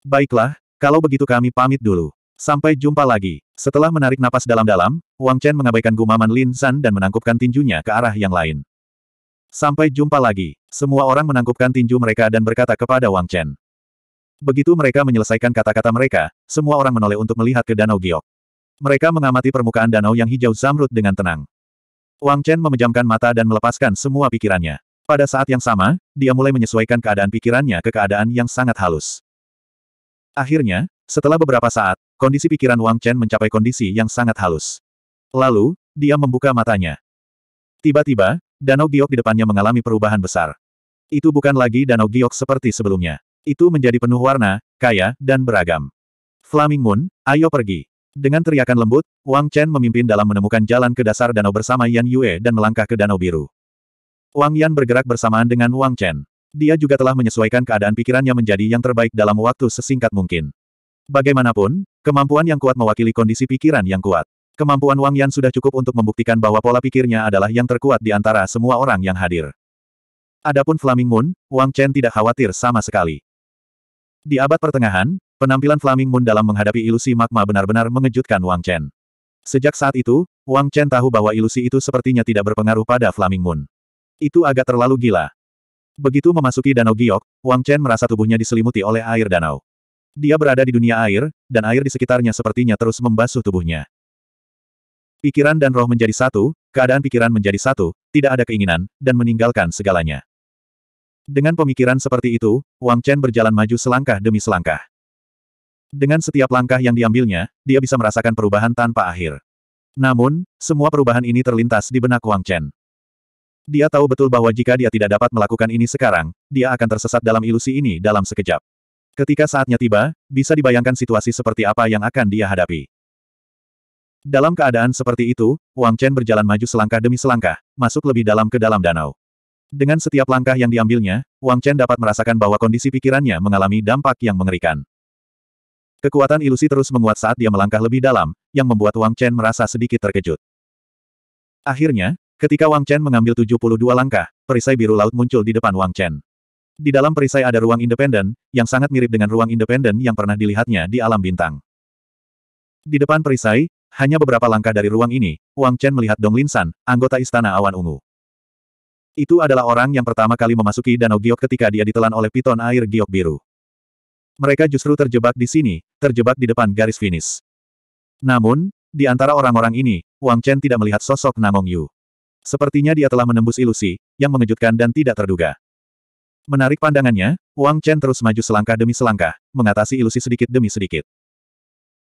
Baiklah, kalau begitu kami pamit dulu. Sampai jumpa lagi. Setelah menarik napas dalam-dalam, Wang Chen mengabaikan gumaman Lin Zan dan menangkupkan tinjunya ke arah yang lain. Sampai jumpa lagi. Semua orang menangkupkan tinju mereka dan berkata kepada Wang Chen. Begitu mereka menyelesaikan kata-kata mereka, semua orang menoleh untuk melihat ke Danau Giok. Mereka mengamati permukaan danau yang hijau zamrud dengan tenang. Wang Chen memejamkan mata dan melepaskan semua pikirannya. Pada saat yang sama, dia mulai menyesuaikan keadaan pikirannya ke keadaan yang sangat halus. Akhirnya, setelah beberapa saat, kondisi pikiran Wang Chen mencapai kondisi yang sangat halus. Lalu, dia membuka matanya. Tiba-tiba, Danau Giok di depannya mengalami perubahan besar. Itu bukan lagi Danau Giok seperti sebelumnya. Itu menjadi penuh warna, kaya, dan beragam. Flaming Moon, ayo pergi. Dengan teriakan lembut, Wang Chen memimpin dalam menemukan jalan ke dasar danau bersama Yan Yue dan melangkah ke danau biru. Wang Yan bergerak bersamaan dengan Wang Chen. Dia juga telah menyesuaikan keadaan pikirannya menjadi yang terbaik dalam waktu sesingkat mungkin. Bagaimanapun, kemampuan yang kuat mewakili kondisi pikiran yang kuat. Kemampuan Wang Yan sudah cukup untuk membuktikan bahwa pola pikirnya adalah yang terkuat di antara semua orang yang hadir. Adapun Flaming Moon, Wang Chen tidak khawatir sama sekali. Di abad pertengahan, penampilan Flaming Moon dalam menghadapi ilusi magma benar-benar mengejutkan Wang Chen. Sejak saat itu, Wang Chen tahu bahwa ilusi itu sepertinya tidak berpengaruh pada Flaming Moon. Itu agak terlalu gila. Begitu memasuki Danau Giok, Wang Chen merasa tubuhnya diselimuti oleh air danau. Dia berada di dunia air, dan air di sekitarnya sepertinya terus membasuh tubuhnya. Pikiran dan roh menjadi satu, keadaan pikiran menjadi satu, tidak ada keinginan, dan meninggalkan segalanya. Dengan pemikiran seperti itu, Wang Chen berjalan maju selangkah demi selangkah. Dengan setiap langkah yang diambilnya, dia bisa merasakan perubahan tanpa akhir. Namun, semua perubahan ini terlintas di benak Wang Chen. Dia tahu betul bahwa jika dia tidak dapat melakukan ini sekarang, dia akan tersesat dalam ilusi ini dalam sekejap. Ketika saatnya tiba, bisa dibayangkan situasi seperti apa yang akan dia hadapi. Dalam keadaan seperti itu, Wang Chen berjalan maju selangkah demi selangkah, masuk lebih dalam ke dalam danau. Dengan setiap langkah yang diambilnya, Wang Chen dapat merasakan bahwa kondisi pikirannya mengalami dampak yang mengerikan. Kekuatan ilusi terus menguat saat dia melangkah lebih dalam, yang membuat Wang Chen merasa sedikit terkejut. Akhirnya, ketika Wang Chen mengambil 72 langkah, perisai biru laut muncul di depan Wang Chen. Di dalam perisai ada ruang independen, yang sangat mirip dengan ruang independen yang pernah dilihatnya di alam bintang. Di depan perisai, hanya beberapa langkah dari ruang ini, Wang Chen melihat Dong Linsan, anggota Istana Awan Ungu. Itu adalah orang yang pertama kali memasuki Danau Giok ketika dia ditelan oleh piton air Giok biru. Mereka justru terjebak di sini, terjebak di depan garis finish. Namun, di antara orang-orang ini, Wang Chen tidak melihat sosok Namong Yu. Sepertinya dia telah menembus ilusi, yang mengejutkan dan tidak terduga. Menarik pandangannya, Wang Chen terus maju selangkah demi selangkah, mengatasi ilusi sedikit demi sedikit.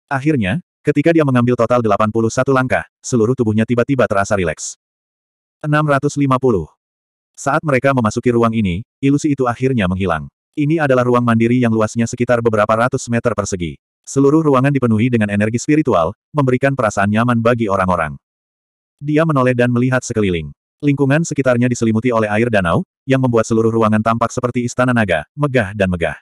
Akhirnya, ketika dia mengambil total 81 langkah, seluruh tubuhnya tiba-tiba terasa rileks. 650. Saat mereka memasuki ruang ini, ilusi itu akhirnya menghilang. Ini adalah ruang mandiri yang luasnya sekitar beberapa ratus meter persegi. Seluruh ruangan dipenuhi dengan energi spiritual, memberikan perasaan nyaman bagi orang-orang. Dia menoleh dan melihat sekeliling. Lingkungan sekitarnya diselimuti oleh air danau, yang membuat seluruh ruangan tampak seperti istana naga, megah dan megah.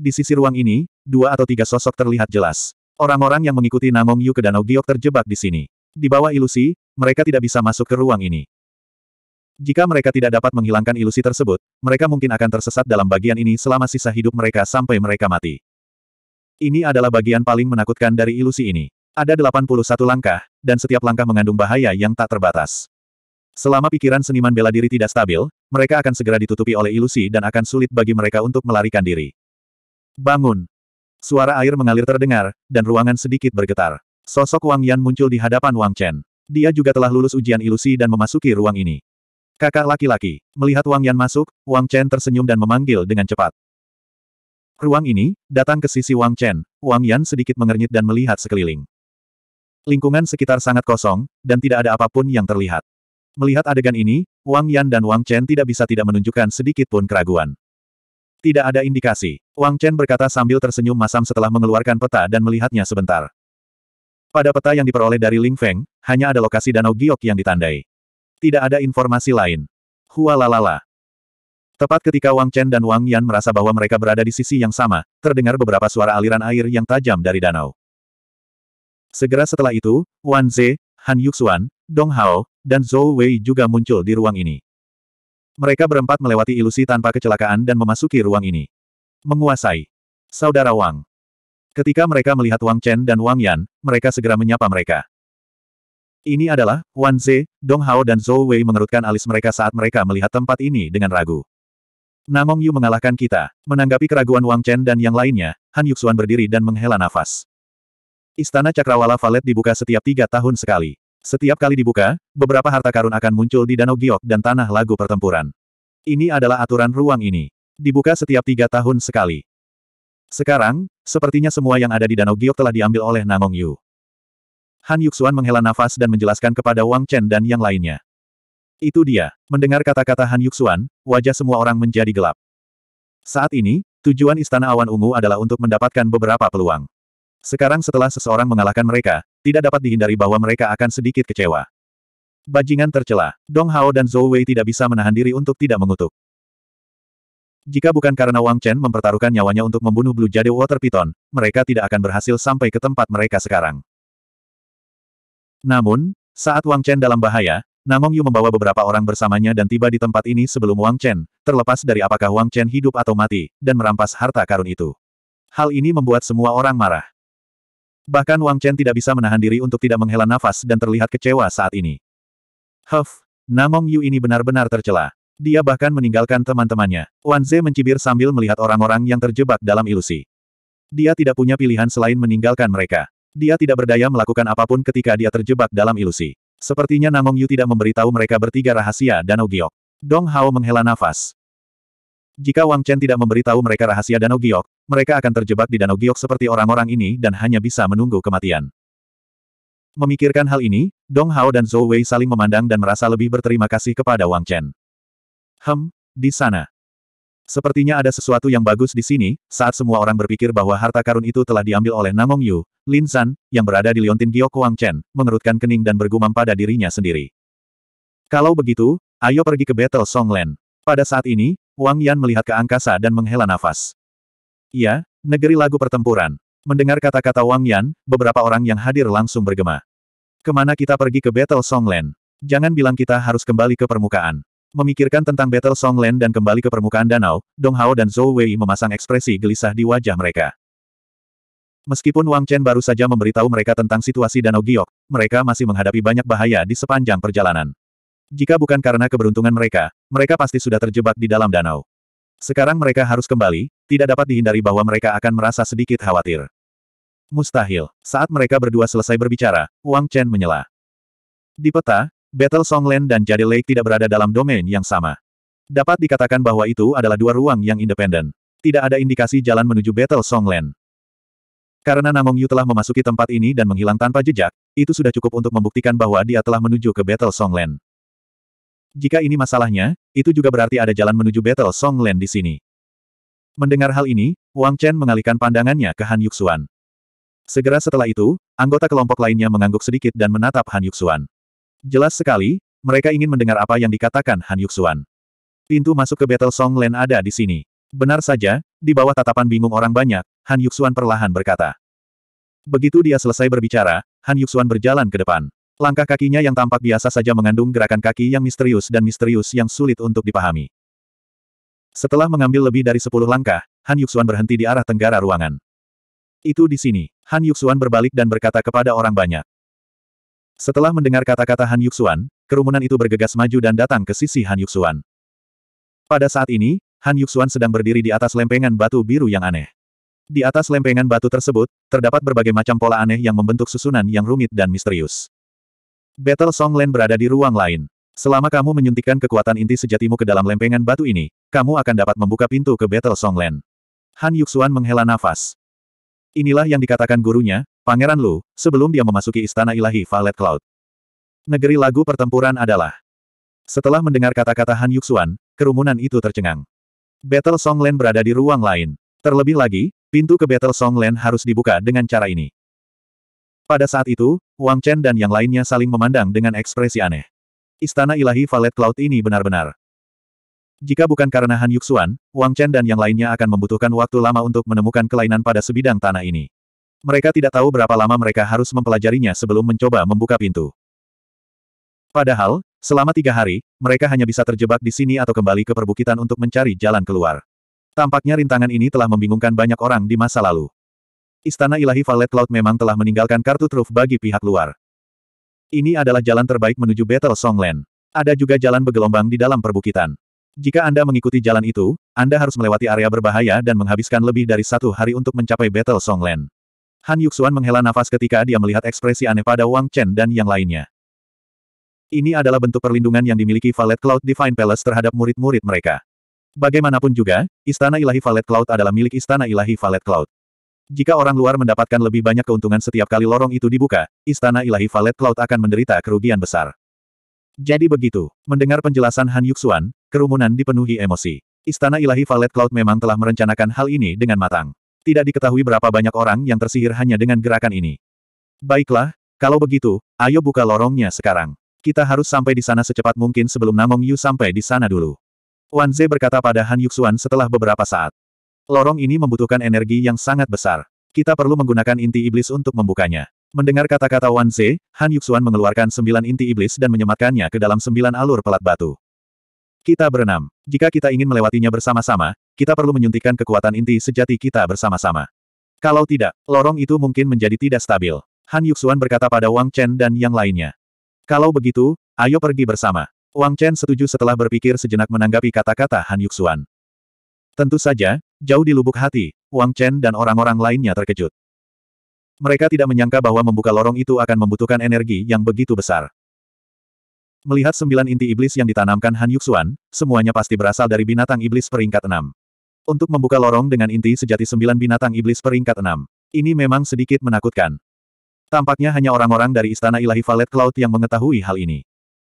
Di sisi ruang ini, dua atau tiga sosok terlihat jelas. Orang-orang yang mengikuti Namong Yu ke Danau Giok terjebak di sini. Di bawah ilusi, mereka tidak bisa masuk ke ruang ini. Jika mereka tidak dapat menghilangkan ilusi tersebut, mereka mungkin akan tersesat dalam bagian ini selama sisa hidup mereka sampai mereka mati. Ini adalah bagian paling menakutkan dari ilusi ini. Ada 81 langkah, dan setiap langkah mengandung bahaya yang tak terbatas. Selama pikiran seniman bela diri tidak stabil, mereka akan segera ditutupi oleh ilusi dan akan sulit bagi mereka untuk melarikan diri. Bangun! Suara air mengalir terdengar, dan ruangan sedikit bergetar. Sosok Wang Yan muncul di hadapan Wang Chen. Dia juga telah lulus ujian ilusi dan memasuki ruang ini. Kakak laki-laki, melihat Wang Yan masuk, Wang Chen tersenyum dan memanggil dengan cepat. Ruang ini, datang ke sisi Wang Chen, Wang Yan sedikit mengernyit dan melihat sekeliling. Lingkungan sekitar sangat kosong, dan tidak ada apapun yang terlihat. Melihat adegan ini, Wang Yan dan Wang Chen tidak bisa tidak menunjukkan sedikit pun keraguan. Tidak ada indikasi. Wang Chen berkata sambil tersenyum masam setelah mengeluarkan peta dan melihatnya sebentar. Pada peta yang diperoleh dari Ling Feng, hanya ada lokasi Danau Giok yang ditandai. Tidak ada informasi lain. Hualalala. Tepat ketika Wang Chen dan Wang Yan merasa bahwa mereka berada di sisi yang sama, terdengar beberapa suara aliran air yang tajam dari danau. Segera setelah itu, Wan Ze, Han Yuxuan, Dong Hao, dan Zhou Wei juga muncul di ruang ini. Mereka berempat melewati ilusi tanpa kecelakaan dan memasuki ruang ini. Menguasai. Saudara Wang. Ketika mereka melihat Wang Chen dan Wang Yan, mereka segera menyapa mereka. Ini adalah, Wan Ze, Dong Hao dan Zhou Wei mengerutkan alis mereka saat mereka melihat tempat ini dengan ragu. Namong Yu mengalahkan kita. Menanggapi keraguan Wang Chen dan yang lainnya, Han Yuxuan berdiri dan menghela nafas. Istana Cakrawala Valet dibuka setiap tiga tahun sekali. Setiap kali dibuka, beberapa harta karun akan muncul di Danau Giok dan Tanah Lagu Pertempuran. Ini adalah aturan ruang ini. Dibuka setiap tiga tahun sekali. Sekarang, sepertinya semua yang ada di Danau Giok telah diambil oleh Namong Yu. Han Yuxuan menghela nafas dan menjelaskan kepada Wang Chen dan yang lainnya. Itu dia. Mendengar kata-kata Han Yuxuan, wajah semua orang menjadi gelap. Saat ini, tujuan Istana Awan Ungu adalah untuk mendapatkan beberapa peluang. Sekarang setelah seseorang mengalahkan mereka, tidak dapat dihindari bahwa mereka akan sedikit kecewa. Bajingan tercela, Dong Hao dan Zhou Wei tidak bisa menahan diri untuk tidak mengutuk. Jika bukan karena Wang Chen mempertaruhkan nyawanya untuk membunuh Blue Jade Water Python, mereka tidak akan berhasil sampai ke tempat mereka sekarang. Namun, saat Wang Chen dalam bahaya, Namong Yu membawa beberapa orang bersamanya dan tiba di tempat ini sebelum Wang Chen, terlepas dari apakah Wang Chen hidup atau mati, dan merampas harta karun itu. Hal ini membuat semua orang marah. Bahkan Wang Chen tidak bisa menahan diri untuk tidak menghela nafas dan terlihat kecewa saat ini. Huff, Namong Yu ini benar-benar tercela. Dia bahkan meninggalkan teman-temannya. Wan Ze mencibir sambil melihat orang-orang yang terjebak dalam ilusi. Dia tidak punya pilihan selain meninggalkan mereka. Dia tidak berdaya melakukan apapun ketika dia terjebak dalam ilusi. Sepertinya Nangong Yu tidak memberitahu mereka bertiga rahasia Danau Giok. Dong Hao menghela nafas. Jika Wang Chen tidak memberitahu mereka rahasia Danau Giok, mereka akan terjebak di Danau Giok seperti orang-orang ini dan hanya bisa menunggu kematian. Memikirkan hal ini, Dong Hao dan Zhou Wei saling memandang dan merasa lebih berterima kasih kepada Wang Chen. Hem, di sana. Sepertinya ada sesuatu yang bagus di sini, saat semua orang berpikir bahwa harta karun itu telah diambil oleh Namong Yu, Lin San, yang berada di Liontin Gyo Kuang Chen, mengerutkan kening dan bergumam pada dirinya sendiri. Kalau begitu, ayo pergi ke Battle Songland. Pada saat ini, Wang Yan melihat ke angkasa dan menghela nafas. Iya, negeri lagu pertempuran. Mendengar kata-kata Wang Yan, beberapa orang yang hadir langsung bergema. Kemana kita pergi ke Battle Songland? Jangan bilang kita harus kembali ke permukaan. Memikirkan tentang Battle Songland dan kembali ke permukaan danau, Dong Hao dan Zhou Wei memasang ekspresi gelisah di wajah mereka. Meskipun Wang Chen baru saja memberitahu mereka tentang situasi Danau Giok, mereka masih menghadapi banyak bahaya di sepanjang perjalanan. Jika bukan karena keberuntungan mereka, mereka pasti sudah terjebak di dalam danau. Sekarang mereka harus kembali, tidak dapat dihindari bahwa mereka akan merasa sedikit khawatir. Mustahil. Saat mereka berdua selesai berbicara, Wang Chen menyela. Di peta, Battle Songland dan Jade Lake tidak berada dalam domain yang sama. Dapat dikatakan bahwa itu adalah dua ruang yang independen. Tidak ada indikasi jalan menuju Battle Songland. Karena Namong Yu telah memasuki tempat ini dan menghilang tanpa jejak, itu sudah cukup untuk membuktikan bahwa dia telah menuju ke Battle Songland. Jika ini masalahnya, itu juga berarti ada jalan menuju Battle Songland di sini. Mendengar hal ini, Wang Chen mengalihkan pandangannya ke Han Yuxuan. Segera setelah itu, anggota kelompok lainnya mengangguk sedikit dan menatap Han Yuxuan. Jelas sekali, mereka ingin mendengar apa yang dikatakan Han Yuxuan. Pintu masuk ke Battle Song Land ada di sini. Benar saja, di bawah tatapan bingung orang banyak, Han Yuxuan perlahan berkata. Begitu dia selesai berbicara, Han Yuxuan berjalan ke depan. Langkah kakinya yang tampak biasa saja mengandung gerakan kaki yang misterius dan misterius yang sulit untuk dipahami. Setelah mengambil lebih dari sepuluh langkah, Han Yuxuan berhenti di arah tenggara ruangan. Itu di sini. Han Yuxuan berbalik dan berkata kepada orang banyak. Setelah mendengar kata-kata Han Yuxuan, kerumunan itu bergegas maju dan datang ke sisi Han Yuxuan. Pada saat ini, Han Yuxuan sedang berdiri di atas lempengan batu biru yang aneh. Di atas lempengan batu tersebut, terdapat berbagai macam pola aneh yang membentuk susunan yang rumit dan misterius. Battle Songland berada di ruang lain. Selama kamu menyuntikkan kekuatan inti sejatimu ke dalam lempengan batu ini, kamu akan dapat membuka pintu ke Battle Songland. Han Yuxuan menghela nafas. Inilah yang dikatakan gurunya, Pangeran Lu, sebelum dia memasuki Istana Ilahi Valet Cloud. Negeri lagu pertempuran adalah. Setelah mendengar kata-kata Han Yuxuan, kerumunan itu tercengang. Battle Songland berada di ruang lain. Terlebih lagi, pintu ke Battle Songland harus dibuka dengan cara ini. Pada saat itu, Wang Chen dan yang lainnya saling memandang dengan ekspresi aneh. Istana Ilahi Valet Cloud ini benar-benar. Jika bukan karena Han Yuxuan, Wang Chen dan yang lainnya akan membutuhkan waktu lama untuk menemukan kelainan pada sebidang tanah ini. Mereka tidak tahu berapa lama mereka harus mempelajarinya sebelum mencoba membuka pintu. Padahal, selama tiga hari, mereka hanya bisa terjebak di sini atau kembali ke perbukitan untuk mencari jalan keluar. Tampaknya rintangan ini telah membingungkan banyak orang di masa lalu. Istana Ilahi Valet Cloud memang telah meninggalkan kartu truf bagi pihak luar. Ini adalah jalan terbaik menuju Battle Songland. Ada juga jalan bergelombang di dalam perbukitan. Jika Anda mengikuti jalan itu, Anda harus melewati area berbahaya dan menghabiskan lebih dari satu hari untuk mencapai Battle Songland. Han Yuxuan menghela nafas ketika dia melihat ekspresi aneh pada Wang Chen dan yang lainnya. Ini adalah bentuk perlindungan yang dimiliki Valet Cloud Divine Palace terhadap murid-murid mereka. Bagaimanapun juga, Istana Ilahi Valet Cloud adalah milik Istana Ilahi Valet Cloud. Jika orang luar mendapatkan lebih banyak keuntungan setiap kali lorong itu dibuka, Istana Ilahi Valet Cloud akan menderita kerugian besar. Jadi begitu, mendengar penjelasan Han Yuxuan, kerumunan dipenuhi emosi. Istana Ilahi Valet Cloud memang telah merencanakan hal ini dengan matang. Tidak diketahui berapa banyak orang yang tersihir hanya dengan gerakan ini. Baiklah, kalau begitu, ayo buka lorongnya sekarang. Kita harus sampai di sana secepat mungkin sebelum Namong Yu sampai di sana dulu. Wan Ze berkata pada Han Yuxuan setelah beberapa saat. Lorong ini membutuhkan energi yang sangat besar. Kita perlu menggunakan inti iblis untuk membukanya. Mendengar kata-kata Wan Ze, Han Yuxuan mengeluarkan sembilan inti iblis dan menyematkannya ke dalam sembilan alur pelat batu. Kita berenam. Jika kita ingin melewatinya bersama-sama, kita perlu menyuntikkan kekuatan inti sejati kita bersama-sama. Kalau tidak, lorong itu mungkin menjadi tidak stabil. Han Yuxuan berkata pada Wang Chen dan yang lainnya. Kalau begitu, ayo pergi bersama. Wang Chen setuju setelah berpikir sejenak menanggapi kata-kata Han Yuxuan. Tentu saja, jauh di lubuk hati, Wang Chen dan orang-orang lainnya terkejut. Mereka tidak menyangka bahwa membuka lorong itu akan membutuhkan energi yang begitu besar. Melihat sembilan inti iblis yang ditanamkan Han Yuxuan, semuanya pasti berasal dari binatang iblis peringkat enam. Untuk membuka lorong dengan inti sejati sembilan binatang iblis peringkat enam. Ini memang sedikit menakutkan. Tampaknya hanya orang-orang dari Istana Ilahi Valet Cloud yang mengetahui hal ini.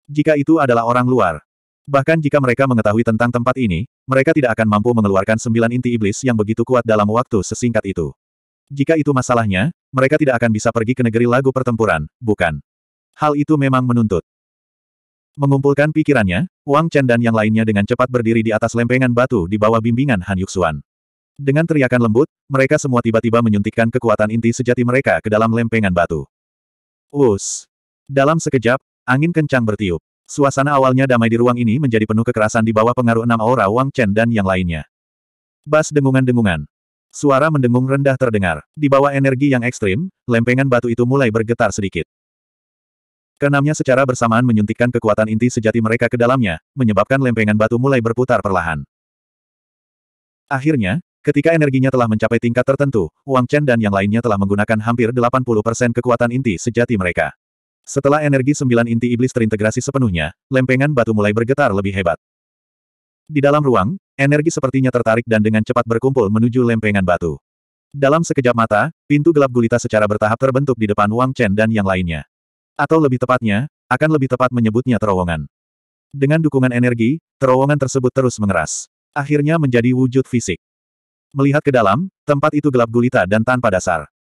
Jika itu adalah orang luar. Bahkan jika mereka mengetahui tentang tempat ini, mereka tidak akan mampu mengeluarkan sembilan inti iblis yang begitu kuat dalam waktu sesingkat itu. Jika itu masalahnya, mereka tidak akan bisa pergi ke negeri lagu pertempuran, bukan? Hal itu memang menuntut. Mengumpulkan pikirannya, Wang Chen dan yang lainnya dengan cepat berdiri di atas lempengan batu di bawah bimbingan Han Yuxuan. Dengan teriakan lembut, mereka semua tiba-tiba menyuntikkan kekuatan inti sejati mereka ke dalam lempengan batu. Us. Dalam sekejap, angin kencang bertiup. Suasana awalnya damai di ruang ini menjadi penuh kekerasan di bawah pengaruh enam aura Wang Chen dan yang lainnya. Bas dengungan-dengungan. Suara mendengung rendah terdengar. Di bawah energi yang ekstrim, lempengan batu itu mulai bergetar sedikit. Keenamnya secara bersamaan menyuntikkan kekuatan inti sejati mereka ke dalamnya, menyebabkan lempengan batu mulai berputar perlahan. Akhirnya, ketika energinya telah mencapai tingkat tertentu, Wang Chen dan yang lainnya telah menggunakan hampir 80% kekuatan inti sejati mereka. Setelah energi sembilan inti iblis terintegrasi sepenuhnya, lempengan batu mulai bergetar lebih hebat. Di dalam ruang, energi sepertinya tertarik dan dengan cepat berkumpul menuju lempengan batu. Dalam sekejap mata, pintu gelap gulita secara bertahap terbentuk di depan Wang Chen dan yang lainnya. Atau lebih tepatnya, akan lebih tepat menyebutnya terowongan. Dengan dukungan energi, terowongan tersebut terus mengeras. Akhirnya menjadi wujud fisik. Melihat ke dalam, tempat itu gelap gulita dan tanpa dasar.